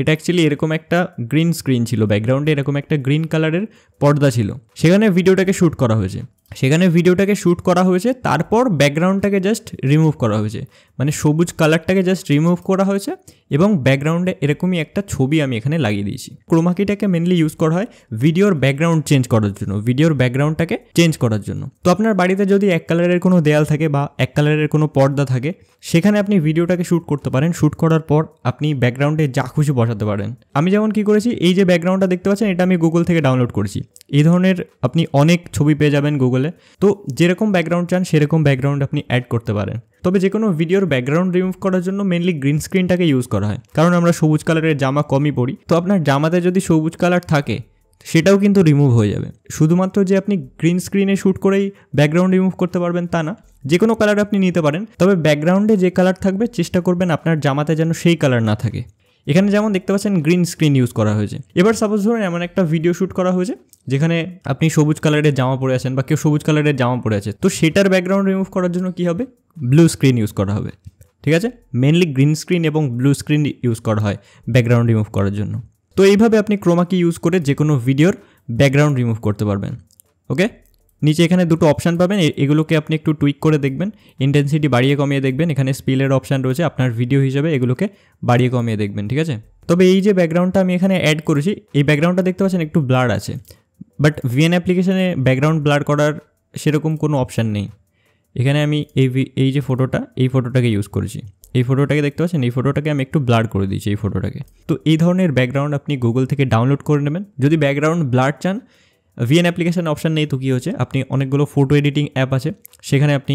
এটা অ্যাকচুয়ালি এরকম একটা গ্রিন স্ক্রিন ছিল ব্যাকগ্রাউন্ডে এরকম একটা গ্রিন কালারের পর্দা ছিল সেখানে ভিডিওটাকে শ্যুট করা হয়েছে সেখানে ভিডিওটাকে শ্যুট করা হয়েছে তারপর ব্যাকগ্রাউন্ডটাকে জাস্ট রিমুভ করা হয়েছে মানে সবুজ কালারটাকে জাস্ট রিমুভ করা হয়েছে এবং ব্যাকগ্রাউন্ডে এরকমই একটা ছবি আমি এখানে লাগিয়ে দিয়েছি ক্রোমাকিটাকে মেনলি ইউজ করা হয় ভিডিওর ব্যাকগ্রাউন্ড চেঞ্জ করার জন্য ভিডিওর ব্যাকগ্রাউন্ডটাকে চেঞ্জ করার জন্য তো আপনার বাড়িতে যদি এক কালারের কোনো দেয়াল থাকে বা এক কালারের কোনো পর্দা থাকে সেখানে আপনি ভিডিওটাকে শ্যুট করতে পারেন শ্যুট করার পর আপনি ব্যাকগ্রাউন্ডে যা খুশি বসাতে পারেন আমি যেমন কি করেছি এই যে ব্যাকগ্রাউন্ডটা দেখতে পাচ্ছেন এটা আমি গুগল থেকে ডাউনলোড করেছি এই ধরনের আপনি অনেক ছবি পেয়ে যাবেন গুগলে তো যেরকম ব্যাকগ্রাউন্ড চান সেরকম ব্যাকগ্রাউন্ড আপনি অ্যাড করতে পারেন তবে যে কোনো ভিডিওর ব্যাকগ্রাউন্ড রিমুভ করার জন্য মেনলি গ্রিন স্ক্রিনটাকে ইউজ করা করা হয় কারণ আমরা সবুজ কালারের জামা কমই পরি তো আপনার জামাতে যদি সবুজ কালার থাকে সেটাও কিন্তু রিমুভ হয়ে যাবে শুধুমাত্র যে আপনি গ্রিন স্ক্রিনে শ্যুট করেই ব্যাকগ্রাউন্ড রিমুভ করতে পারবেন তা না যে কোনো কালার আপনি নিতে পারেন তবে ব্যাকগ্রাউন্ডে যে কালার থাকবে চেষ্টা করবেন আপনার জামাতে যেন সেই কালার না থাকে এখানে যেমন দেখতে পাচ্ছেন গ্রিন স্ক্রিন ইউজ করা হয়েছে এবার সাপোজ ধরুন এমন একটা ভিডিও শ্যুট করা হয়েছে যেখানে আপনি সবুজ কালারের জামা পরে আছেন বা কেউ সবুজ কালারের জামা পরে আছে তো সেটার ব্যাকগ্রাউন্ড রিমুভ করার জন্য কি হবে ব্লু স্ক্রিন ইউজ করা হবে ঠিক আছে মেনলি গ্রিন স্ক্রিন এবং ব্লু স্ক্রিন ইউজ করা হয় ব্যাকগ্রাউন্ড রিমুভ করার জন্য তো এইভাবে আপনি ক্রোমাকি ইউজ করে যে কোনো ভিডিওর ব্যাকগ্রাউন্ড রিমুভ করতে পারবেন ওকে নিচে এখানে দুটো অপশান পাবেন এগুলোকে আপনি একটু টুইক করে দেখবেন ইন্টেন্সিটি বাড়িয়ে কমিয়ে দেখবেন এখানে স্পিলের অপশান রয়েছে আপনার ভিডিও হিসেবে এগুলোকে বাড়িয়ে কমিয়ে দেখবেন ঠিক আছে তবে এই যে ব্যাকগ্রাউন্ডটা আমি এখানে অ্যাড করেছি এই ব্যাকগ্রাউন্ডটা দেখতে পাচ্ছেন একটু ব্লার আছে বাট ভিএন অ্যাপ্লিকেশানে ব্যাকগ্রাউন্ড ব্লার করার সেরকম কোনো অপশান নেই এখানে আমি এই এই যে ফটোটা এই ফটোটাকে ইউজ করেছি এই ফটোটাকে দেখতে পাচ্ছেন এই ফটোটাকে আমি একটু ব্লার করে দিয়েছি এই ফটোটাকে তো এই ধরনের ব্যাকগ্রাউন্ড আপনি গুগল থেকে ডাউনলোড করে নেবেন যদি ব্যাকগ্রাউন্ড ব্লার চান ভিএন অ্যাপ্লিকেশান অপশান নেই তো কী হচ্ছে আপনি অনেকগুলো ফটো এডিটিং অ্যাপ আছে সেখানে আপনি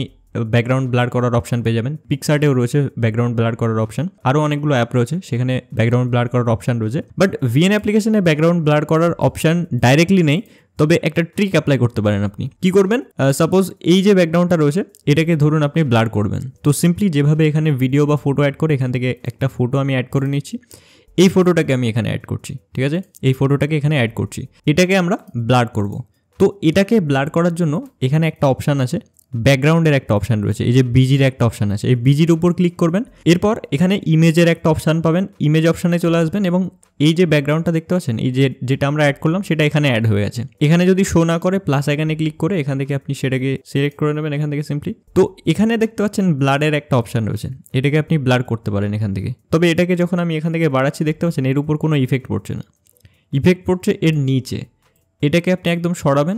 ব্যাকগ্রাউন্ড ব্লার করার অপশান পেয়ে যাবেন পিকসার্টেও রয়েছে ব্যাকগ্রাউন্ড ব্লার করার অপশান আরও অনেকগুলো অ্যাপ রয়েছে সেখানে ব্যাকগ্রাউন্ড ব্লার করার অপশান রয়েছে বাট ভিএন অ্যাপ্লিকেশানে ব্যাকগ্রাউন্ড ব্লার করার অপশান ডাইরেক্টলি নেই তবে একটা ট্রিক অ্যাপ্লাই করতে পারেন আপনি কি করবেন সাপোজ এই যে ব্যাকগ্রাউন্ডটা রয়েছে এটাকে ধরুন আপনি ব্লার করবেন তো সিম্পলি যেভাবে এখানে ভিডিও বা ফটো অ্যাড করে এখান থেকে একটা ফটো আমি অ্যাড করে নিচ্ছি এই ফটোটাকে আমি এখানে অ্যাড করছি ঠিক আছে এই ফটোটাকে এখানে অ্যাড করছি এটাকে আমরা ব্লার করব তো এটাকে ব্লার করার জন্য এখানে একটা অপশান আছে ব্যাকগ্রাউন্ডের একটা অপশান রয়েছে এই যে বিজির একটা অপশান আছে এই বিজির উপর ক্লিক করবেন এরপর এখানে ইমেজের একটা অপশান পাবেন ইমেজ অপশানে চলে আসবেন এবং এই যে ব্যাকগ্রাউন্ডটা দেখতে পাচ্ছেন এই যে যেটা আমরা অ্যাড করলাম সেটা এখানে অ্যাড হয়ে আছে এখানে যদি শো না করে প্লাস এখানে ক্লিক করে এখান থেকে আপনি সেটাকে সিলেক্ট করে নেবেন এখান থেকে সিম্পলি তো এখানে দেখতে পাচ্ছেন ব্লাডের একটা অপশান রয়েছে এটাকে আপনি ব্লার করতে পারেন এখান থেকে তবে এটাকে যখন আমি এখান থেকে বাড়াচ্ছি দেখতে পাচ্ছেন এর উপর কোনো ইফেক্ট পড়ছে না ইফেক্ট পড়ছে এর নিচে এটাকে আপনি একদম সরাবেন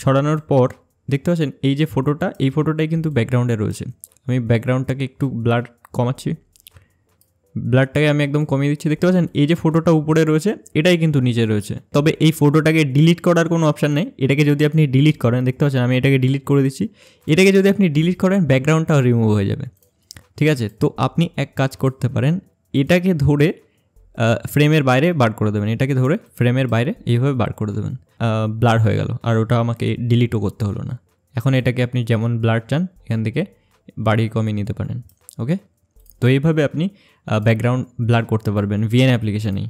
সরানোর পর দেখতে পাচ্ছেন এই যে ফটোটা এই ফটোটাই কিন্তু ব্যাকগ্রাউন্ডে রয়েছে আমি ব্যাকগ্রাউন্ডটাকে একটু ব্লার কমাচ্ছি ব্লাডটাকে আমি একদম কমিয়ে দিচ্ছি দেখতে পাচ্ছেন এই যে ফটোটা উপরে রয়েছে এটাই কিন্তু নিচে রয়েছে তবে এই ফটোটাকে ডিলিট করার কোনো অপশান নেই এটাকে যদি আপনি ডিলিট করেন দেখতে পাচ্ছেন আমি এটাকে ডিলিট করে দিচ্ছি এটাকে যদি আপনি ডিলিট করেন ব্যাকগ্রাউন্ডটাও রিমুভ হয়ে যাবে ঠিক আছে তো আপনি এক কাজ করতে পারেন এটাকে ধরে ফ্রেমের বাইরে বার করে দেবেন এটাকে ধরে ফ্রেমের বাইরে এইভাবে বার করে দেবেন ব্লার হয়ে গেল আর ওটা আমাকে ডিলিটও করতে হলো না এখন এটাকে আপনি যেমন ব্লার চান এখান থেকে বাড়িয়ে কমিয়ে নিতে পারেন ওকে তো এইভাবে আপনি ব্যাকগ্রাউন্ড ব্লার করতে পারবেন ভিএন অ্যাপ্লিকেশানেই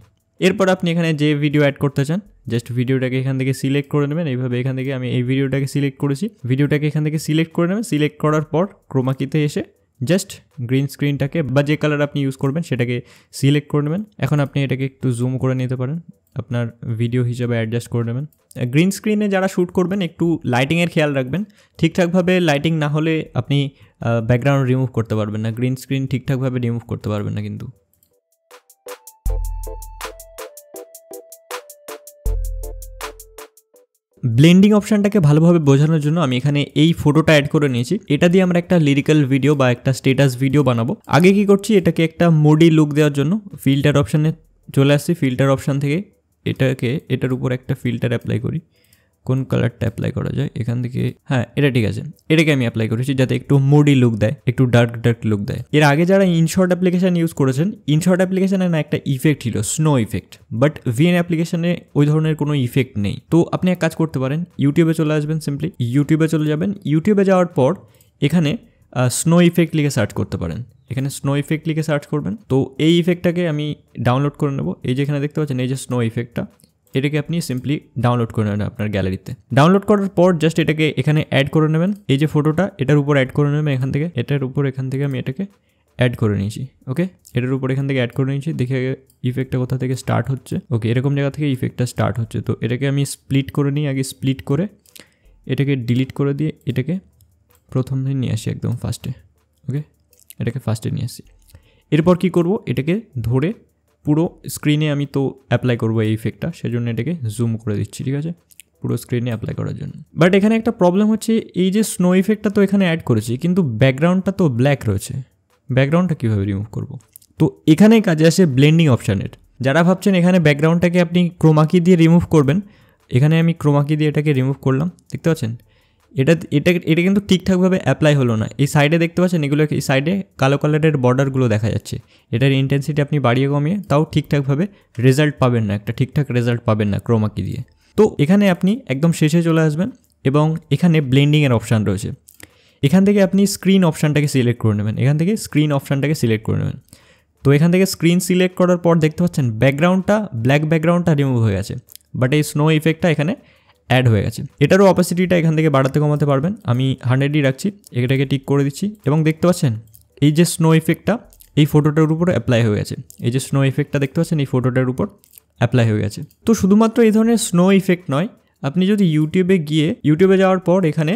এরপর আপনি এখানে যে ভিডিও অ্যাড করতে চান জাস্ট ভিডিওটাকে এখান থেকে সিলেক্ট করে নেবেন এইভাবে এখান থেকে আমি এই ভিডিওটাকে সিলেক্ট করেছি ভিডিওটাকে এখান থেকে সিলেক্ট করে নেবেন সিলেক্ট করার পর ক্রোমাকিতে এসে জাস্ট গ্রিন স্ক্রিনটাকে বা যে কালার আপনি ইউজ করবেন সেটাকে সিলেক্ট করে নেবেন এখন আপনি এটাকে একটু জুম করে নিতে পারেন আপনার ভিডিও হিসাবে অ্যাডজাস্ট করে নেবেন গ্রিন স্ক্রিনে যারা শ্যুট করবেন একটু লাইটিংয়ের খেয়াল রাখবেন ঠিকঠাকভাবে লাইটিং না হলে আপনি ব্যাকগ্রাউন্ড রিমুভ করতে পারবেন না গ্রিন স্ক্রিন ঠিকঠাকভাবে রিমুভ করতে পারবেন না কিন্তু ব্লেন্ডিং অপশানটাকে ভালোভাবে বোঝানোর জন্য আমি এখানে এই ফটোটা অ্যাড করে নিয়েছি এটা দিয়ে আমরা একটা লিরিক্যাল ভিডিও বা একটা স্টেটাস ভিডিও বানাবো আগে কি করছি এটাকে একটা মোডি লুক দেওয়ার জন্য ফিল্টার অপশানে চলে আসছি ফিল্টার অপশান থেকে এটাকে এটার উপর একটা ফিল্টার অ্যাপ্লাই করি কোন কালারটা অ্যাপ্লাই করা যায় এখান থেকে হ্যাঁ এটা ঠিক আছে এটাকে আমি অ্যাপ্লাই করেছি যাতে একটু মুডি লুক দেয় একটু ডার্ক ডার্ক লুক দেয় এর আগে যারা ইনশর্ট অ্যাপ্লিকেশান ইউজ করেছেন ইনশর্ট অ্যাপ্লিকেশানে না একটা ইফেক্ট ছিল স্নো ইফেক্ট বাট ভিএন অ্যাপ্লিকেশানে ওই ধরনের কোনো ইফেক্ট নেই তো আপনি এক কাজ করতে পারেন ইউটিউবে চলে আসবেন সিম্পলি ইউটিউবে চলে যাবেন ইউটিউবে যাওয়ার পর এখানে স্নো ইফেক্ট লিখে সার্চ করতে পারেন এখানে স্নো ইফেক্ট লিখে সার্চ করবেন তো এই ইফেক্টটাকে আমি ডাউনলোড করে নেব এই যে এখানে দেখতে পাচ্ছেন এই যে স্নো ইফেক্টটা এটাকে আপনি সিম্পলি ডাউনলোড করে নেবেন আপনার গ্যালারিতে ডাউনলোড করার পর জাস্ট এটাকে এখানে অ্যাড করে নেবেন এই যে ফটোটা এটার উপর অ্যাড করে নেবেন এখান থেকে এটার উপর এখান থেকে আমি এটাকে অ্যাড করে নিয়েছি ওকে এটার উপর এখান থেকে অ্যাড করে নিয়েছি দেখে ইফেক্টটা কোথা থেকে স্টার্ট হচ্ছে ওকে এরকম জায়গা থেকে ইফেক্টটা স্টার্ট হচ্ছে তো এটাকে আমি স্প্লিট করে নিই আগে স্প্লিট করে এটাকে ডিলিট করে দিয়ে এটাকে প্রথম দিন নিয়ে আসি একদম ফার্স্টে ওকে এটাকে ফার্স্টে নিয়ে আসি এরপর কি করব এটাকে ধরে পুরো স্ক্রিনে আমি তো অ্যাপ্লাই করবো এই ইফেক্টটা সেজন্য এটাকে জুম করে দিচ্ছি ঠিক আছে পুরো স্ক্রিনে অ্যাপ্লাই করার জন্য বাট এখানে একটা প্রবলেম হচ্ছে এই যে স্নো ইফেক্টটা তো এখানে অ্যাড করেছি কিন্তু ব্যাকগ্রাউন্ডটা তো ব্ল্যাক রয়েছে ব্যাকগ্রাউন্ডটা কীভাবে রিমুভ করব তো এখানেই কাজে আসে ব্লেন্ডিং অপশানের যারা ভাবছেন এখানে ব্যাকগ্রাউন্ডটাকে আপনি ক্রোমাকি দিয়ে রিমুভ করবেন এখানে আমি ক্রোমাকি দিয়ে এটাকে রিমুভ করলাম দেখতে পাচ্ছেন এটা এটা এটা কিন্তু ঠিকঠাকভাবে অ্যাপ্লাই হলো না এই সাইডে দেখতে পাচ্ছেন এগুলো এই সাইডে কালো কালারের বর্ডারগুলো দেখা যাচ্ছে এটার ইন্টেন্সিটি আপনি বাড়িয়ে কমিয়ে তাও ঠিকঠাকভাবে রেজাল্ট পাবেন না একটা ঠিকঠাক রেজাল্ট পাবেন না ক্রোমাকি দিয়ে তো এখানে আপনি একদম শেষে চলে আসবেন এবং এখানে ব্লেন্ডিংয়ের অপশান রয়েছে এখান থেকে আপনি স্ক্রিন অপশানটাকে সিলেক্ট করে নেবেন এখান থেকে স্ক্রিন অপশানটাকে সিলেক্ট করে নেবেন তো এখান থেকে স্ক্রিন সিলেক্ট করার পর দেখতে পাচ্ছেন ব্যাকগ্রাউন্ডটা ব্ল্যাক ব্যাকগ্রাউন্ডটা রিমুভ হয়ে গেছে বাট এই স্নো ইফেক্টটা এখানে অ্যাড হয়ে গেছে এটারও অপাসিটিটা এখান থেকে বাড়াতে কমাতে পারবেন আমি হান্ড্রেডই রাখছি এটাকে টিক করে দিচ্ছি এবং দেখতে পাচ্ছেন এই যে স্নো ইফেক্টটা এই ফটোটার উপর অ্যাপ্লাই হয়ে গেছে এই যে স্নো ইফেক্টটা দেখতে পাচ্ছেন এই ফটোটার উপর অ্যাপ্লাই হয়ে গেছে তো শুধুমাত্র এই ধরনের স্নো ইফেক্ট নয় আপনি যদি ইউটিউবে গিয়ে ইউটিউবে যাওয়ার পর এখানে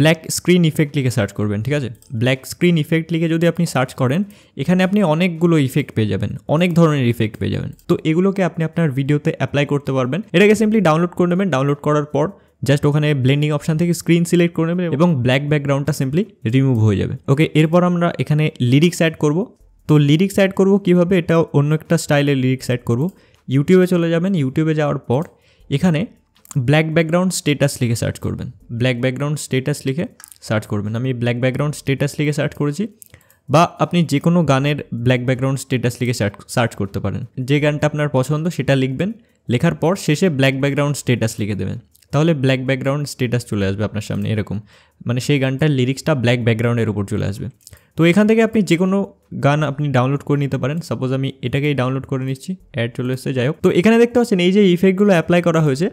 ব্ল্যাক স্ক্রিন ইফেক্ট লিখে সার্চ করবেন ঠিক আছে ব্ল্যাক স্ক্রিন ইফেক্ট লিখে যদি আপনি সার্চ করেন এখানে আপনি অনেকগুলো ইফেক্ট পেয়ে যাবেন অনেক ধরনের ইফেক্ট পেয়ে যাবেন তো এগুলোকে আপনি আপনার ভিডিওতে অ্যাপ্লাই করতে পারবেন এটাকে সিম্পলি ডাউনলোড করে নেবেন ডাউনলোড করার পর জাস্ট ওখানে ব্লেন্ডিং অপশান থেকে স্ক্রিন সিলেক্ট করে নেবেন এবং ব্ল্যাক ব্যাকগ্রাউন্ডটা সিম্পলি রিমুভ হয়ে যাবে ওকে এরপর আমরা এখানে লিরিক্স অ্যাড করব তো লিরিক্স অ্যাড করব কিভাবে এটা অন্য একটা স্টাইলের লিরিক্স অ্যাড করব ইউটিউবে চলে যাবেন ইউটিউবে যাওয়ার পর এখানে ব্ল্যাক ব্যাকগ্রাউন্ড স্টেটাস লিখে সার্চ করবেন ব্ল্যাক ব্যাকগ্রাউন্ড স্টেটাস লিখে সার্চ করবেন আমি ব্ল্যাক ব্যাকগ্রাউন্ড স্টেটাস লিখে সার্চ করেছি বা আপনি যে কোনো গানের ব্ল্যাক ব্যাকগ্রাউন্ড স্টেটাস লিখে সার্চ করতে পারেন যে গানটা আপনার পছন্দ সেটা লিখবেন লেখার পর শেষে ব্ল্যাক ব্যাকগ্রাউন্ড স্টেটাস লিখে দেবেন তাহলে ব্ল্যাক ব্যাকগ্রাউন্ড স্টেটাস চলে আসবে আপনার সামনে এরকম মানে সেই গানটার লিরিক্সটা ব্ল্যাক ব্যাকগ্রাউন্ডের উপর চলে আসবে তো এখান থেকে আপনি যে কোনো গান আপনি ডাউনলোড করে নিতে পারেন সাপোজ আমি এটাকেই ডাউনলোড করে নিচ্ছি অ্যাড চলে এসেছে যাই হোক তো এখানে দেখতে পাচ্ছেন এই যে ইফেক্টগুলো অ্যাপ্লাই করা হয়েছে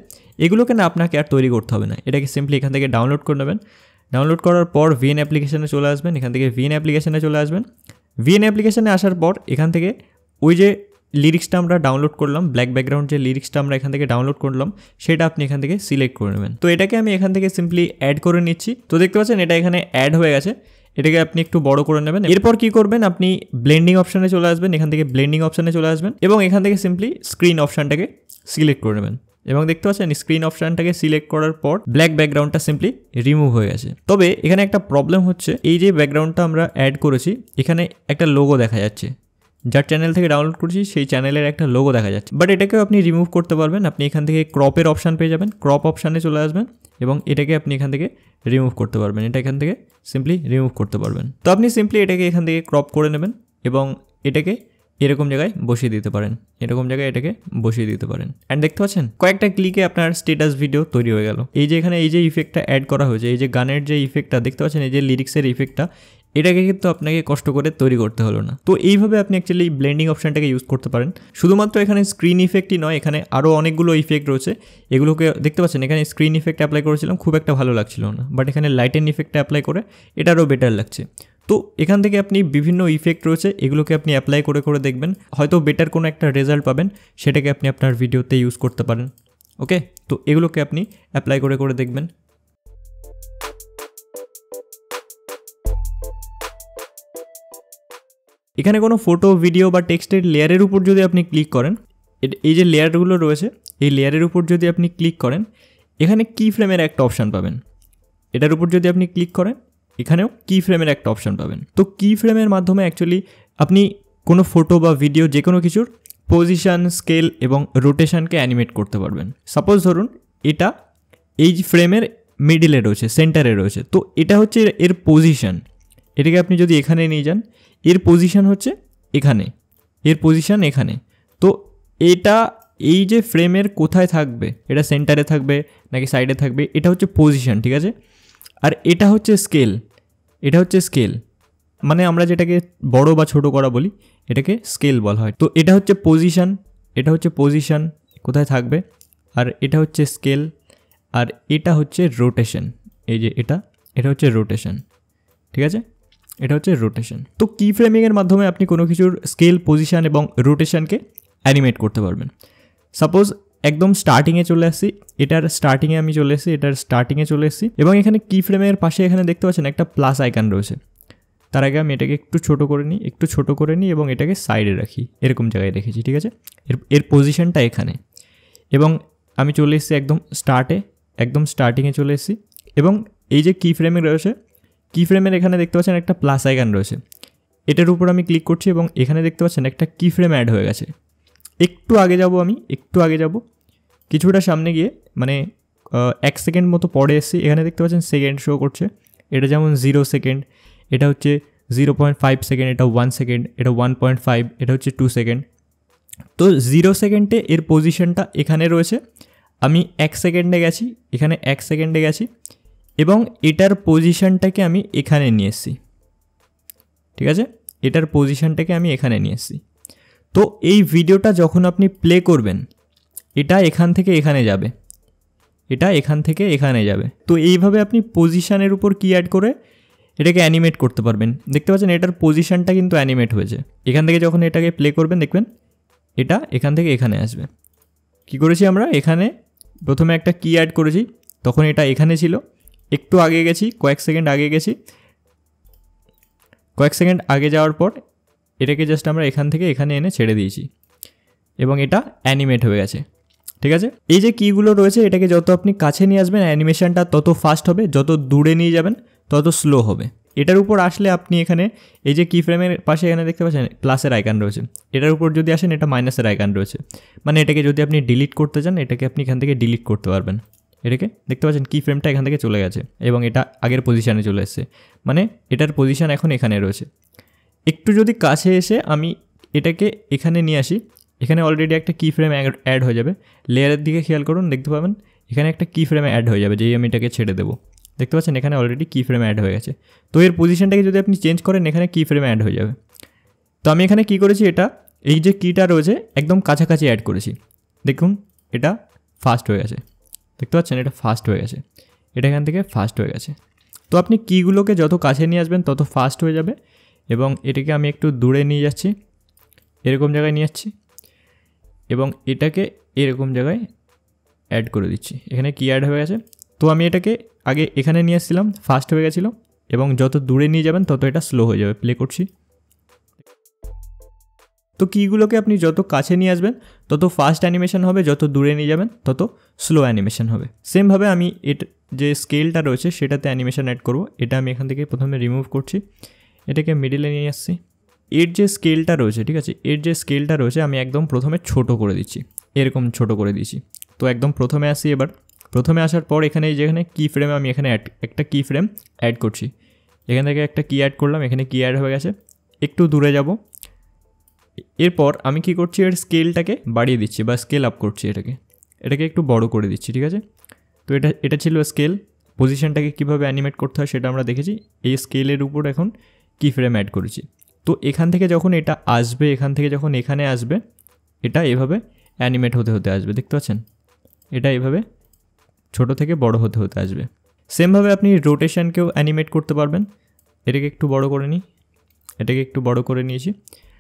এগুলোকে না আপনাকে আর তৈরি করতে হবে না এটাকে সিম্পলি এখান থেকে ডাউনলোড করে নেবেন ডাউনলোড করার পর ভিএন অ্যাপ্লিকেশানে চলে আসবেন এখান থেকে ভিএন অ্যাপ্লিকেশানে চলে আসবেন ভিএন অ্যাপ্লিকেশানে আসার পর এখান থেকে ওই যে লিরিক্সটা আমরা ডাউনলোড করলাম ব্ল্যাক ব্যাকগ্রাউন্ড যে লিরিক্সটা আমরা এখান থেকে ডাউনলোড করলাম সেটা আপনি এখান থেকে সিলেক্ট করে নেবেন তো এটাকে আমি এখান থেকে সিম্পলি অ্যাড করে নিচ্ছি তো দেখতে পাচ্ছেন এটা এখানে অ্যাড হয়ে গেছে এটাকে আপনি একটু বড় করে নেবেন এরপর কি করবেন আপনি ব্লেন্ডিং অপশানে চলে আসবেন এখান থেকে ব্লেন্ডিং অপশানে চলে আসবেন এবং এখান থেকে সিম্পলি স্ক্রিন অপশানটাকে সিলেক্ট করে নেবেন এবং দেখতে পাচ্ছেন স্ক্রিন অপশানটাকে সিলেক্ট করার পর ব্ল্যাক ব্যাকগ্রাউন্ডটা সিম্পলি রিমুভ হয়ে গেছে তবে এখানে একটা প্রবলেম হচ্ছে এই যে ব্যাকগ্রাউন্ডটা আমরা অ্যাড করেছি এখানে একটা লোগো দেখা যাচ্ছে যার চ্যানেল থেকে ডাউনলোড করছি সেই চ্যানেলের একটা লোগো দেখা যাচ্ছে বাট এটাকেও আপনি রিমুভ করতে পারবেন আপনি এখান থেকে ক্রপের অপশান পেয়ে যাবেন ক্রপ অপশানে চলে আসবেন এবং এটাকে আপনি এখান থেকে রিমুভ করতে পারবেন এটা এখান থেকে সিম্পলি রিমুভ করতে পারবেন তো আপনি সিম্পলি এটাকে এখান থেকে ক্রপ করে নেবেন এবং এটাকে এরকম জায়গায় বসিয়ে দিতে পারেন এরকম জায়গায় এটাকে বসিয়ে দিতে পারেন অ্যান্ড দেখতে পাচ্ছেন কয়েকটা ক্লিকে আপনার স্টেটাস ভিডিও তৈরি হয়ে গেল এই যে এখানে এই যে ইফেক্টটা অ্যাড করা হয়েছে এই যে গানের যে ইফেক্টটা দেখতে পাচ্ছেন এই যে লিরিক্সের ইফেক্টটা এটাকে কিন্তু আপনাকে কষ্ট করে তৈরি করতে হলো না তো এইভাবে আপনি অ্যাকচুয়ালি ব্লেন্ডিং অপশানটাকে ইউজ করতে পারেন শুধুমাত্র এখানে স্ক্রিন ইফেক্টই নয় এখানে আরও অনেকগুলো ইফেক্ট রয়েছে এগুলোকে দেখতে পাচ্ছেন এখানে স্ক্রিন ইফেক্ট অ্যাপ্লাই করেছিলাম খুব একটা ভালো লাগছিল না বাট এখানে লাইটেন ইফেক্টটা অ্যাপ্লাই করে এটা আরও বেটার লাগছে তো এখান থেকে আপনি বিভিন্ন ইফেক্ট রয়েছে এগুলোকে আপনি অ্যাপ্লাই করে করে দেখবেন হয়তো বেটার কোনো একটা রেজাল্ট পাবেন সেটাকে আপনি আপনার ভিডিওতে ইউজ করতে পারেন ওকে তো এগুলোকে আপনি অ্যাপ্লাই করে করে দেখবেন এখানে কোনো ফটো ভিডিও বা টেক্সটের লেয়ারের উপর যদি আপনি ক্লিক করেন এই যে লেয়ারগুলো রয়েছে এই লেয়ারের উপর যদি আপনি ক্লিক করেন এখানে কি ফ্রেমের একটা অপশান পাবেন এটার উপর যদি আপনি ক্লিক করেন এখানেও কি ফ্রেমের একটা অপশান পাবেন তো কি ফ্রেমের মাধ্যমে অ্যাকচুয়ালি আপনি কোনো ফটো বা ভিডিও যে কোনো কিছুর পজিশান স্কেল এবং রোটেশানকে অ্যানিমেট করতে পারবেন সাপোজ ধরুন এটা এই ফ্রেমের মিডিলে রয়েছে সেন্টারে রয়েছে তো এটা হচ্ছে এর পজিশান এটাকে আপনি যদি এখানে নিয়ে যান এর পজিশান হচ্ছে এখানে এর পজিশান এখানে তো এটা এই যে ফ্রেমের কোথায় থাকবে এটা সেন্টারে থাকবে নাকি সাইডে থাকবে এটা হচ্ছে পজিশান ঠিক আছে আর এটা হচ্ছে স্কেল এটা হচ্ছে স্কেল মানে আমরা যেটাকে বড় বা ছোট করা বলি এটাকে স্কেল বলা হয় তো এটা হচ্ছে পজিশান এটা হচ্ছে পজিশান কোথায় থাকবে আর এটা হচ্ছে স্কেল আর এটা হচ্ছে রোটেশন এই যে এটা এটা হচ্ছে রোটেশন ঠিক আছে এটা হচ্ছে রোটেশন তো কি ফ্রেমিংয়ের মাধ্যমে আপনি কোনো কিছুর স্কেল পজিশান এবং রোটেশনকে অ্যানিমেট করতে পারবেন সাপোজ একদম স্টার্টিংয়ে চলে আসি এটার স্টার্টিংয়ে আমি চলে এসেছি এটার স্টার্টিংয়ে চলে এসেছি এবং এখানে কি ফ্রেমের পাশে এখানে দেখতে পাচ্ছেন একটা প্লাস আইকান রয়েছে তার আগে আমি এটাকে একটু ছোট করে নিই একটু ছোট করে নিই এবং এটাকে সাইডে রাখি এরকম জায়গায় রেখেছি ঠিক আছে এর এর পজিশানটা এখানে এবং আমি চলে এসেছি একদম স্টার্টে একদম স্টার্টিংয়ে চলে এসেছি এবং এই যে কি ফ্রেমে রয়েছে কি ফ্রেমের এখানে দেখতে পাচ্ছেন একটা প্লাস আইকান রয়েছে এটার উপর আমি ক্লিক করছি এবং এখানে দেখতে পাচ্ছেন একটা কি ফ্রেম অ্যাড হয়ে গেছে একটু আগে যাব আমি একটু আগে যাব কিছুটা সামনে গিয়ে মানে এক সেকেন্ড মতো পরে এসেছি এখানে দেখতে পাচ্ছেন সেকেন্ড শো করছে এটা যেমন জিরো সেকেন্ড এটা হচ্ছে জিরো পয়েন্ট ফাইভ সেকেন্ড এটা ওয়ান সেকেন্ড এটা ওয়ান পয়েন্ট ফাইভ এটা হচ্ছে টু সেকেন্ড তো জিরো সেকেন্ডে এর পজিশনটা এখানে রয়েছে আমি এক সেকেন্ডে গেছি এখানে এক সেকেন্ডে গেছি এবং এটার পজিশানটাকে আমি এখানে নিয়ে এসছি ঠিক আছে এটার পজিশানটাকে আমি এখানে নিয়ে এসছি তো এই ভিডিওটা যখন আপনি প্লে করবেন এটা এখান থেকে এখানে যাবে এটা এখান থেকে এখানে যাবে তো এইভাবে আপনি পজিশানের উপর কি অ্যাড করে এটাকে অ্যানিমেট করতে পারবেন দেখতে পাচ্ছেন এটার পজিশানটা কিন্তু অ্যানিমেট হয়েছে এখান থেকে যখন এটাকে প্লে করবেন দেখবেন এটা এখান থেকে এখানে আসবে কি করেছি আমরা এখানে প্রথমে একটা কি অ্যাড করেছি তখন এটা এখানে ছিল একটু আগে গেছি কয়েক সেকেন্ড আগে গেছি কয়েক সেকেন্ড আগে যাওয়ার পর এটাকে জাস্ট আমরা এখান থেকে এখানে এনে ছেড়ে দিয়েছি এবং এটা অ্যানিমেট হয়ে গেছে ঠিক আছে এই যে কীগুলো রয়েছে এটাকে যত আপনি কাছে নিয়ে আসবেন অ্যানিমেশনটা তত ফাস্ট হবে যত দূরে নিয়ে যাবেন তত স্লো হবে এটার উপর আসলে আপনি এখানে এই যে কি ফ্রেমের পাশে এখানে দেখতে পাচ্ছেন প্লাসের আইকান রয়েছে এটার উপর যদি আসেন এটা মাইনাসের আইকান রয়েছে মানে এটাকে যদি আপনি ডিলিট করতে চান এটাকে আপনি এখান থেকে ডিলিট করতে পারবেন এটাকে দেখতে পাচ্ছেন কি ফ্রেমটা এখান থেকে চলে গেছে এবং এটা আগের পজিশানে চলে এসছে মানে এটার পজিশান এখন এখানে রয়েছে একটু যদি কাছে এসে আমি এটাকে এখানে নিয়ে আসি এখানে অলরেডি একটা কি ফ্রেম অ্যাড হয়ে যাবে লেয়ারের দিকে খেয়াল করুন দেখতে পাবেন এখানে একটা কি ফ্রেমে অ্যাড হয়ে যাবে যেই আমি এটাকে ছেড়ে দেবো দেখতে পাচ্ছেন এখানে অলরেডি কি ফ্রেমে অ্যাড হয়ে গেছে তো এর পজিশনটাকে যদি আপনি চেঞ্জ করেন এখানে কি ফ্রেমে অ্যাড হয়ে যাবে তো আমি এখানে কি করেছি এটা এই যে কিটা রয়েছে একদম কাছাকাছি অ্যাড করেছি দেখুন এটা ফাস্ট হয়ে গেছে দেখতে পাচ্ছেন এটা ফাস্ট হয়ে গেছে এটা এখান থেকে ফাস্ট হয়ে গেছে তো আপনি কীগুলোকে যত কাছে নিয়ে আসবেন তত ফাস্ট হয়ে যাবে এবং এটাকে আমি একটু দূরে নিয়ে যাচ্ছি এরকম জায়গায় নিয়ে যাচ্ছি এবং এটাকে এরকম জায়গায় অ্যাড করে দিচ্ছি এখানে কি অ্যাড হয়ে গেছে তো আমি এটাকে আগে এখানে নিয়ে এসেছিলাম ফাস্ট হয়ে গেছিলো এবং যত দূরে নিয়ে যাবেন তত এটা স্লো হয়ে যাবে প্লে করছি তো কীগুলোকে আপনি যত কাছে নিয়ে আসবেন তত ফাস্ট অ্যানিমেশন হবে যত দূরে নিয়ে যাবেন তত স্লো অ্যানিমেশন হবে সেমভাবে আমি এট যে স্কেলটা রয়েছে সেটাতে অ্যানিমেশন অ্যাড করব এটা আমি এখান থেকে প্রথমে রিমুভ করছি এটাকে মিডিলে নিয়ে আসছি এর যে স্কেলটা রয়েছে ঠিক আছে এর যে স্কেলটা রয়েছে আমি একদম প্রথমে ছোট করে দিচ্ছি এরকম ছোট করে দিচ্ছি তো একদম প্রথমে আসি এবার প্রথমে আসার পর এখানে যেখানে কি ফ্রেমে আমি এখানে অ্যাড একটা কি ফ্রেম অ্যাড করছি এখান থেকে একটা কি অ্যাড করলাম এখানে কি অ্যাড হয়ে গেছে একটু দূরে যাব এরপর আমি কি করছি এর স্কেলটাকে বাড়িয়ে দিচ্ছি বা স্কেল আপ করছি এটাকে এটাকে একটু বড় করে দিচ্ছি ঠিক আছে তো এটা এটা ছিল স্কেল পজিশনটাকে কীভাবে অ্যানিমেট করতে হয় সেটা আমরা দেখেছি এই স্কেলের উপর এখন কি ফ্রেম অ্যাড করেছি তো এখান থেকে যখন এটা আসবে এখান থেকে যখন এখানে আসবে এটা এভাবে অ্যানিমেট হতে হতে আসবে দেখতে পাচ্ছেন এটা এভাবে ছোট থেকে বড় হতে হতে আসবে সেমভাবে আপনি রোটেশানকেও অ্যানিমেট করতে পারবেন এটাকে একটু বড় করে নিই এটাকে একটু বড় করে নিয়েছি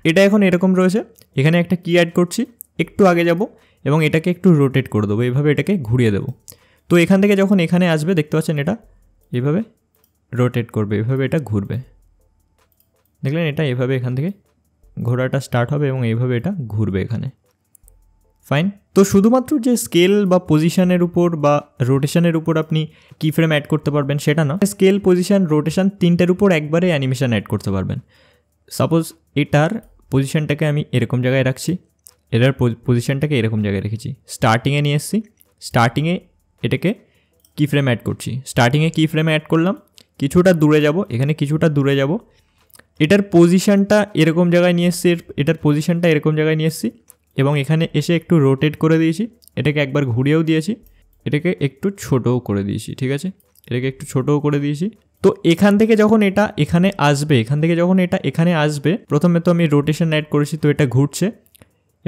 এটা এখন এরকম রয়েছে এখানে একটা কি অ্যাড করছি একটু আগে যাব এবং এটাকে একটু রোটেট করে দেবো এইভাবে এটাকে ঘুরিয়ে দেবো তো এখান থেকে যখন এখানে আসবে দেখতে পাচ্ছেন এটা এভাবে রোটেট করবে এভাবে এটা ঘুরবে দেখলেন এটা এভাবে এখান থেকে ঘোরাটা স্টার্ট হবে এবং এইভাবে এটা ঘুরবে এখানে ফাইন তো শুধুমাত্র যে স্কেল বা পজিশানের উপর বা রোটেশনের উপর আপনি কি ফ্রেম অ্যাড করতে পারবেন সেটা না স্কেল পজিশান রোটেশান তিনটের উপর একবারে অ্যানিমেশান অ্যাড করতে পারবেন সাপোজ এটার পজিশানটাকে আমি এরকম জায়গায় রাখছি এটার পজিশানটাকে এরকম জায়গায় রেখেছি স্টার্টিংয়ে নিয়ে এসেছি স্টার্টিংয়ে এটাকে কি ফ্রেম অ্যাড করছি স্টার্টিংয়ে কি ফ্রেমে অ্যাড করলাম কিছুটা দূরে যাব এখানে কিছুটা দূরে যাব এটার পজিশানটা এরকম জায়গায় নিয়ে এসছি এটার পজিশানটা এরকম জায়গায় নিয়ে এসছি এবং এখানে এসে একটু রোটেট করে দিয়েছি এটাকে একবার ঘুরিয়েও দিয়েছি এটাকে একটু ছোটও করে দিয়েছি ঠিক আছে এটাকে একটু ছোটও করে দিয়েছি তো এখান থেকে যখন এটা এখানে আসবে এখান থেকে যখন এটা এখানে আসবে প্রথমে তো আমি রোটেশন অ্যাড করেছি তো এটা ঘুরছে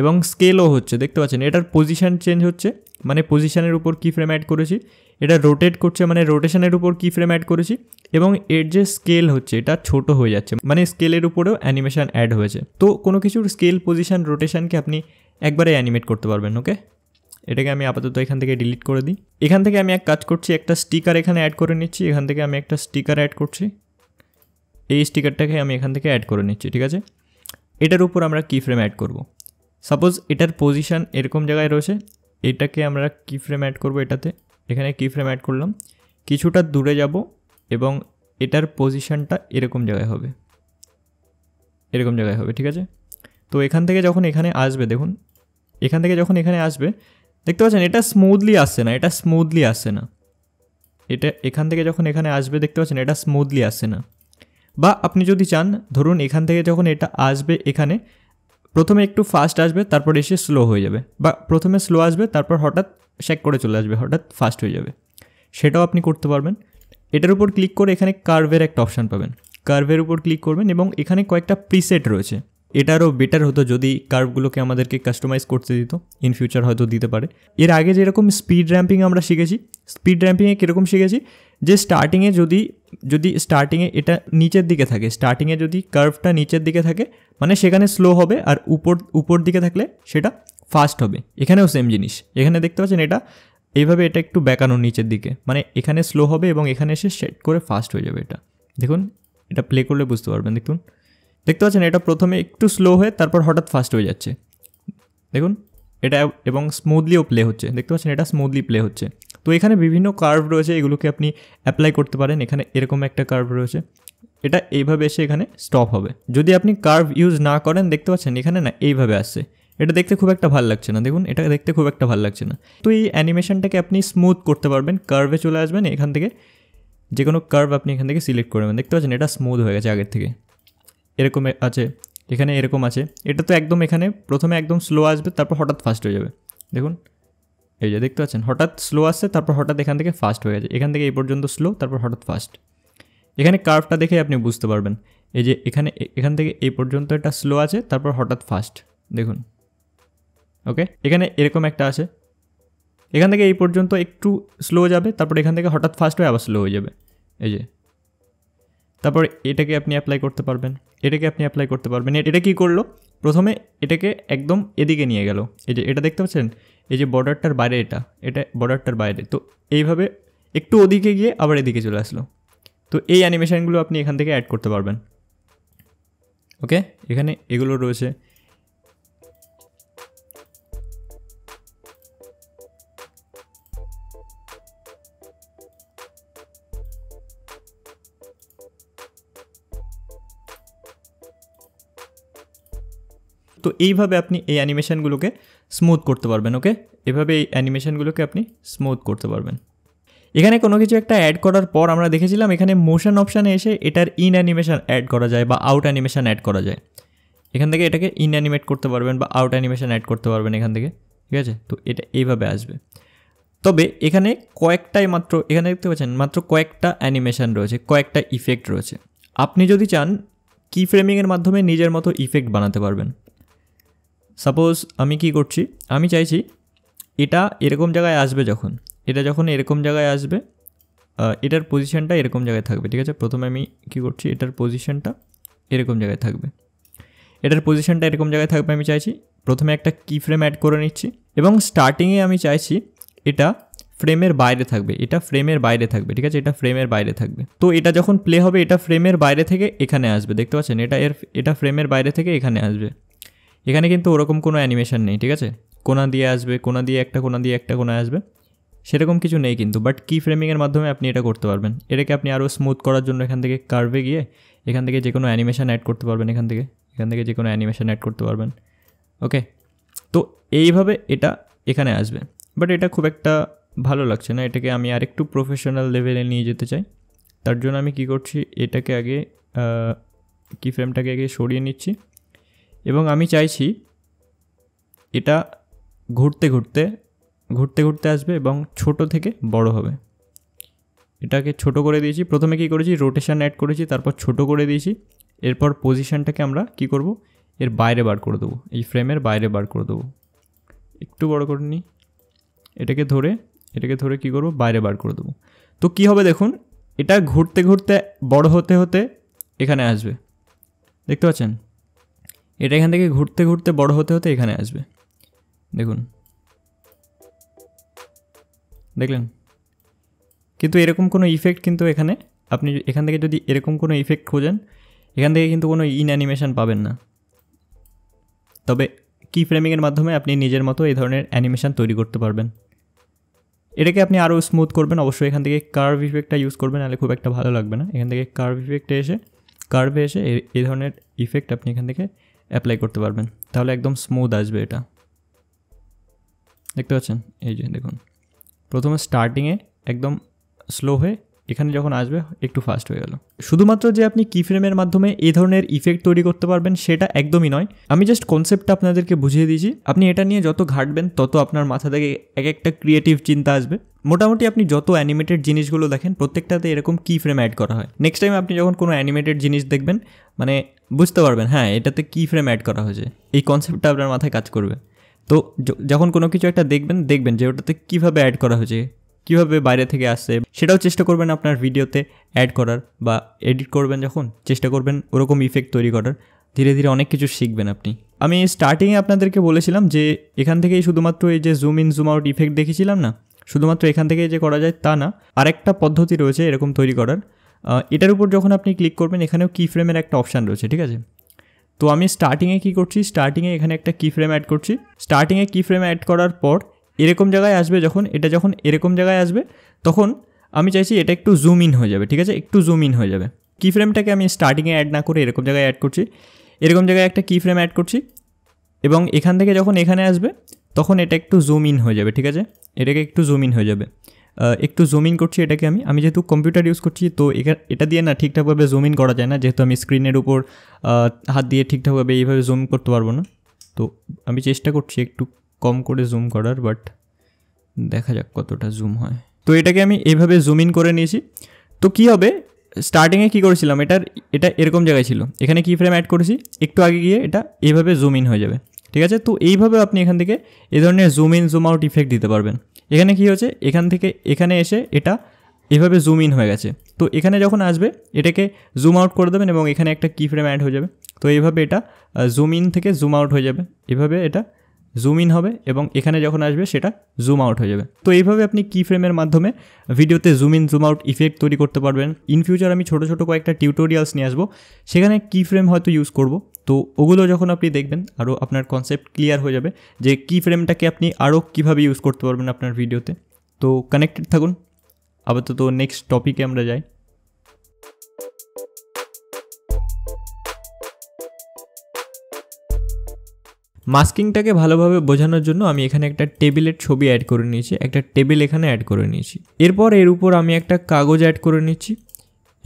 এবং স্কেলও হচ্ছে দেখতে পাচ্ছেন এটার পজিশান চেঞ্জ হচ্ছে মানে পজিশানের উপর কি ফ্রেম অ্যাড করেছি এটা রোটেট করছে মানে রোটেশনের উপর কি ফ্রেম অ্যাড করেছি এবং এর যে স্কেল হচ্ছে এটা ছোট হয়ে যাচ্ছে মানে স্কেলের উপরেও অ্যানিমেশান অ্যাড হয়েছে তো কোনো কিছুর স্কেল পজিশান রোটেশানকে আপনি একবারে অ্যানিমেট করতে পারবেন ওকে এটাকে আমি আপাতত এখান থেকে ডিলিট করে দিই এখান থেকে আমি এক কাজ করছি একটা স্টিকার এখানে অ্যাড করে নিচ্ছি এখান থেকে আমি একটা স্টিকার অ্যাড করছি এই স্টিকারটাকে আমি এখান থেকে অ্যাড করে নিচ্ছি ঠিক আছে এটার উপর আমরা কি ফ্রেম অ্যাড করব। সাপোজ এটার পজিশান এরকম জায়গায় রয়েছে এটাকে আমরা কি ফ্রেম অ্যাড করব এটাতে এখানে কি ফ্রেম অ্যাড করলাম কিছুটা দূরে যাব এবং এটার পজিশানটা এরকম জায়গায় হবে এরকম জায়গায় হবে ঠিক আছে তো এখান থেকে যখন এখানে আসবে দেখুন এখান থেকে যখন এখানে আসবে দেখতে পাচ্ছেন এটা স্মুথলি আসছে না এটা স্মুথলি আসছে না এটা এখান থেকে যখন এখানে আসবে দেখতে পাচ্ছেন এটা স্মুথলি আসছে না বা আপনি যদি চান ধরুন এখান থেকে যখন এটা আসবে এখানে প্রথমে একটু ফাস্ট আসবে তারপর এসে স্লো হয়ে যাবে বা প্রথমে স্লো আসবে তারপর হঠাৎ শেক করে চলে আসবে হঠাৎ ফাস্ট হয়ে যাবে সেটাও আপনি করতে পারবেন এটার উপর ক্লিক করে এখানে কার্ভের একটা অপশান পাবেন কার্ভের উপর ক্লিক করবেন এবং এখানে কয়েকটা প্রিসেট রয়েছে এটারও বেটার হতো যদি কার্ভগুলোকে আমাদেরকে কাস্টমাইজ করতে দিত ইন ফিউচার হয়তো দিতে পারে এর আগে যেরকম স্পিড র্যাম্পিং আমরা শিখেছি স্পিড র্যাম্পিংয়ে কীরকম শিখেছি যে স্টার্টিংয়ে যদি যদি স্টার্টিংয়ে এটা নিচের দিকে থাকে স্টার্টিংয়ে যদি কার্ভটা নিচের দিকে থাকে মানে সেখানে স্লো হবে আর উপর উপর দিকে থাকলে সেটা ফাস্ট হবে এখানেও সেম জিনিস এখানে দেখতে পাচ্ছেন এটা এইভাবে এটা একটু বেঁকানো নিচের দিকে মানে এখানে স্লো হবে এবং এখানে এসে সেট করে ফাস্ট হয়ে যাবে এটা দেখুন এটা প্লে করলে বুঝতে পারবেন দেখুন দেখতে পাচ্ছেন এটা প্রথমে একটু স্লো হয়ে তারপর হঠাৎ ফাস্ট হয়ে যাচ্ছে দেখুন এটা এবং স্মুথলিও প্লে হচ্ছে দেখতে পাচ্ছেন এটা স্মুথলি প্লে হচ্ছে তো এখানে বিভিন্ন কার্ভ রয়েছে এগুলোকে আপনি অ্যাপ্লাই করতে পারেন এখানে এরকম একটা কার্ভ রয়েছে এটা এইভাবে এসে এখানে স্টপ হবে যদি আপনি কার্ভ ইউজ না করেন দেখতে পাচ্ছেন এখানে না এইভাবে আসছে এটা দেখতে খুব একটা ভালো লাগছে না দেখুন এটা দেখতে খুব একটা ভালো লাগছে না তো এই অ্যানিমেশনটাকে আপনি স্মুথ করতে পারবেন কার্ভে চলে আসবেন এখান থেকে যে কোনো কার্ভ আপনি এখান থেকে সিলেক্ট করবেন দেখতে পাচ্ছেন এটা স্মুথ হয়ে গেছে আগের থেকে এরকম আছে এখানে এরকম আছে এটা তো একদম এখানে প্রথমে একদম স্লো আসবে তারপর হঠাৎ ফাস্ট হয়ে যাবে দেখুন এই যে দেখতে পাচ্ছেন হঠাৎ স্লো আসছে তারপর হঠাৎ এখান থেকে ফাস্ট হয়ে গেছে এখান থেকে এই পর্যন্ত স্লো তারপর হঠাৎ ফাস্ট এখানে কার্ভটা দেখে আপনি বুঝতে পারবেন এই যে এখানে এখান থেকে এই পর্যন্ত একটা স্লো আছে তারপর হঠাৎ ফাস্ট দেখুন ওকে এখানে এরকম একটা আছে এখান থেকে এই পর্যন্ত একটু স্লো যাবে তারপর এখান থেকে হঠাৎ ফাস্ট হয়ে আবার স্লো হয়ে যাবে এই যে তারপর এটাকে আপনি অ্যাপ্লাই করতে পারবেন এটাকে আপনি অ্যাপ্লাই করতে পারবেন এটা কি করলো প্রথমে এটাকে একদম এদিকে নিয়ে গেল এই যে এটা দেখতে পাচ্ছেন এই যে বর্ডারটার বাইরে এটা এটা বর্ডারটার বাইরে তো এইভাবে একটু ওদিকে গিয়ে আবার এদিকে চলে আসলো তো এই অ্যানিমেশানগুলো আপনি এখান থেকে অ্যাড করতে পারবেন ওকে এখানে এগুলো রয়েছে এইভাবে আপনি এই অ্যানিমেশানগুলোকে স্মুথ করতে পারবেন ওকে এভাবে এই অ্যানিমেশানগুলোকে আপনি স্মুথ করতে পারবেন এখানে কোনো কিছু একটা অ্যাড করার পর আমরা দেখেছিলাম এখানে মোশন অপশানে এসে এটার ইন অ্যানিমেশান অ্যাড করা যায় বা আউট অ্যানিমেশান অ্যাড করা যায় এখান থেকে এটাকে ইন অ্যানিমেট করতে পারবেন বা আউট অ্যানিমেশান অ্যাড করতে পারবেন এখান থেকে ঠিক আছে তো এটা এইভাবে আসবে তবে এখানে কয়েকটাই মাত্র এখানে দেখতে পাচ্ছেন মাত্র কয়েকটা অ্যানিমেশান রয়েছে কয়েকটা ইফেক্ট রয়েছে আপনি যদি চান কি ফ্রেমিংয়ের মাধ্যমে নিজের মতো ইফেক্ট বানাতে পারবেন সাপোজ আমি কি করছি আমি চাইছি এটা এরকম জায়গায় আসবে যখন এটা যখন এরকম জায়গায় আসবে এটার পজিশানটা এরকম জায়গায় থাকবে ঠিক আছে প্রথমে আমি কি করছি এটার পজিশানটা এরকম জায়গায় থাকবে এটার পজিশানটা এরকম জায়গায় থাকবে আমি চাইছি প্রথমে একটা কি ফ্রেম অ্যাড করে নিচ্ছি এবং স্টার্টিংয়ে আমি চাইছি এটা ফ্রেমের বাইরে থাকবে এটা ফ্রেমের বাইরে থাকবে ঠিক আছে এটা ফ্রেমের বাইরে থাকবে তো এটা যখন প্লে হবে এটা ফ্রেমের বাইরে থেকে এখানে আসবে দেখতে পাচ্ছেন এটা এর এটা ফ্রেমের বাইরে থেকে এখানে আসবে এখানে কিন্তু ওরকম কোনো অ্যানিমেশন নেই ঠিক আছে কোনা দিয়ে আসবে কোনা দিয়ে একটা কোনা দিয়ে একটা কোনা আসবে সেরকম কিছু নেই কিন্তু বাট কি ফ্রেমিংয়ের মাধ্যমে আপনি এটা করতে পারবেন এটাকে আপনি আরও স্মুথ করার জন্য এখান থেকে কার্ভে গিয়ে এখান থেকে যে কোনো অ্যানিমেশান অ্যাড করতে পারবেন এখান থেকে এখান থেকে যে কোনো অ্যানিমেশান অ্যাড করতে পারবেন ওকে তো এইভাবে এটা এখানে আসবে বাট এটা খুব একটা ভালো লাগছে না এটাকে আমি আরেকটু প্রফেশনাল লেভেলে নিয়ে যেতে চাই তার জন্য আমি কি করছি এটাকে আগে কি ফ্রেমটাকে আগে সরিয়ে নিচ্ছি এবং আমি চাইছি এটা ঘুরতে ঘুরতে ঘুরতে ঘুরতে আসবে এবং ছোট থেকে বড় হবে এটাকে ছোট করে দিয়েছি প্রথমে কি করেছি রোটেশান অ্যাড করেছি তারপর ছোট করে দিয়েছি এরপর পজিশানটাকে আমরা কি করব এর বাইরে বার করে দেবো এই ফ্রেমের বাইরে বার করে দেবো একটু বড় করে নিই এটাকে ধরে এটাকে ধরে কি করব বাইরে বার করে দেবো তো কি হবে দেখুন এটা ঘুরতে ঘুরতে বড় হতে হতে এখানে আসবে দেখতে পাচ্ছেন এটা এখান থেকে ঘুরতে ঘুরতে বড় হতে হতে এখানে আসবে দেখুন দেখলেন কিন্তু এরকম কোনো ইফেক্ট কিন্তু এখানে আপনি এখান থেকে যদি এরকম কোনো ইফেক্ট খোঁজেন এখান থেকে কিন্তু কোনো ইন অ্যানিমেশান পাবেন না তবে কি ফ্রেমিংয়ের মাধ্যমে আপনি নিজের মতো এই ধরনের অ্যানিমেশান তৈরি করতে পারবেন এটাকে আপনি আরও স্মুথ করবেন অবশ্যই এখান থেকে কার্ভ ইফেক্টটা ইউজ করবেন নাহলে খুব একটা ভালো লাগবে না এখান থেকে কার্ভ ইফেক্টে এসে কার্ভে এসে এই ধরনের ইফেক্ট আপনি এখান থেকে অ্যাপ্লাই করতে পারবেন তাহলে একদম স্মুথ আসবে এটা দেখতে পাচ্ছেন এই যে দেখুন প্রথমে স্টার্টিংয়ে একদম স্লো হয়ে এখানে যখন আসবে একটু ফাস্ট হয়ে গেল শুধুমাত্র যে আপনি কি ফ্রেমের মাধ্যমে এই ধরনের ইফেক্ট তৈরি করতে পারবেন সেটা একদমই নয় আমি জাস্ট কনসেপ্টটা আপনাদেরকে বুঝিয়ে দিয়েছি আপনি এটা নিয়ে যত ঘাটবেন তত আপনার মাথা থেকে এক একটা ক্রিয়েটিভ চিন্তা আসবে মোটামুটি আপনি যত অ্যানিমেটেড জিনিসগুলো দেখেন প্রত্যেকটাতে এরকম কি ফ্রেম অ্যাড করা হয় নেক্সট টাইম আপনি যখন কোনো অ্যানিমেটেড জিনিস দেখবেন মানে বুঝতে পারবেন হ্যাঁ এটাতে কি ফ্রেম অ্যাড করা হয়েছে এই কনসেপ্টটা আপনার মাথায় কাজ করবে তো যখন কোনো কিছু একটা দেখবেন দেখবেন যে ওটাতে কীভাবে অ্যাড করা হয়েছে কীভাবে বাইরে থেকে আসছে সেটাও চেষ্টা করবেন আপনার ভিডিওতে অ্যাড করার বা এডিট করবেন যখন চেষ্টা করবেন ওরকম ইফেক্ট তৈরি করার ধীরে ধীরে অনেক কিছু শিখবেন আপনি আমি স্টার্টিংয়ে আপনাদেরকে বলেছিলাম যে এখান থেকেই শুধুমাত্র এই যে zoom in zoom out effect দেখেছিলাম না শুধুমাত্র এখান থেকে যে করা যায় তা না আরেকটা পদ্ধতি রয়েছে এরকম তৈরি করার এটার উপর যখন আপনি ক্লিক করবেন এখানেও কি ফ্রেমের একটা অপশান রয়েছে ঠিক আছে তো আমি স্টার্টিংয়ে কি করছি স্টার্টিংয়ে এখানে একটা কি ফ্রেম অ্যাড করছি স্টার্টিংয়ে কি ফ্রেম অ্যাড করার পর এরকম জায়গায় আসবে যখন এটা যখন এরকম জায়গায় আসবে তখন আমি চাইছি এটা একটু জুম ইন হয়ে যাবে ঠিক আছে একটু জুম ইন হয়ে যাবে কি ফ্রেমটাকে আমি স্টার্টিংয়ে অ্যাড না করে এরকম জায়গায় অ্যাড করছি এরকম জায়গায় একটা কি ফ্রেম অ্যাড করছি এবং এখান থেকে যখন এখানে আসবে তখন এটা একটু জুম ইন হয়ে যাবে ঠিক আছে এটাকে একটু জুম ইন হয়ে যাবে একটু জুম ইন করছি এটাকে আমি আমি যেহেতু কম্পিউটার ইউজ করছি তো এটা দিয়ে না ঠিকঠাকভাবে জুম ইন করা যায় না যেহেতু আমি স্ক্রিনের উপর হাত দিয়ে ঠিকঠাকভাবে এইভাবে জুম করতে পারবো না তো আমি চেষ্টা করছি একটু কম করে জুম করার বাট দেখা যাক কতটা জুম হয় তো এটাকে আমি এইভাবে জুম ইন করে নিয়েছি তো কি হবে স্টার্টিংয়ে কি করেছিলাম এটার এটা এরকম জায়গায় ছিল এখানে কি ফ্রেম অ্যাড করেছি একটু আগে গিয়ে এটা এইভাবে জুম ইন হয়ে যাবে ঠিক আছে তো এইভাবে আপনি এখান থেকে এই ধরনের zoom in zoom out effect দিতে পারবেন এখানে কি হয়েছে এখান থেকে এখানে এসে এটা এভাবে জুম ইন হয়ে গেছে তো এখানে যখন আসবে এটাকে জুম আউট করে দেবেন এবং এখানে একটা কি ফ্রেম অ্যাড হয়ে যাবে তো এইভাবে এটা জুম ইন থেকে জুম আউট হয়ে যাবে এভাবে এটা জুম ইন হবে এবং এখানে যখন আসবে সেটা জুম আউট হয়ে যাবে তো এইভাবে আপনি কি ফ্রেমের মাধ্যমে ভিডিওতে zoom in zoom out effect তৈরি করতে পারবেন ইন ফিউচার আমি ছোটো ছোটো কয়েকটা টিউটোরিয়ালস নিয়ে আসবো সেখানে কি ফ্রেম হয়তো ইউজ করব তো ওগুলো যখন আপনি দেখবেন আরও আপনার কনসেপ্ট ক্লিয়ার হয়ে যাবে যে কি ফ্রেমটাকে আপনি আরও কীভাবে ইউজ করতে পারবেন আপনার ভিডিওতে তো কানেক্টেড থাকুন আপাতত নেক্সট টপিকে আমরা যাই মাস্কিংটাকে ভালোভাবে বোঝানোর জন্য আমি এখানে একটা টেবিলের ছবি অ্যাড করে নিয়েছি একটা টেবিল এখানে অ্যাড করে নিয়েছি এরপর এর উপর আমি একটা কাগজ অ্যাড করে নিচ্ছি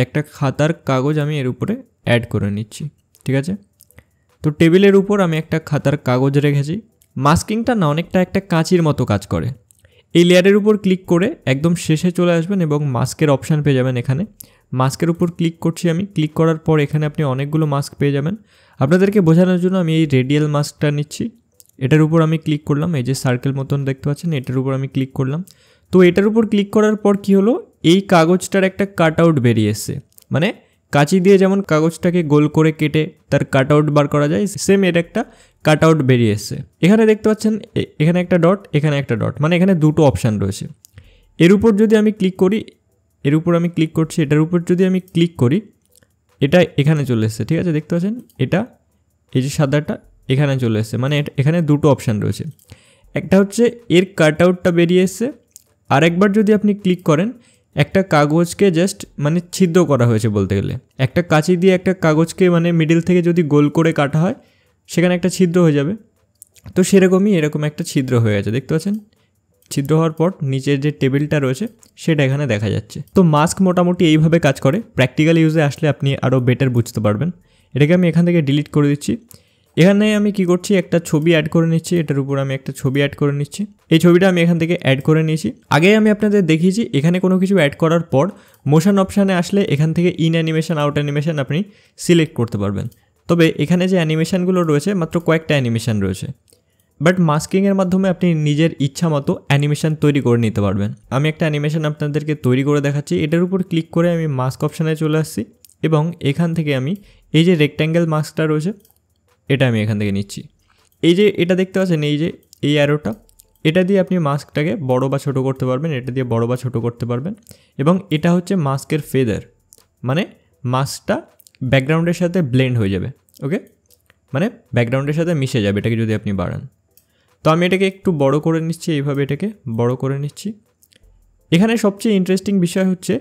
একটা খাতার কাগজ আমি এর উপরে অ্যাড করে নিচ্ছি ঠিক আছে তো টেবিলের উপর আমি একটা খাতার কাগজ রেখেছি মাস্কিংটা না অনেকটা একটা কাঁচির মতো কাজ করে এই লেয়ারের উপর ক্লিক করে একদম শেষে চলে আসবেন এবং মাস্কের অপশান পেয়ে যাবেন এখানে মাস্কের উপর ক্লিক করছি আমি ক্লিক করার পর এখানে আপনি অনেকগুলো মাস্ক পেয়ে যাবেন আপনাদেরকে বোঝানোর জন্য আমি এই রেডিয়াল মাস্কটা নিচ্ছি এটার উপর আমি ক্লিক করলাম এই যে সার্কেল মতন দেখতে পাচ্ছেন এটার উপর আমি ক্লিক করলাম তো এটার উপর ক্লিক করার পর কি হলো এই কাগজটার একটা কাট আউট বেরিয়ে মানে কাঁচি দিয়ে যেমন কাগজটাকে গোল করে কেটে তার কাট আউট বার করা যায় সেম এর একটা কাট আউট বেরিয়ে এখানে দেখতে পাচ্ছেন এখানে একটা ডট এখানে একটা ডট মানে এখানে দুটো অপশান রয়েছে এর উপর যদি আমি ক্লিক করি এর উপর আমি ক্লিক করছি এটার উপর যদি আমি ক্লিক করি এটা এখানে চলে এসছে ঠিক আছে দেখতে পাচ্ছেন এটা এই যে সাদাটা এখানে চলে এসছে মানে এখানে দুটো অপশান রয়েছে একটা হচ্ছে এর কাট আউটটা বেরিয়ে এসছে আরেকবার যদি আপনি ক্লিক করেন একটা কাগজকে জাস্ট মানে ছিদ্র করা হয়েছে বলতে গেলে একটা কাঁচি দিয়ে একটা কাগজকে মানে মিডিল থেকে যদি গোল করে কাটা হয় সেখানে একটা ছিদ্র হয়ে যাবে তো সেরকমই এরকম একটা ছিদ্র হয়ে আছে দেখতে পাচ্ছেন ছিদ্র হওয়ার পর নিচের যে টেবিলটা রয়েছে সেটা এখানে দেখা যাচ্ছে তো মাস্ক মোটামুটি এইভাবে কাজ করে প্র্যাকটিক্যাল ইউজে আসলে আপনি আরও বেটার বুঝতে পারবেন এটাকে আমি এখান থেকে ডিলিট করে দিচ্ছি এখানে আমি কি করছি একটা ছবি অ্যাড করে নিচ্ছি এটার উপর আমি একটা ছবি অ্যাড করে নিচ্ছি এই ছবিটা আমি এখান থেকে অ্যাড করে নিয়েছি আগে আমি আপনাদের দেখিয়েছি এখানে কোনো কিছু অ্যাড করার পর মোশন অপশানে আসলে এখান থেকে ইন অ্যানিমেশন আউট অ্যানিমেশন আপনি সিলেক্ট করতে পারবেন তবে এখানে যে অ্যানিমেশানগুলো রয়েছে মাত্র কয়েকটা অ্যানিমেশান রয়েছে বাট মাস্কিংয়ের মাধ্যমে আপনি নিজের ইচ্ছা মতো অ্যানিমেশন তৈরি করে নিতে পারবেন আমি একটা অ্যানিমেশন আপনাদেরকে তৈরি করে দেখাচ্ছি এটার উপর ক্লিক করে আমি মাস্ক অপশানে চলে আসছি এবং এখান থেকে আমি এই যে রেক্ট্যাঙ্গেল মাস্কটা রয়েছে এটা আমি এখান থেকে নিচ্ছি এই যে এটা দেখতে পাচ্ছেন এই যে এই অ্যারোটা এটা দিয়ে আপনি মাস্কটাকে বড় বা ছোটো করতে পারবেন এটা দিয়ে বড় বা ছোটো করতে পারবেন এবং এটা হচ্ছে মাস্কের ফেদার মানে মাস্কটা ব্যাকগ্রাউন্ডের সাথে ব্লেন্ড হয়ে যাবে ওকে মানে ব্যাকগ্রাউন্ডের সাথে মিশে যাবে এটাকে যদি আপনি বাড়ান তো আমি এটাকে একটু বড় করে নিচ্ছি এইভাবে এটাকে বড় করে নিচ্ছি এখানে সবচেয়ে ইন্টারেস্টিং বিষয় হচ্ছে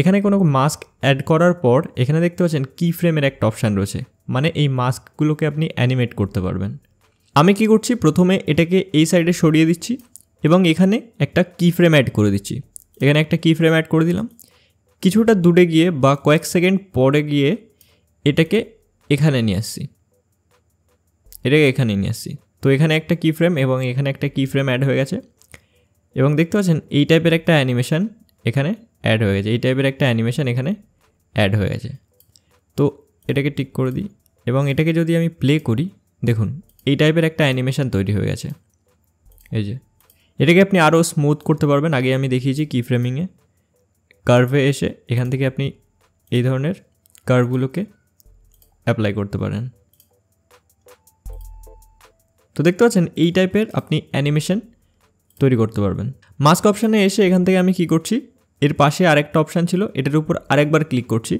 এখানে কোনো মাস্ক অ্যাড করার পর এখানে দেখতে পাচ্ছেন কি ফ্রেমের একটা অপশান রয়েছে মানে এই মাস্কগুলোকে আপনি অ্যানিমেট করতে পারবেন আমি কি করছি প্রথমে এটাকে এই সাইডে সরিয়ে দিচ্ছি এবং এখানে একটা কি ফ্রেম অ্যাড করে দিচ্ছি এখানে একটা কি ফ্রেম অ্যাড করে দিলাম কিছুটা দূরে গিয়ে বা কয়েক সেকেন্ড পরে গিয়ে এটাকে এখানে নিয়ে আসছি এটাকে এখানে নিয়ে আসছি তো এখানে একটা কি ফ্রেম এবং এখানে একটা কি ফ্রেম অ্যাড হয়ে গেছে এবং দেখতে পাচ্ছেন এই টাইপের একটা অ্যানিমেশান এখানে অ্যাড হয়ে গেছে এই টাইপের একটা অ্যানিমেশান এখানে অ্যাড হয়ে গেছে তো এটাকে টিক করে দিই এবং এটাকে যদি আমি প্লে করি দেখুন এই টাইপের একটা অ্যানিমেশান তৈরি হয়ে গেছে এই যে এটাকে আপনি আরও স্মুথ করতে পারবেন আগে আমি দেখিয়েছি কি ফ্রেমিংয়ে কার্ভে এসে এখান থেকে আপনি এই ধরনের কার্ভগুলোকে অ্যাপ্লাই করতে পারেন তো দেখতে পাচ্ছেন এই টাইপের আপনি অ্যানিমেশন তৈরি করতে পারবেন মাস্ক অপশানে এসে এখান থেকে আমি কি করছি এর পাশে আরেকটা অপশান ছিল এটার উপর আরেকবার ক্লিক করছি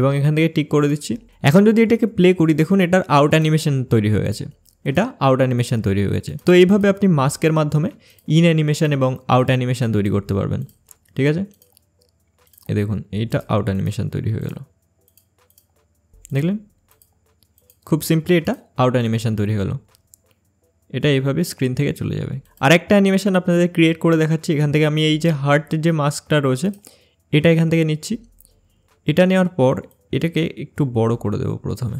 এবং এখান থেকে টিক করে দিচ্ছি এখন যদি এটাকে প্লে করি দেখুন এটার আউট অ্যানিমেশন তৈরি হয়ে গেছে এটা আউট অ্যানিমেশন তৈরি হয়ে গেছে তো এইভাবে আপনি মাস্কের মাধ্যমে ইন অ্যানিমেশন এবং আউট অ্যানিমেশন তৈরি করতে পারবেন ঠিক আছে এ দেখুন এইটা আউট অ্যানিমেশন তৈরি হয়ে গেল দেখলেন খুব সিম্পলি এটা আউট অ্যানিমেশন তৈরি গেলো এটা এইভাবে স্ক্রিন থেকে চলে যাবে আরেকটা অ্যানিমেশন আপনাদের ক্রিয়েট করে দেখাচ্ছি এখান থেকে আমি এই যে হার্টের যে মাস্কটা রয়েছে এটা এখান থেকে নিচ্ছি এটা নেওয়ার পর এটাকে একটু বড় করে দেব প্রথমে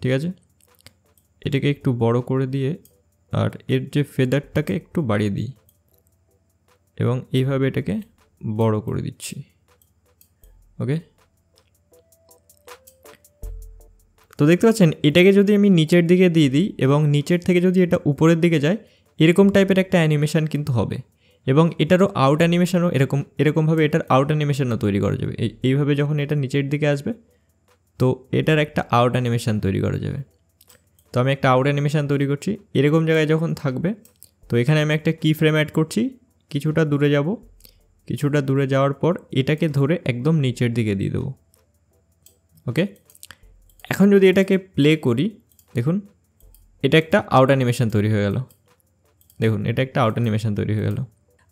ঠিক আছে এটাকে একটু বড় করে দিয়ে আর এর যে ফেদারটাকে একটু বাড়িয়ে দিই এবং এইভাবে এটাকে বড় করে দিচ্ছি ওকে তো দেখতে পাচ্ছেন এটাকে যদি আমি নিচের দিকে দিয়ে দিই এবং নিচের থেকে যদি এটা উপরের দিকে যায় এরকম টাইপের একটা অ্যানিমেশান কিন্তু হবে এবং এটারও আউট অ্যানিমেশানও এরকম এরকমভাবে এটার আউট অ্যানিমেশানও তৈরি করা যাবে এইভাবে যখন এটা নিচের দিকে আসবে তো এটার একটা আউট অ্যানিমেশান তৈরি করা যাবে তো আমি একটা আউট অ্যানিমেশান তৈরি করছি এরকম জায়গায় যখন থাকবে তো এখানে আমি একটা কি ফ্রেম অ্যাড করছি কিছুটা দূরে যাব কিছুটা দূরে যাওয়ার পর এটাকে ধরে একদম নিচের দিকে দিয়ে দেবো ওকে এখন যদি এটাকে প্লে করি দেখুন এটা একটা আউট অ্যানিমেশান তৈরি হয়ে গেল দেখুন এটা একটা আউট অ্যানিমেশান তৈরি হয়ে গেল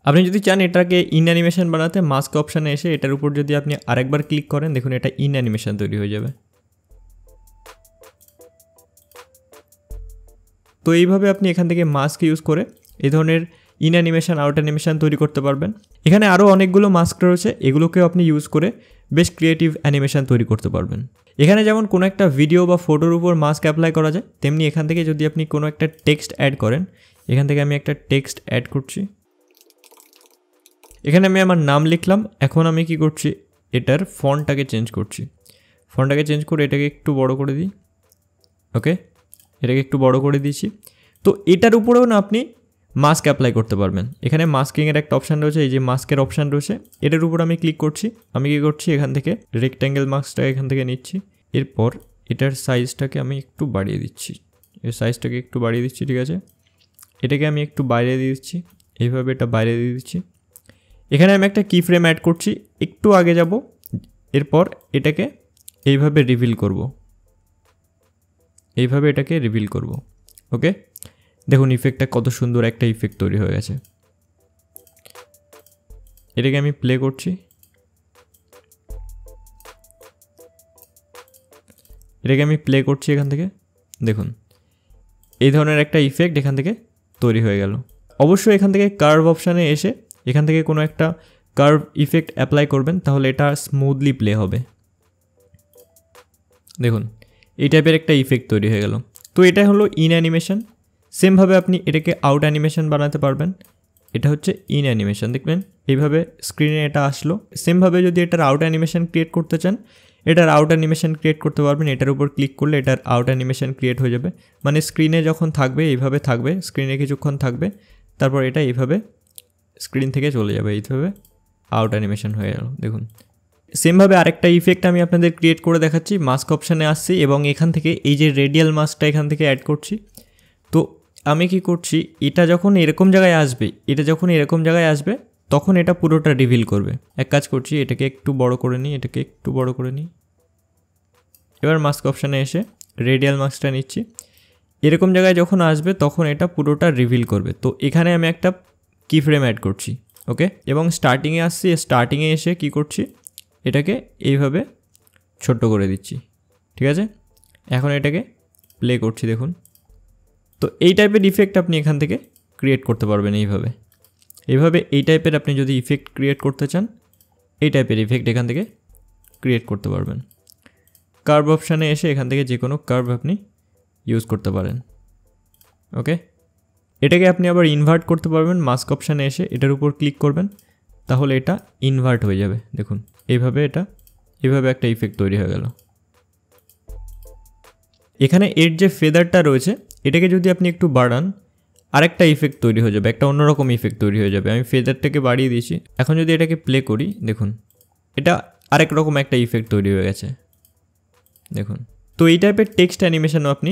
আপনি যদি চান এটাকে ইন অ্যানিমেশান বানাতে মাস্ক অপশানে এসে এটার উপর যদি আপনি আরেকবার ক্লিক করেন দেখুন এটা ইন অ্যানিমেশান তৈরি হয়ে যাবে তো এইভাবে আপনি এখান থেকে মাস্ক ইউজ করে এই ধরনের ইন অ্যানিমেশান আউট অ্যানিমেশান তৈরি করতে পারবেন এখানে আরও অনেকগুলো মাস্ক রয়েছে এগুলোকেও আপনি ইউজ করে বেশ ক্রিয়েটিভ অ্যানিমেশান তৈরি করতে পারবেন এখানে যেমন কোনো একটা ভিডিও বা ফটোর উপর মাস্ক অ্যাপ্লাই করা যায় তেমনি এখান থেকে যদি আপনি কোনো একটা টেক্সট অ্যাড করেন এখান থেকে আমি একটা টেক্সট অ্যাড করছি এখানে আমি আমার নাম লিখলাম এখন আমি কি করছি এটার ফন্টটাকে চেঞ্জ করছি ফন্টটাকে চেঞ্জ করে এটাকে একটু বড় করে দিই ওকে এটাকে একটু বড় করে দিয়েছি তো এটার উপরেও না আপনি মাস্ক অ্যাপ্লাই করতে পারবেন এখানে মাস্কিংয়ের একটা অপশান রয়েছে এই যে মাস্কের অপশান রয়েছে এটার উপর আমি ক্লিক করছি আমি কী করছি এখান থেকে রেক্ট্যাঙ্গেল মাস্কটা এখান থেকে নিচ্ছি এরপর এটার সাইজটাকে আমি একটু বাড়িয়ে দিচ্ছি এর সাইজটাকে একটু বাড়িয়ে দিচ্ছি ঠিক আছে এটাকে আমি একটু বাইরে দিয়ে দিচ্ছি এইভাবে এটা বাইরে দিয়ে দিচ্ছি এখানে আমি একটা কি ফ্রেম অ্যাড করছি একটু আগে যাব এরপর এটাকে এইভাবে রিভিল করব এইভাবে এটাকে রিভিল করব ওকে দেখুন ইফেক্টটা কত সুন্দর একটা ইফেক্ট তৈরি হয়ে গেছে এটাকে আমি প্লে করছি এটাকে আমি প্লে করছি এখান থেকে দেখুন এই ধরনের একটা ইফেক্ট এখান থেকে তৈরি হয়ে গেল অবশ্যই এখান থেকে কার্ভ অপশানে এসে এখান থেকে কোনো একটা কার্ভ ইফেক্ট অ্যাপ্লাই করবেন তাহলে এটা স্মুথলি প্লে হবে দেখুন এই টাইপের একটা ইফেক্ট তৈরি হয়ে গেল তো এটা হলো ইন অ্যানিমেশন সেমভাবে আপনি এটাকে আউট অ্যানিমেশন বানাতে পারবেন এটা হচ্ছে ইন অ্যানিমেশন দেখবেন এইভাবে স্ক্রিনে এটা আসলো সেমভাবে যদি এটার আউট অ্যানিমেশন ক্রিয়েট করতে চান এটার আউট অ্যানিমেশন ক্রিয়েট করতে পারবেন এটার উপর ক্লিক করলে এটার আউট অ্যানিমেশন ক্রিয়েট হয়ে যাবে মানে স্ক্রিনে যখন থাকবে এইভাবে থাকবে স্ক্রিনে কিছুক্ষণ থাকবে তারপর এটা এইভাবে স্ক্রিন থেকে চলে যাবে এইভাবে আউট অ্যানিমেশন হয়ে গেল দেখুন সেমভাবে আরেকটা ইফেক্ট আমি আপনাদের ক্রিয়েট করে দেখাচ্ছি মাস্ক অপশানে আসছি এবং এখান থেকে এই যে রেডিয়াল মাস্কটা এখান থেকে অ্যাড করছি তো আমি কি করছি এটা যখন এরকম জায়গায় আসবে এটা যখন এরকম জায়গায় আসবে তখন এটা পুরোটা রিভিল করবে এক কাজ করছি এটাকে একটু বড় করে নিই এটাকে একটু বড় করে নিই এবার মাস্ক অপশানে এসে রেডিয়াল মাস্কটা নিচ্ছি এরকম জায়গায় যখন আসবে তখন এটা পুরোটা রিভিল করবে তো এখানে আমি একটা কি ফ্রেম অ্যাড করছি ওকে এবং স্টার্টিংয়ে আসছি স্টার্টিংয়ে এসে কি করছি এটাকে এইভাবে ছোট করে দিচ্ছি ঠিক আছে এখন এটাকে প্লে করছি দেখুন তো এই টাইপের ইফেক্ট আপনি এখান থেকে ক্রিয়েট করতে পারবেন এইভাবে এইভাবে এই টাইপের আপনি যদি ইফেক্ট ক্রিয়েট করতে চান এই টাইপের ইফেক্ট এখান থেকে ক্রিয়েট করতে পারবেন কার্ভ অপশানে এসে এখান থেকে যে কোনো কার্ভ আপনি ইউজ করতে পারেন ওকে এটাকে আপনি আবার ইনভার্ট করতে পারবেন মাস্ক অপশানে এসে এটার উপর ক্লিক করবেন তাহলে এটা ইনভার্ট হয়ে যাবে দেখুন এইভাবে এটা এভাবে একটা ইফেক্ট তৈরি হয়ে গেল এখানে এর যে ফেদারটা রয়েছে এটাকে যদি আপনি একটু বাড়ান আরেকটা ইফেক্ট তৈরি হয়ে যাবে একটা অন্যরকম ইফেক্ট তৈরি হয়ে যাবে আমি ফেদারটাকে বাড়িয়ে দিয়েছি এখন যদি এটাকে প্লে করি দেখুন এটা আরেক রকম একটা ইফেক্ট তৈরি হয়ে গেছে দেখুন তো এই টাইপের টেক্সট অ্যানিমেশনও আপনি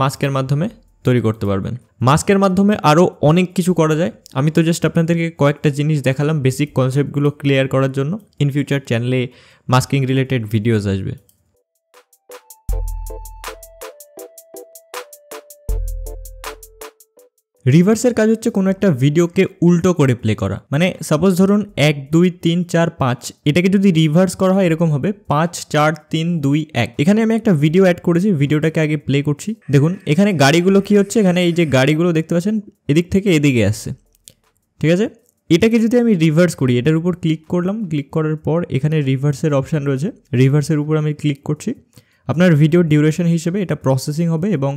মাস্কের মাধ্যমে তৈরি করতে পারবেন মাস্কের মাধ্যমে আরও অনেক কিছু করা যায় আমি তো জাস্ট আপনাদেরকে কয়েকটা জিনিস দেখালাম বেসিক কনসেপ্টগুলো ক্লিয়ার করার জন্য ইন ফিউচার চ্যানেলে মাস্কিং রিলেটেড ভিডিওস আসবে রিভার্সের কাজ হচ্ছে কোনো একটা ভিডিওকে উল্টো করে প্লে করা মানে সাপোজ ধরুন এক দুই তিন চার পাঁচ এটাকে যদি রিভার্স করা হয় এরকম হবে পাঁচ চার তিন দুই এক এখানে আমি একটা ভিডিও অ্যাড করেছি ভিডিওটাকে আগে প্লে করছি দেখুন এখানে গাড়িগুলো কি হচ্ছে এখানে এই যে গাড়িগুলো দেখতে পাচ্ছেন এদিক থেকে এদিকে আসছে ঠিক আছে এটাকে যদি আমি রিভার্স করি এটার উপর ক্লিক করলাম ক্লিক করার পর এখানে রিভার্সের অপশান রয়েছে রিভার্সের উপর আমি ক্লিক করছি আপনার ভিডিও ডিউরেশন হিসেবে এটা প্রসেসিং হবে এবং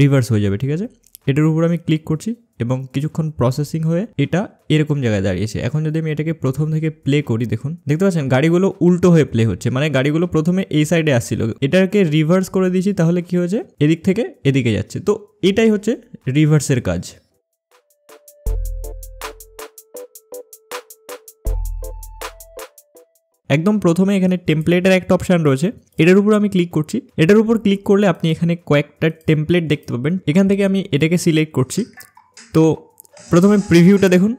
রিভার্স হয়ে যাবে ঠিক আছে এটার উপর আমি ক্লিক করছি এবং কিছুক্ষণ প্রসেসিং হয়ে এটা এরকম জায়গায় দাঁড়িয়েছে এখন যদি আমি এটাকে প্রথম থেকে প্লে করি দেখুন দেখতে পাচ্ছেন গাড়িগুলো উল্টো হয়ে প্লে হচ্ছে মানে গাড়িগুলো প্রথমে এই সাইডে আসছিল এটাকে রিভার্স করে দিয়েছি তাহলে কি হয়েছে এদিক থেকে এদিকে যাচ্ছে তো এটাই হচ্ছে রিভার্সের কাজ একদম প্রথমে এখানে টেমপ্লেটের একটা অপশান রয়েছে এটার উপর আমি ক্লিক করছি এটার উপর ক্লিক করলে আপনি এখানে কয়েকটা টেমপ্লেট দেখতে পাবেন এখান থেকে আমি এটাকে সিলেক্ট করছি তো প্রথমে প্রিভিউটা দেখুন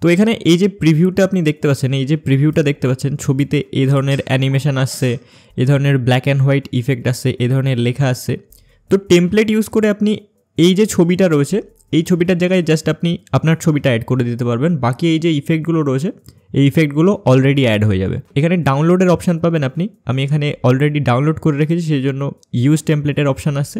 তো এখানে এই যে প্রিভিউটা আপনি দেখতে পাচ্ছেন এই যে প্রিভিউটা দেখতে পাচ্ছেন ছবিতে এই ধরনের অ্যানিমেশান আসছে এ ধরনের ব্ল্যাক অ্যান্ড হোয়াইট ইফেক্ট আসছে এ ধরনের লেখা আসছে তো টেমপ্লেট ইউজ করে আপনি এই যে ছবিটা রয়েছে এই ছবিটার জায়গায় জাস্ট আপনি আপনার ছবিটা অ্যাড করে দিতে পারবেন বাকি এই যে ইফেক্টগুলো রয়েছে এই ইফেক্টগুলো অলরেডি অ্যাড হয়ে যাবে এখানে ডাউনলোডের অপশান পাবেন আপনি আমি এখানে অলরেডি ডাউনলোড করে রেখেছি সেই জন্য ইউজ টেমপ্লেটের অপশান আছে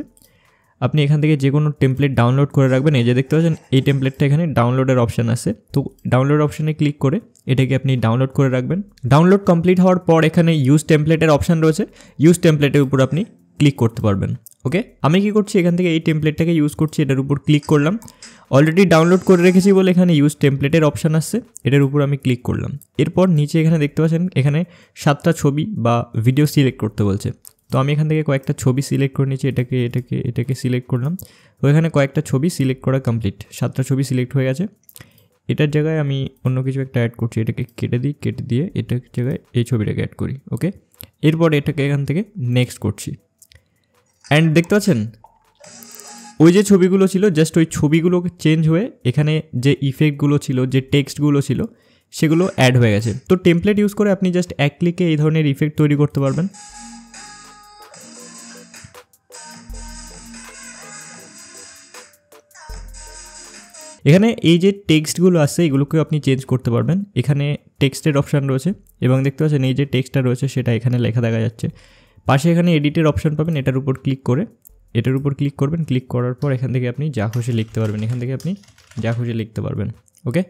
আপনি এখান থেকে যে কোনো টেমপ্লেট ডাউনলোড করে রাখবেন এই যে দেখতে পাচ্ছেন এই টেমপ্লেটটা এখানে ডাউনলোডের অপশান আছে তো ডাউনলোড অপশানে ক্লিক করে এটাকে আপনি ডাউনলোড করে রাখবেন ডাউনলোড কমপ্লিট হওয়ার পর এখানে ইউজ টেমপ্লেটের অপশান রয়েছে ইউজ টেমপ্লেটের উপর আপনি ক্লিক করতে পারবেন ওকে আমি কি করছি এখান থেকে এই টেমপ্লেটটাকে ইউজ করছি এটার উপর ক্লিক করলাম অলরেডি ডাউনলোড করে রেখেছি বলে এখানে ইউজ টেমপ্লেটের অপশান আসছে এটার উপর আমি ক্লিক করলাম এরপর নিচে এখানে দেখতে পাচ্ছেন এখানে সাতটা ছবি বা ভিডিও সিলেক্ট করতে বলছে তো আমি এখান থেকে কয়েকটা ছবি সিলেক্ট করে নিয়েছি এটাকে এটাকে এটাকে সিলেক্ট করলাম তো এখানে কয়েকটা ছবি সিলেক্ট করা কমপ্লিট সাতটা ছবি সিলেক্ট হয়ে গেছে এটার জায়গায় আমি অন্য কিছু একটা অ্যাড করছি এটাকে কেটে দিই কেটে দিয়ে এটার জায়গায় এই ছবিটাকে অ্যাড করি ওকে এরপর এটাকে এখান থেকে নেক্সট করছি অ্যান্ড দেখতে পাচ্ছেন ওই যে ছবিগুলো ছিল জাস্ট ওই ছবিগুলো চেঞ্জ হয়ে এখানে যে ইফেক্টগুলো ছিল যে টেক্সটগুলো ছিল সেগুলো অ্যাড হয়ে গেছে তো টেমপ্লেট ইউজ করে আপনি জাস্ট এক ক্লিকে এই ধরনের ইফেক্ট তৈরি করতে পারবেন এখানে এই যে টেক্সটগুলো আছে এগুলোকেও আপনি চেঞ্জ করতে পারবেন এখানে টেক্সটের অপশান রয়েছে এবং দেখতে পাচ্ছেন এই যে টেক্সটটা রয়েছে সেটা এখানে লেখা দেখা যাচ্ছে পাশে এখানে এডিটের অপশন পাবেন এটার উপর ক্লিক করে এটার উপর ক্লিক করবেন ক্লিক করার পর এখান থেকে আপনি যা খুশি লিখতে পারবেন এখান থেকে আপনি যা খুশি লিখতে পারবেন ওকে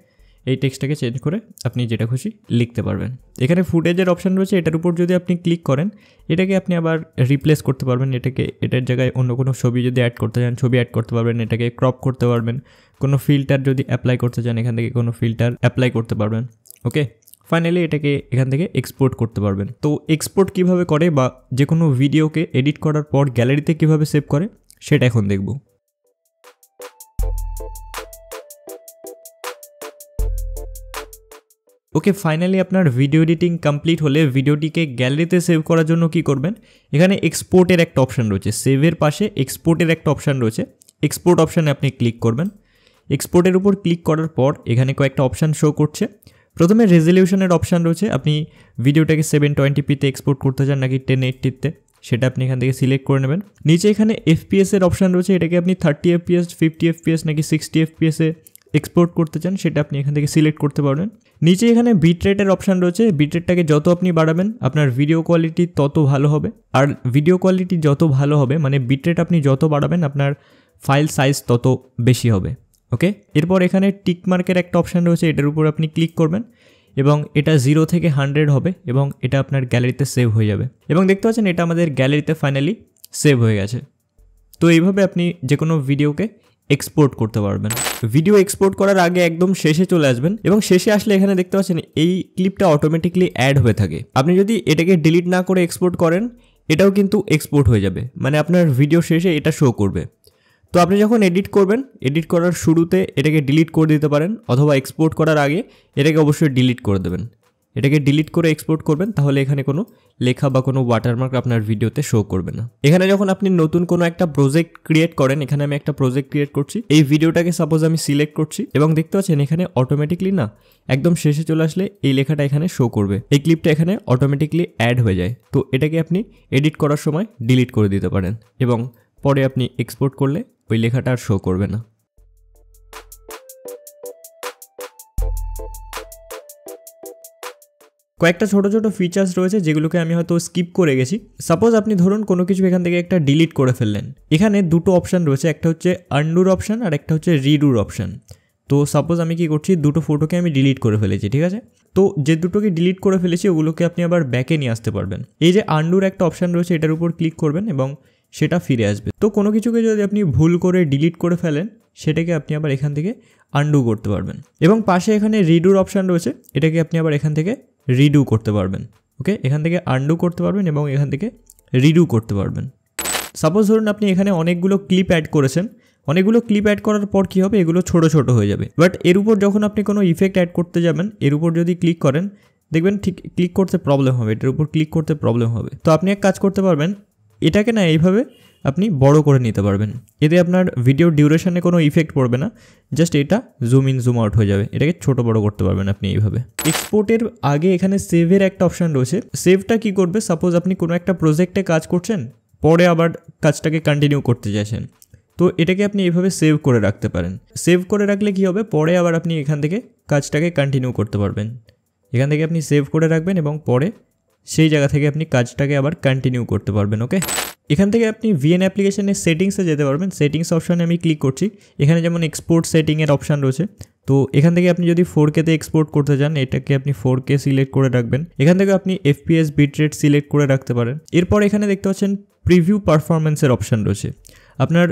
এই টেক্সটটাকে চেঞ্জ করে আপনি যেটা খুশি লিখতে পারবেন এখানে ফুটেজের অপশান রয়েছে এটার উপর যদি আপনি ক্লিক করেন এটাকে আপনি আবার রিপ্লেস করতে পারবেন এটাকে এটার জায়গায় অন্য কোনো ছবি যদি অ্যাড করতে চান ছবি অ্যাড করতে পারবেন এটাকে ক্রপ করতে পারবেন কোনো ফিল্টার যদি অ্যাপ্লাই করতে চান এখান থেকে কোনো ফিল্টার অ্যাপ্লাই করতে পারবেন ওকে ফাইনালি এটাকে এখান থেকে এক্সপোর্ট করতে পারবেন তো এক্সপোর্ট কিভাবে করে বা যে কোনো ভিডিওকে এডিট করার পর গ্যালারিতে কিভাবে সেভ করে সেটা এখন দেখব ওকে ফাইনালি আপনার ভিডিও এডিটিং কমপ্লিট হলে ভিডিওটিকে গ্যালারিতে সেভ করার জন্য কি করবেন এখানে এক্সপোর্টের একটা অপশান রয়েছে সেভের পাশে এক্সপোর্টের একটা অপশান রয়েছে এক্সপোর্ট অপশানে আপনি ক্লিক করবেন এক্সপোর্টের উপর ক্লিক করার পর এখানে কয়েকটা অপশান শো করছে প্রথমে রেজলিউশনের অপশান রয়েছে আপনি ভিডিওটাকে সেভেন টোয়েন্টি পিতে এক্সপোর্ট করতে চান নাকি টেন এইটটিতে সেটা আপনি এখান থেকে সিলেক্ট করে নেবেন নিচে এখানে এফপিএসের অপশান রয়েছে এটাকে আপনি থার্টি এফপিএস ফিফটি এফপিএস নাকি সিক্সটি এফপিএসে এক্সপোর্ট করতে চান সেটা আপনি এখান থেকে সিলেক্ট করতে পারবেন নিচে এখানে বিট রেটের অপশান রয়েছে বিট রেটটাকে যত আপনি বাড়াবেন আপনার ভিডিও কোয়ালিটি তত ভালো হবে আর ভিডিও কোয়ালিটি যত ভালো হবে মানে বিট রেট আপনি যত বাড়াবেন আপনার ফাইল সাইজ তত বেশি হবে ওকে এরপর এখানে টিক মার্কের একটা অপশান রয়েছে এটার উপর আপনি ক্লিক করবেন এবং এটা জিরো থেকে হান্ড্রেড হবে এবং এটা আপনার গ্যালারিতে সেভ হয়ে যাবে এবং দেখতে পাচ্ছেন এটা আমাদের গ্যালারিতে ফাইনালি সেভ হয়ে গেছে তো এইভাবে আপনি যে কোনো ভিডিওকে এক্সপোর্ট করতে পারবেন ভিডিও এক্সপোর্ট করার আগে একদম শেষে চলে আসবেন এবং শেষে আসলে এখানে দেখতে পাচ্ছেন এই ক্লিপটা অটোমেটিকলি অ্যাড হয়ে থাকে আপনি যদি এটাকে ডিলিট না করে এক্সপোর্ট করেন এটাও কিন্তু এক্সপোর্ট হয়ে যাবে মানে আপনার ভিডিও শেষে এটা শো করবে তো আপনি যখন এডিট করবেন এডিট করার শুরুতে এটাকে ডিলিট করে দিতে পারেন অথবা এক্সপোর্ট করার আগে এটাকে অবশ্যই ডিলিট করে দেবেন এটাকে ডিলিট করে এক্সপোর্ট করবেন তাহলে এখানে কোনো লেখা বা কোনো ওয়াটারমার্ক আপনার ভিডিওতে শো করবে না এখানে যখন আপনি নতুন কোনো একটা প্রজেক্ট ক্রিয়েট করেন এখানে আমি একটা প্রজেক্ট ক্রিয়েট করছি এই ভিডিওটাকে সাপোজ আমি সিলেক্ট করছি এবং দেখতে পাচ্ছেন এখানে অটোমেটিকলি না একদম শেষে চলে আসলে এই লেখাটা এখানে শো করবে এই ক্লিপটা এখানে অটোমেটিকলি অ্যাড হয়ে যায় তো এটাকে আপনি এডিট করার সময় ডিলিট করে দিতে পারেন এবং পরে আপনি এক্সপোর্ট করলে ওই লেখাটা আর শো করবে না কয়েকটা ছোট ছোট ফিচার্স রয়েছে যেগুলোকে আমি হয়তো স্কিপ করে গেছি সাপোজ আপনি ধরুন কোনো কিছু এখান থেকে একটা ডিলিট করে ফেললেন এখানে দুটো অপশান রয়েছে একটা হচ্ছে আন্ডুর অপশান আর একটা হচ্ছে রিডুর অপশান তো সাপোজ আমি কি করছি দুটো ফটোকে আমি ডিলিট করে ফেলেছি ঠিক আছে তো যে দুটোকে ডিলিট করে ফেলেছি ওগুলোকে আপনি আবার ব্যাকে নিয়ে আসতে পারবেন এই যে আন্ডুর একটা অপশান রয়েছে এটার উপর ক্লিক করবেন এবং সেটা ফিরে আসবে তো কোনো কিছুকে যদি আপনি ভুল করে ডিলিট করে ফেলেন সেটাকে আপনি আবার এখান থেকে আন্ডু করতে পারবেন এবং পাশে এখানে রিডুর অপশান রয়েছে এটাকে আপনি আবার এখান থেকে রিডু করতে পারবেন ওকে এখান থেকে আন্ডু করতে পারবেন এবং এখান থেকে রিডু করতে পারবেন সাপোজ ধরুন আপনি এখানে অনেকগুলো ক্লিপ অ্যাড করেছেন অনেকগুলো ক্লিপ অ্যাড করার পর কী হবে এগুলো ছোট ছোট হয়ে যাবে বাট এর উপর যখন আপনি কোনো ইফেক্ট অ্যাড করতে যাবেন এর উপর যদি ক্লিক করেন দেখবেন ঠিক ক্লিক করতে প্রবলেম হবে এটার উপর ক্লিক করতে প্রবলেম হবে তো আপনি এক কাজ করতে পারবেন এটাকে না এইভাবে আপনি বড় করে নিতে পারবেন এতে আপনার ভিডিও ডিউরেশনে কোনো ইফেক্ট পড়বে না জাস্ট এটা জুম ইন জুম আউট হয়ে যাবে এটাকে ছোট বড় করতে পারবেন আপনি এইভাবে এক্সপোর্টের আগে এখানে সেভের একটা অপশান রয়েছে সেভটা কি করবে সাপোজ আপনি কোনো একটা প্রজেক্টে কাজ করছেন পরে আবার কাজটাকে কন্টিনিউ করতে চাইছেন তো এটাকে আপনি এইভাবে সেভ করে রাখতে পারেন সেভ করে রাখলে কি হবে পরে আবার আপনি এখান থেকে কাজটাকে কন্টিনিউ করতে পারবেন এখান থেকে আপনি সেভ করে রাখবেন এবং পরে সেই জায়গা থেকে আপনি কাজটাকে আবার কন্টিনিউ করতে পারবেন ওকে এখান থেকে আপনি ভিএন অ্যাপ্লিকেশনের সেটিংসে যেতে পারবেন সেটিংস অপশানে আমি ক্লিক করছি এখানে যেমন এক্সপোর্ট সেটিংয়ের অপশান রয়েছে তো এখান থেকে আপনি যদি ফোর কেতে এক্সপোর্ট করতে চান এটাকে আপনি ফোর কে সিলেক্ট করে রাখবেন এখান থেকে আপনি এফপিএস বিটরেট সিলেক্ট করে রাখতে পারেন এরপর এখানে দেখতে পাচ্ছেন প্রিভিউ পারফরমেন্সের অপশান রয়েছে আপনার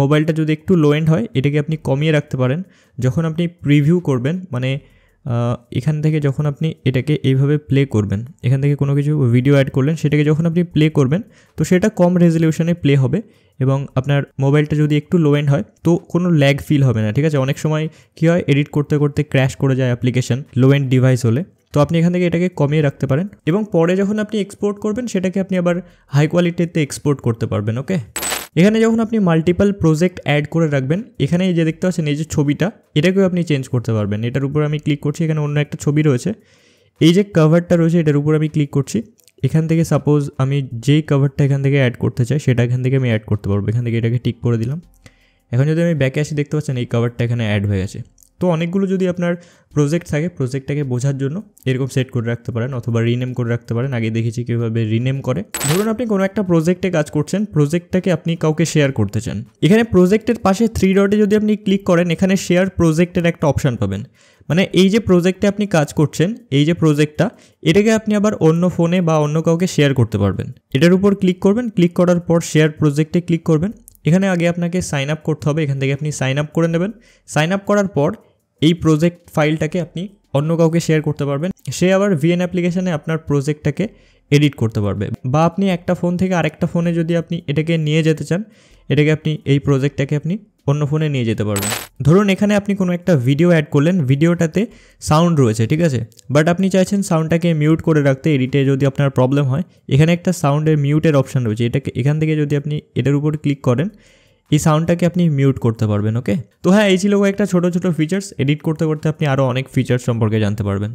মোবাইলটা যদি একটু লো এন্ড হয় এটাকে আপনি কমিয়ে রাখতে পারেন যখন আপনি প্রিভিউ করবেন মানে এখান থেকে যখন আপনি এটাকে এইভাবে প্লে করবেন এখান থেকে কোনো কিছু ভিডিও অ্যাড করলেন সেটাকে যখন আপনি প্লে করবেন তো সেটা কম রেজলিউশনে প্লে হবে এবং আপনার মোবাইলটা যদি একটু লো এন্ড হয় তো কোনো ল্যাগ ফিল হবে না ঠিক আছে অনেক সময় কী হয় এডিট করতে করতে ক্র্যাশ করে যায় অ্যাপ্লিকেশন লো এন্ড ডিভাইস হলে তো আপনি এখান থেকে এটাকে কমিয়ে রাখতে পারেন এবং পরে যখন আপনি এক্সপোর্ট করবেন সেটাকে আপনি আবার হাই কোয়ালিটিতে এক্সপোর্ট করতে পারবেন ওকে এখানে যখন আপনি মাল্টিপাল প্রজেক্ট অ্যাড করে রাখবেন এখানে যে দেখতে পাচ্ছেন এই যে ছবিটা এটাকেও আপনি চেঞ্জ করতে পারবেন এটার উপর আমি ক্লিক করছি এখানে অন্য একটা ছবি রয়েছে এই যে কাভারটা রয়েছে এটার উপর আমি ক্লিক করছি এখান থেকে সাপোজ আমি যেই কাভারটা এখান থেকে অ্যাড করতে চাই সেটা এখান থেকে আমি অ্যাড করতে পারবো এখান থেকে এটাকে টিক করে দিলাম এখন যদি আমি ব্যাকে আসি দেখতে পাচ্ছেন এই কাভারটা এখানে অ্যাড হয়ে গেছে তো অনেকগুলো যদি আপনার প্রজেক্ট থাকে প্রজেক্টটাকে বোঝার জন্য এরকম সেট করে রাখতে পারেন অথবা রিনেম করে রাখতে পারেন আগে দেখেছি কীভাবে রিনেম করে ধরুন আপনি কোনো একটা প্রজেক্টে কাজ করছেন প্রজেক্টটাকে আপনি কাউকে শেয়ার করতে চান এখানে প্রজেক্টের পাশে থ্রি ডটে যদি আপনি ক্লিক করেন এখানে শেয়ার প্রজেক্টের একটা অপশান পাবেন মানে এই যে প্রজেক্টে আপনি কাজ করছেন এই যে প্রজেক্টটা এটাকে আপনি আবার অন্য ফোনে বা অন্য কাউকে শেয়ার করতে পারবেন এটার উপর ক্লিক করবেন ক্লিক করার পর শেয়ার প্রজেক্টে ক্লিক করবেন এখানে আগে আপনাকে সাইন আপ করতে হবে এখান থেকে আপনি সাইন আপ করে নেবেন সাইন আপ করার পর এই প্রজেক্ট ফাইলটাকে আপনি অন্য কাউকে শেয়ার করতে পারবেন সে আবার ভিএন অ্যাপ্লিকেশানে আপনার প্রজেক্টটাকে এডিট করতে পারবে বা আপনি একটা ফোন থেকে আরেকটা ফোনে যদি আপনি এটাকে নিয়ে যেতে চান এটাকে আপনি এই প্রজেক্টটাকে আপনি অন্য ফোনে নিয়ে যেতে পারবেন ধরুন এখানে আপনি কোনো একটা ভিডিও অ্যাড করলেন ভিডিওটাতে সাউন্ড রয়েছে ঠিক আছে বাট আপনি চাইছেন সাউন্ডটাকে মিউট করে রাখতে এডিটে যদি আপনার প্রবলেম হয় এখানে একটা সাউন্ডের মিউটের অপশান রয়েছে এটাকে এখান থেকে যদি আপনি এটার উপর ক্লিক করেন এই সাউন্ডটাকে আপনি মিউট করতে পারবেন ওকে তো হ্যাঁ এই ছিল কয়েকটা ছোটো ছোটো ফিচার্স এডিট করতে করতে আপনি আরও অনেক ফিচার্স সম্পর্কে জানতে পারবেন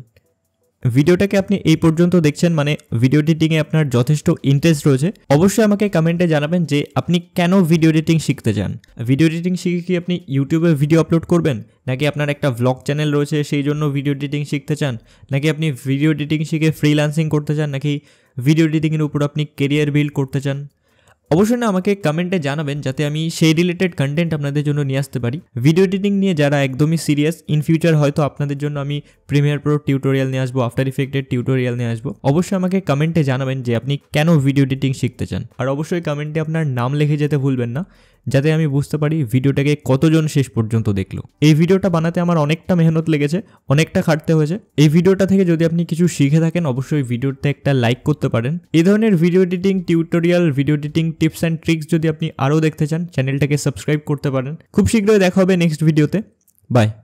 ভিডিওটাকে আপনি এই পর্যন্ত দেখছেন মানে ভিডিও এডিটিংয়ে আপনার যথেষ্ট ইন্টারেস্ট রয়েছে অবশ্যই আমাকে কমেন্টে জানাবেন যে আপনি কেন ভিডিও এডিটিং শিখতে চান ভিডিও এডিটিং শিখে কি আপনি ইউটিউবে ভিডিও আপলোড করবেন নাকি আপনার একটা ব্লগ চ্যানেল রয়েছে সেই জন্য ভিডিও এডিটিং শিখতে চান নাকি আপনি ভিডিও এডিটিং শিখে ফ্রিল্যান্সিং করতে চান নাকি ভিডিও এডিটিংয়ের উপর আপনি কেরিয়ার বিল্ড করতে চান অবশ্যই না আমাকে কমেন্টে জানাবেন যাতে আমি সেই রিলেটেড কন্টেন্ট আপনাদের জন্য নিয়ে আসতে পারি ভিডিও এডিটিং নিয়ে যারা একদমই সিরিয়াস ইন ফিউচার হয়তো আপনাদের জন্য আমি প্রিমিয়ার প্রো টিউটোরিয়াল নিয়ে আসবো আফটার ইফেক্টের টিউটোরিয়াল নিয়ে আসবো অবশ্যই আমাকে কমেন্টে জানাবেন যে আপনি কেন ভিডিও এডিটিং শিখতে চান আর অবশ্যই কমেন্টে আপনার নাম লিখে যেতে ভুলবেন না যাতে আমি বুঝতে পারি ভিডিওটাকে কতজন শেষ পর্যন্ত দেখলো এই ভিডিওটা বানাতে আমার অনেকটা মেহনত লেগেছে অনেকটা খাটতে হয়েছে এই ভিডিওটা থেকে যদি আপনি কিছু শিখে থাকেন অবশ্যই ভিডিওতে একটা লাইক করতে পারেন এ ধরনের video editing tutorial video editing tips and tricks যদি আপনি আরও দেখতে চান চ্যানেলটাকে সাবস্ক্রাইব করতে পারেন খুব শীঘ্রই দেখা হবে নেক্সট ভিডিওতে বাই